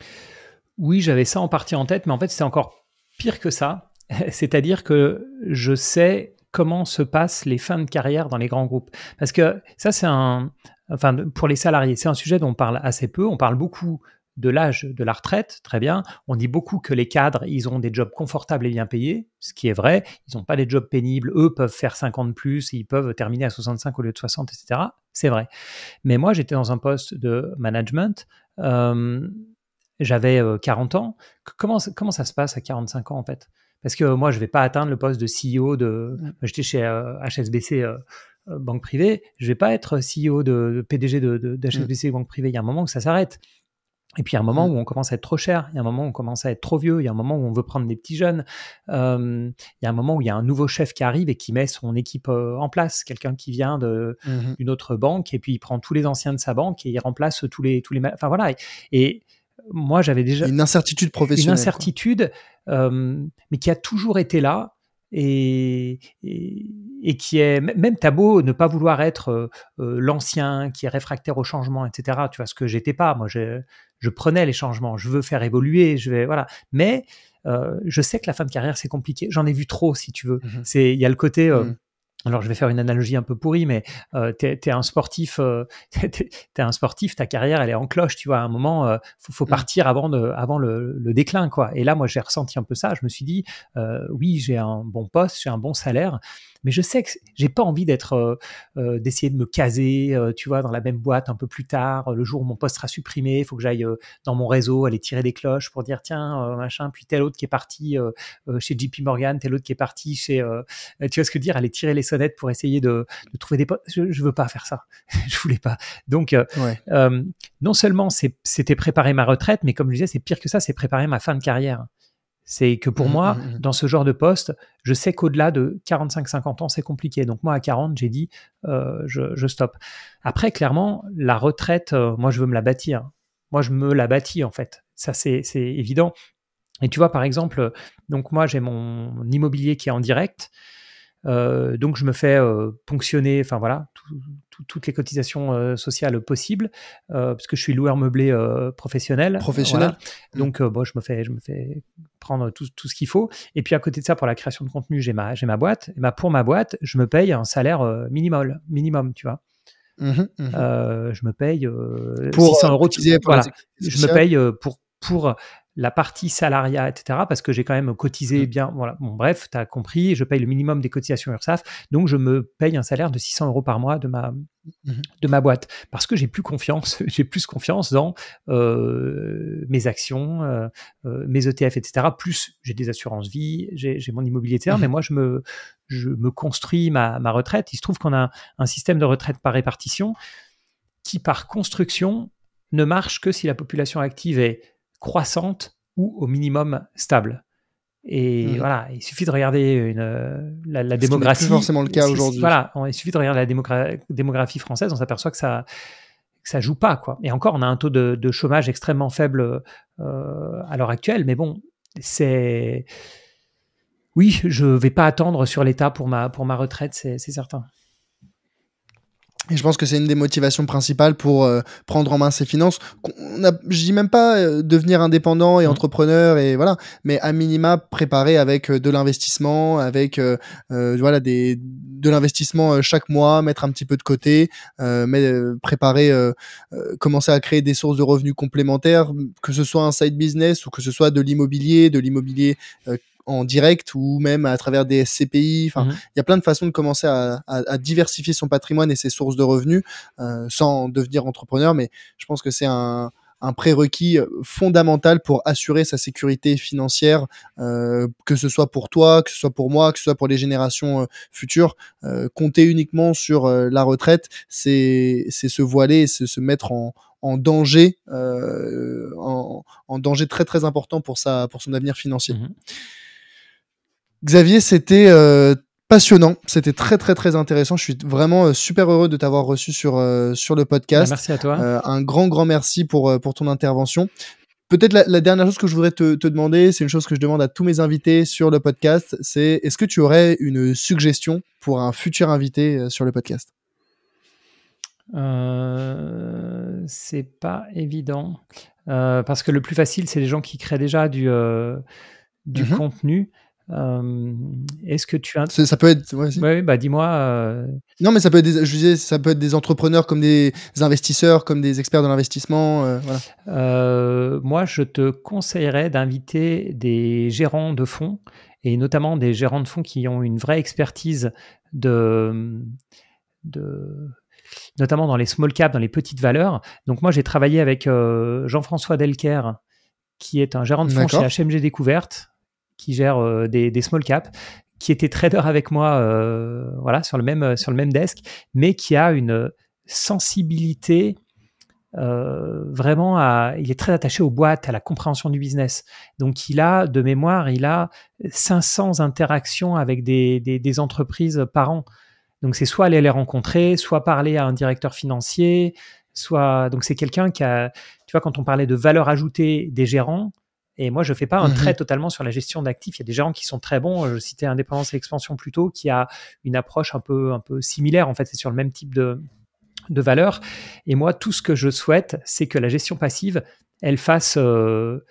Oui, j'avais ça en partie en tête, mais en fait, c'est encore pire que ça. C'est-à-dire que je sais comment se passent les fins de carrière dans les grands groupes. Parce que ça, c'est un. Enfin, pour les salariés, c'est un sujet dont on parle assez peu. On parle beaucoup de l'âge de la retraite, très bien. On dit beaucoup que les cadres, ils ont des jobs confortables et bien payés, ce qui est vrai. Ils n'ont pas des jobs pénibles. Eux peuvent faire 50 plus, ils peuvent terminer à 65 au lieu de 60, etc. C'est vrai. Mais moi, j'étais dans un poste de management. Euh, j'avais 40 euh, ans. Comment, ça se passe à 45 ans, en fait Parce que moi, je ne vais pas atteindre le poste de CEO de. J'étais chez HSBC. Euh, banque privée, je vais pas être CEO de, PDG de, d'HSBC Banque privée. Il y a un moment que ça s'arrête. Et puis il y a un moment mmh. où on commence à être trop cher, il y a un moment où on commence à être trop vieux, il y a un moment où on veut prendre des petits jeunes, il y a un moment où il y a un nouveau chef qui arrive et qui met son équipe en place, quelqu'un qui vient mmh d'une autre banque et puis il prend tous les anciens de sa banque et il remplace tous les tous les enfin voilà et, moi j'avais déjà une incertitude professionnelle, une incertitude mais qui a toujours été là et, et, qui est même t'as beau ne pas vouloir être l'ancien qui est réfractaire au changement etc tu vois ce que j'étais pas moi j'ai je prenais les changements, je veux faire évoluer, je vais voilà. Mais euh, je sais que la fin de carrière c'est compliqué, j'en ai vu trop si tu veux. Mmh c'est il y a le côté euh, mmh alors je vais faire une analogie un peu pourrie, mais euh, tu es un sportif, euh, un sportif, ta carrière elle est en cloche, tu vois. À un moment, euh, faut, mm. partir avant avant le, déclin, quoi. Et là, moi, j'ai ressenti un peu ça. Je me suis dit, oui, j'ai un bon poste, j'ai un bon salaire, mais je sais que j'ai pas envie d'être, d'essayer de me caser, tu vois, dans la même boîte un peu plus tard. Le jour où mon poste sera supprimé, il faut que j'aille dans mon réseau aller tirer des cloches pour dire tiens machin, puis tel autre qui est parti chez JP Morgan, tel autre qui est parti chez, tu vois ce que dire, aller tirer les pour essayer de, trouver des potes. Je, veux pas faire ça. je voulais pas. Donc, euh, euh, non seulement c'était préparer ma retraite, mais comme je disais, c'est pire que ça, c'est préparer ma fin de carrière. C'est que pour mmh, moi, mmh, mmh. dans ce genre de poste, je sais qu'au-delà de 45-50 ans, c'est compliqué. Donc moi, à 40, j'ai dit, euh, je, stoppe. Après, clairement, la retraite, moi, je veux me la bâtir. Moi, je me la bâtis, en fait. Ça, c'est évident. Et tu vois, par exemple, donc moi, j'ai mon immobilier qui est en direct. Euh, donc je me fais euh, ponctionner, enfin voilà, toutes les cotisations euh, sociales possibles, parce que je suis loueur meublé professionnel. Professionnel. Donc bon, je me fais, je me fais prendre tout, ce qu'il faut. Et puis à côté de ça, pour la création de contenu, j'ai ma, j'ai ma boîte. Et bah, pour ma boîte, je me paye un salaire minimal, minimum, tu vois. Mmh mmh je me paye pour 600 euros. voilà. Je me paye pour pour la partie salariat, etc., parce que j'ai quand même cotisé mmh. bien. Voilà. bref, tu as compris, je paye le minimum des cotisations URSAF, donc je me paye un salaire de 600 euros par mois de ma, mmh. de ma boîte, parce que j'ai plus confiance, j'ai plus confiance dans euh, mes actions, euh, euh, mes ETF, etc. Plus j'ai des assurances vie, j'ai mon immobilier, etc. Mmh. Mais moi, je me, je me construis ma, ma retraite. Il se trouve qu'on a un système de retraite par répartition qui, par construction, ne marche que si la population active est croissante ou au minimum stable. Et hmm. voilà, il suffit de regarder une, la, démographie. C'est forcément le cas aujourd'hui. Voilà, il suffit de regarder la démographie française, on s'aperçoit que ça que ça joue pas quoi. Et encore, on a un taux de, chômage extrêmement faible euh, à l'heure actuelle, mais bon, c'est oui, je vais pas attendre sur l'État pour ma pour ma retraite, c'est certain. Et je pense que c'est une des motivations principales pour euh, prendre en main ses finances. On a, je dis même pas euh, devenir indépendant et mmh. entrepreneur et voilà, mais à minima préparer avec euh, de l'investissement, avec voilà des de l'investissement chaque mois, mettre un petit peu de côté, mais préparer, commencer à créer des sources de revenus complémentaires, que ce soit un side business ou que ce soit de l'immobilier, de l'immobilier en direct ou même à travers des SCPI. Enfin, mhm. il y a plein de façons de commencer à, diversifier son patrimoine et ses sources de revenus euh, sans devenir entrepreneur. Mais je pense que c'est un, prérequis fondamental pour assurer sa sécurité financière, euh, que ce soit pour toi, que ce soit pour moi, que ce soit pour les générations euh, futures. compter uniquement sur la retraite, c'est se voiler, c'est se mettre en, danger, en, danger très très important pour, sa, pour son avenir financier. Mhm. Xavier, c'était euh, passionnant, c'était très très très intéressant. Je suis vraiment euh, super heureux de t'avoir reçu sur, euh, sur le podcast. Merci à toi. un grand grand merci pour, pour ton intervention. Peut-être la, dernière chose que je voudrais te, demander, c'est une chose que je demande à tous mes invités sur le podcast, c'est est-ce que tu aurais une suggestion pour un futur invité sur le podcast C'est pas évident parce que le plus facile, c'est les gens qui créent déjà du, du mm-hmm. contenu. Euh, est-ce que tu as... Ça peut être. oui bah dis-moi. Euh, non, mais ça peut être. Des, je disais, ça peut être des entrepreneurs comme des investisseurs, comme des experts de l'investissement. Euh, moi, je te conseillerais d'inviter des gérants de fonds et notamment des gérants de fonds qui ont une vraie expertise de, de notamment dans les small caps, dans les petites valeurs. Donc moi, j'ai travaillé avec Jean-François Delker, qui est un gérant de fonds chez HMG Découverte qui gère euh, des, small caps, qui était trader avec moi euh, voilà, sur, le même, euh, sur le même desk, mais qui a une sensibilité vraiment à, il est très attaché aux boîtes, à la compréhension du business. Donc il a, de mémoire, il a 500 interactions avec des entreprises par an. Donc c'est soit aller les rencontrer, soit parler à un directeur financier, soit donc c'est quelqu'un qui a, tu vois, quand on parlait de valeur ajoutée des gérants, et moi, je ne fais pas un mmh trait totalement sur la gestion d'actifs. Il y a des gens qui sont très bons. Je citais Indépendance et Expansion plutôt, qui a une approche un peu, un peu similaire. En fait, c'est sur le même type de, valeur. Et moi, tout ce que je souhaite, c'est que la gestion passive, elle fasse, euh,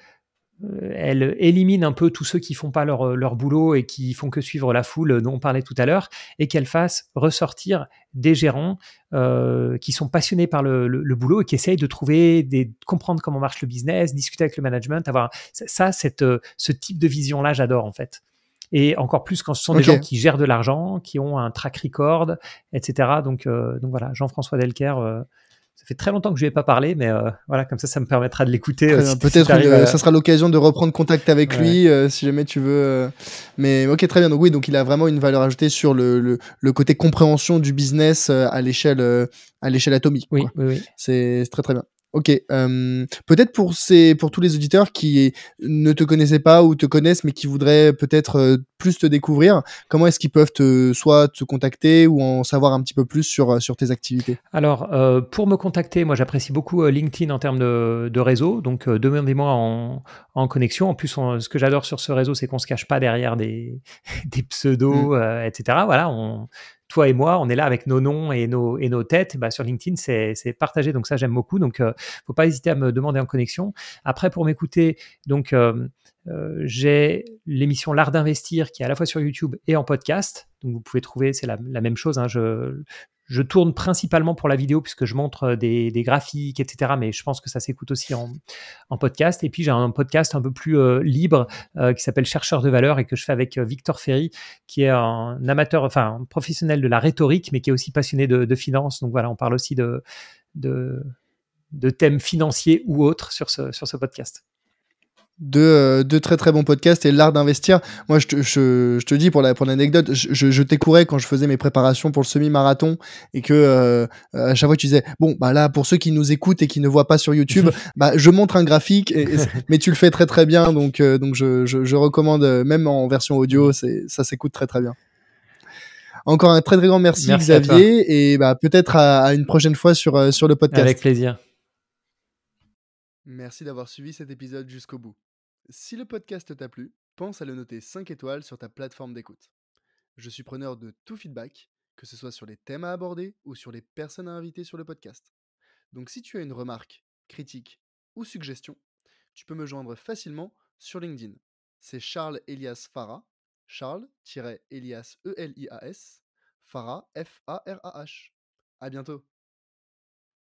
euh, elle élimine un peu tous ceux qui font pas euh, leur, boulot et qui font que suivre la foule dont on parlait tout à l'heure, et qu'elle fasse ressortir des gérants euh, qui sont passionnés par le, boulot et qui essayent de trouver, des, comprendre comment marche le business, discuter avec le management, avoir ça, cette, ce type de vision-là, j'adore en fait. Et encore plus quand ce sont des gens qui gèrent de l'argent, qui ont un track record, etc. Donc, donc voilà, Jean-François Delker. Ça fait très longtemps que je lui ai pas parlé, mais euh, voilà, comme ça, ça me permettra de l'écouter. Euh, Peut-être que ça sera l'occasion de reprendre contact avec lui euh, si jamais tu veux. Mais ok, très bien. Donc oui, donc il a vraiment une valeur ajoutée sur le, le, côté compréhension du business à l'échelle à l'échelle atomique. Oui, oui, oui. c'est très très bien. Ok, euh, peut-être pour, tous les auditeurs qui ne te connaissaient pas ou te connaissent mais qui voudraient peut-être euh, plus te découvrir, comment est-ce qu'ils peuvent soit te contacter ou en savoir un petit peu plus sur, tes activités Alors, euh, pour me contacter, moi j'apprécie beaucoup LinkedIn en termes de, réseau, donc demandez-moi en, connexion. En plus, ce que j'adore sur ce réseau, c'est qu'on ne se cache pas derrière des, pseudos, mmh. etc. Voilà, on, toi et moi, on est là avec nos noms et nos, et nos têtes. Bah, sur LinkedIn, c'est partagé. Donc ça, j'aime beaucoup. Donc, ne euh, faut pas hésiter à me demander en connexion. Après, pour m'écouter, donc euh, euh, j'ai l'émission L'Art d'investir qui est à la fois sur YouTube et en podcast. Donc vous pouvez trouver, c'est la, même chose. Hein, je, je tourne principalement pour la vidéo puisque je montre euh, des, graphiques, etc. Mais je pense que ça s'écoute aussi en, podcast. Et puis j'ai un podcast un peu plus euh, libre euh, qui s'appelle Chercheur de valeur et que je fais avec Victor Ferry, qui est un amateur, enfin un professionnel de la rhétorique, mais qui est aussi passionné de, de finance. Donc voilà, on parle aussi de, thèmes financiers ou autres sur ce podcast. Euh, de très très bons podcasts et l'art d'investir. Moi, je te, dis pour l'anecdote, la, je, je t'écourais quand je faisais mes préparations pour le semi-marathon et que euh, à chaque fois tu disais bon bah là pour ceux qui nous écoutent et qui ne voient pas sur YouTube, bah je montre un graphique, mais tu le fais très très bien donc euh, donc je, recommande même en version audio, c'est ça s'écoute très très bien. Encore un très très grand merci, Xavier et bah peut-être à, une prochaine fois sur sur le podcast. Avec plaisir. Merci d'avoir suivi cet épisode jusqu'au bout. Si le podcast t'a plu, pense à le noter 5 étoiles sur ta plateforme d'écoute. Je suis preneur de tout feedback, que ce soit sur les thèmes à aborder ou sur les personnes à inviter sur le podcast. Donc si tu as une remarque, critique ou suggestion, tu peux me joindre facilement sur LinkedIn. C'est Charles Elias Farah, Charles-Elias E-L-I-A-S, e Farah F-A-R-A-H. À bientôt!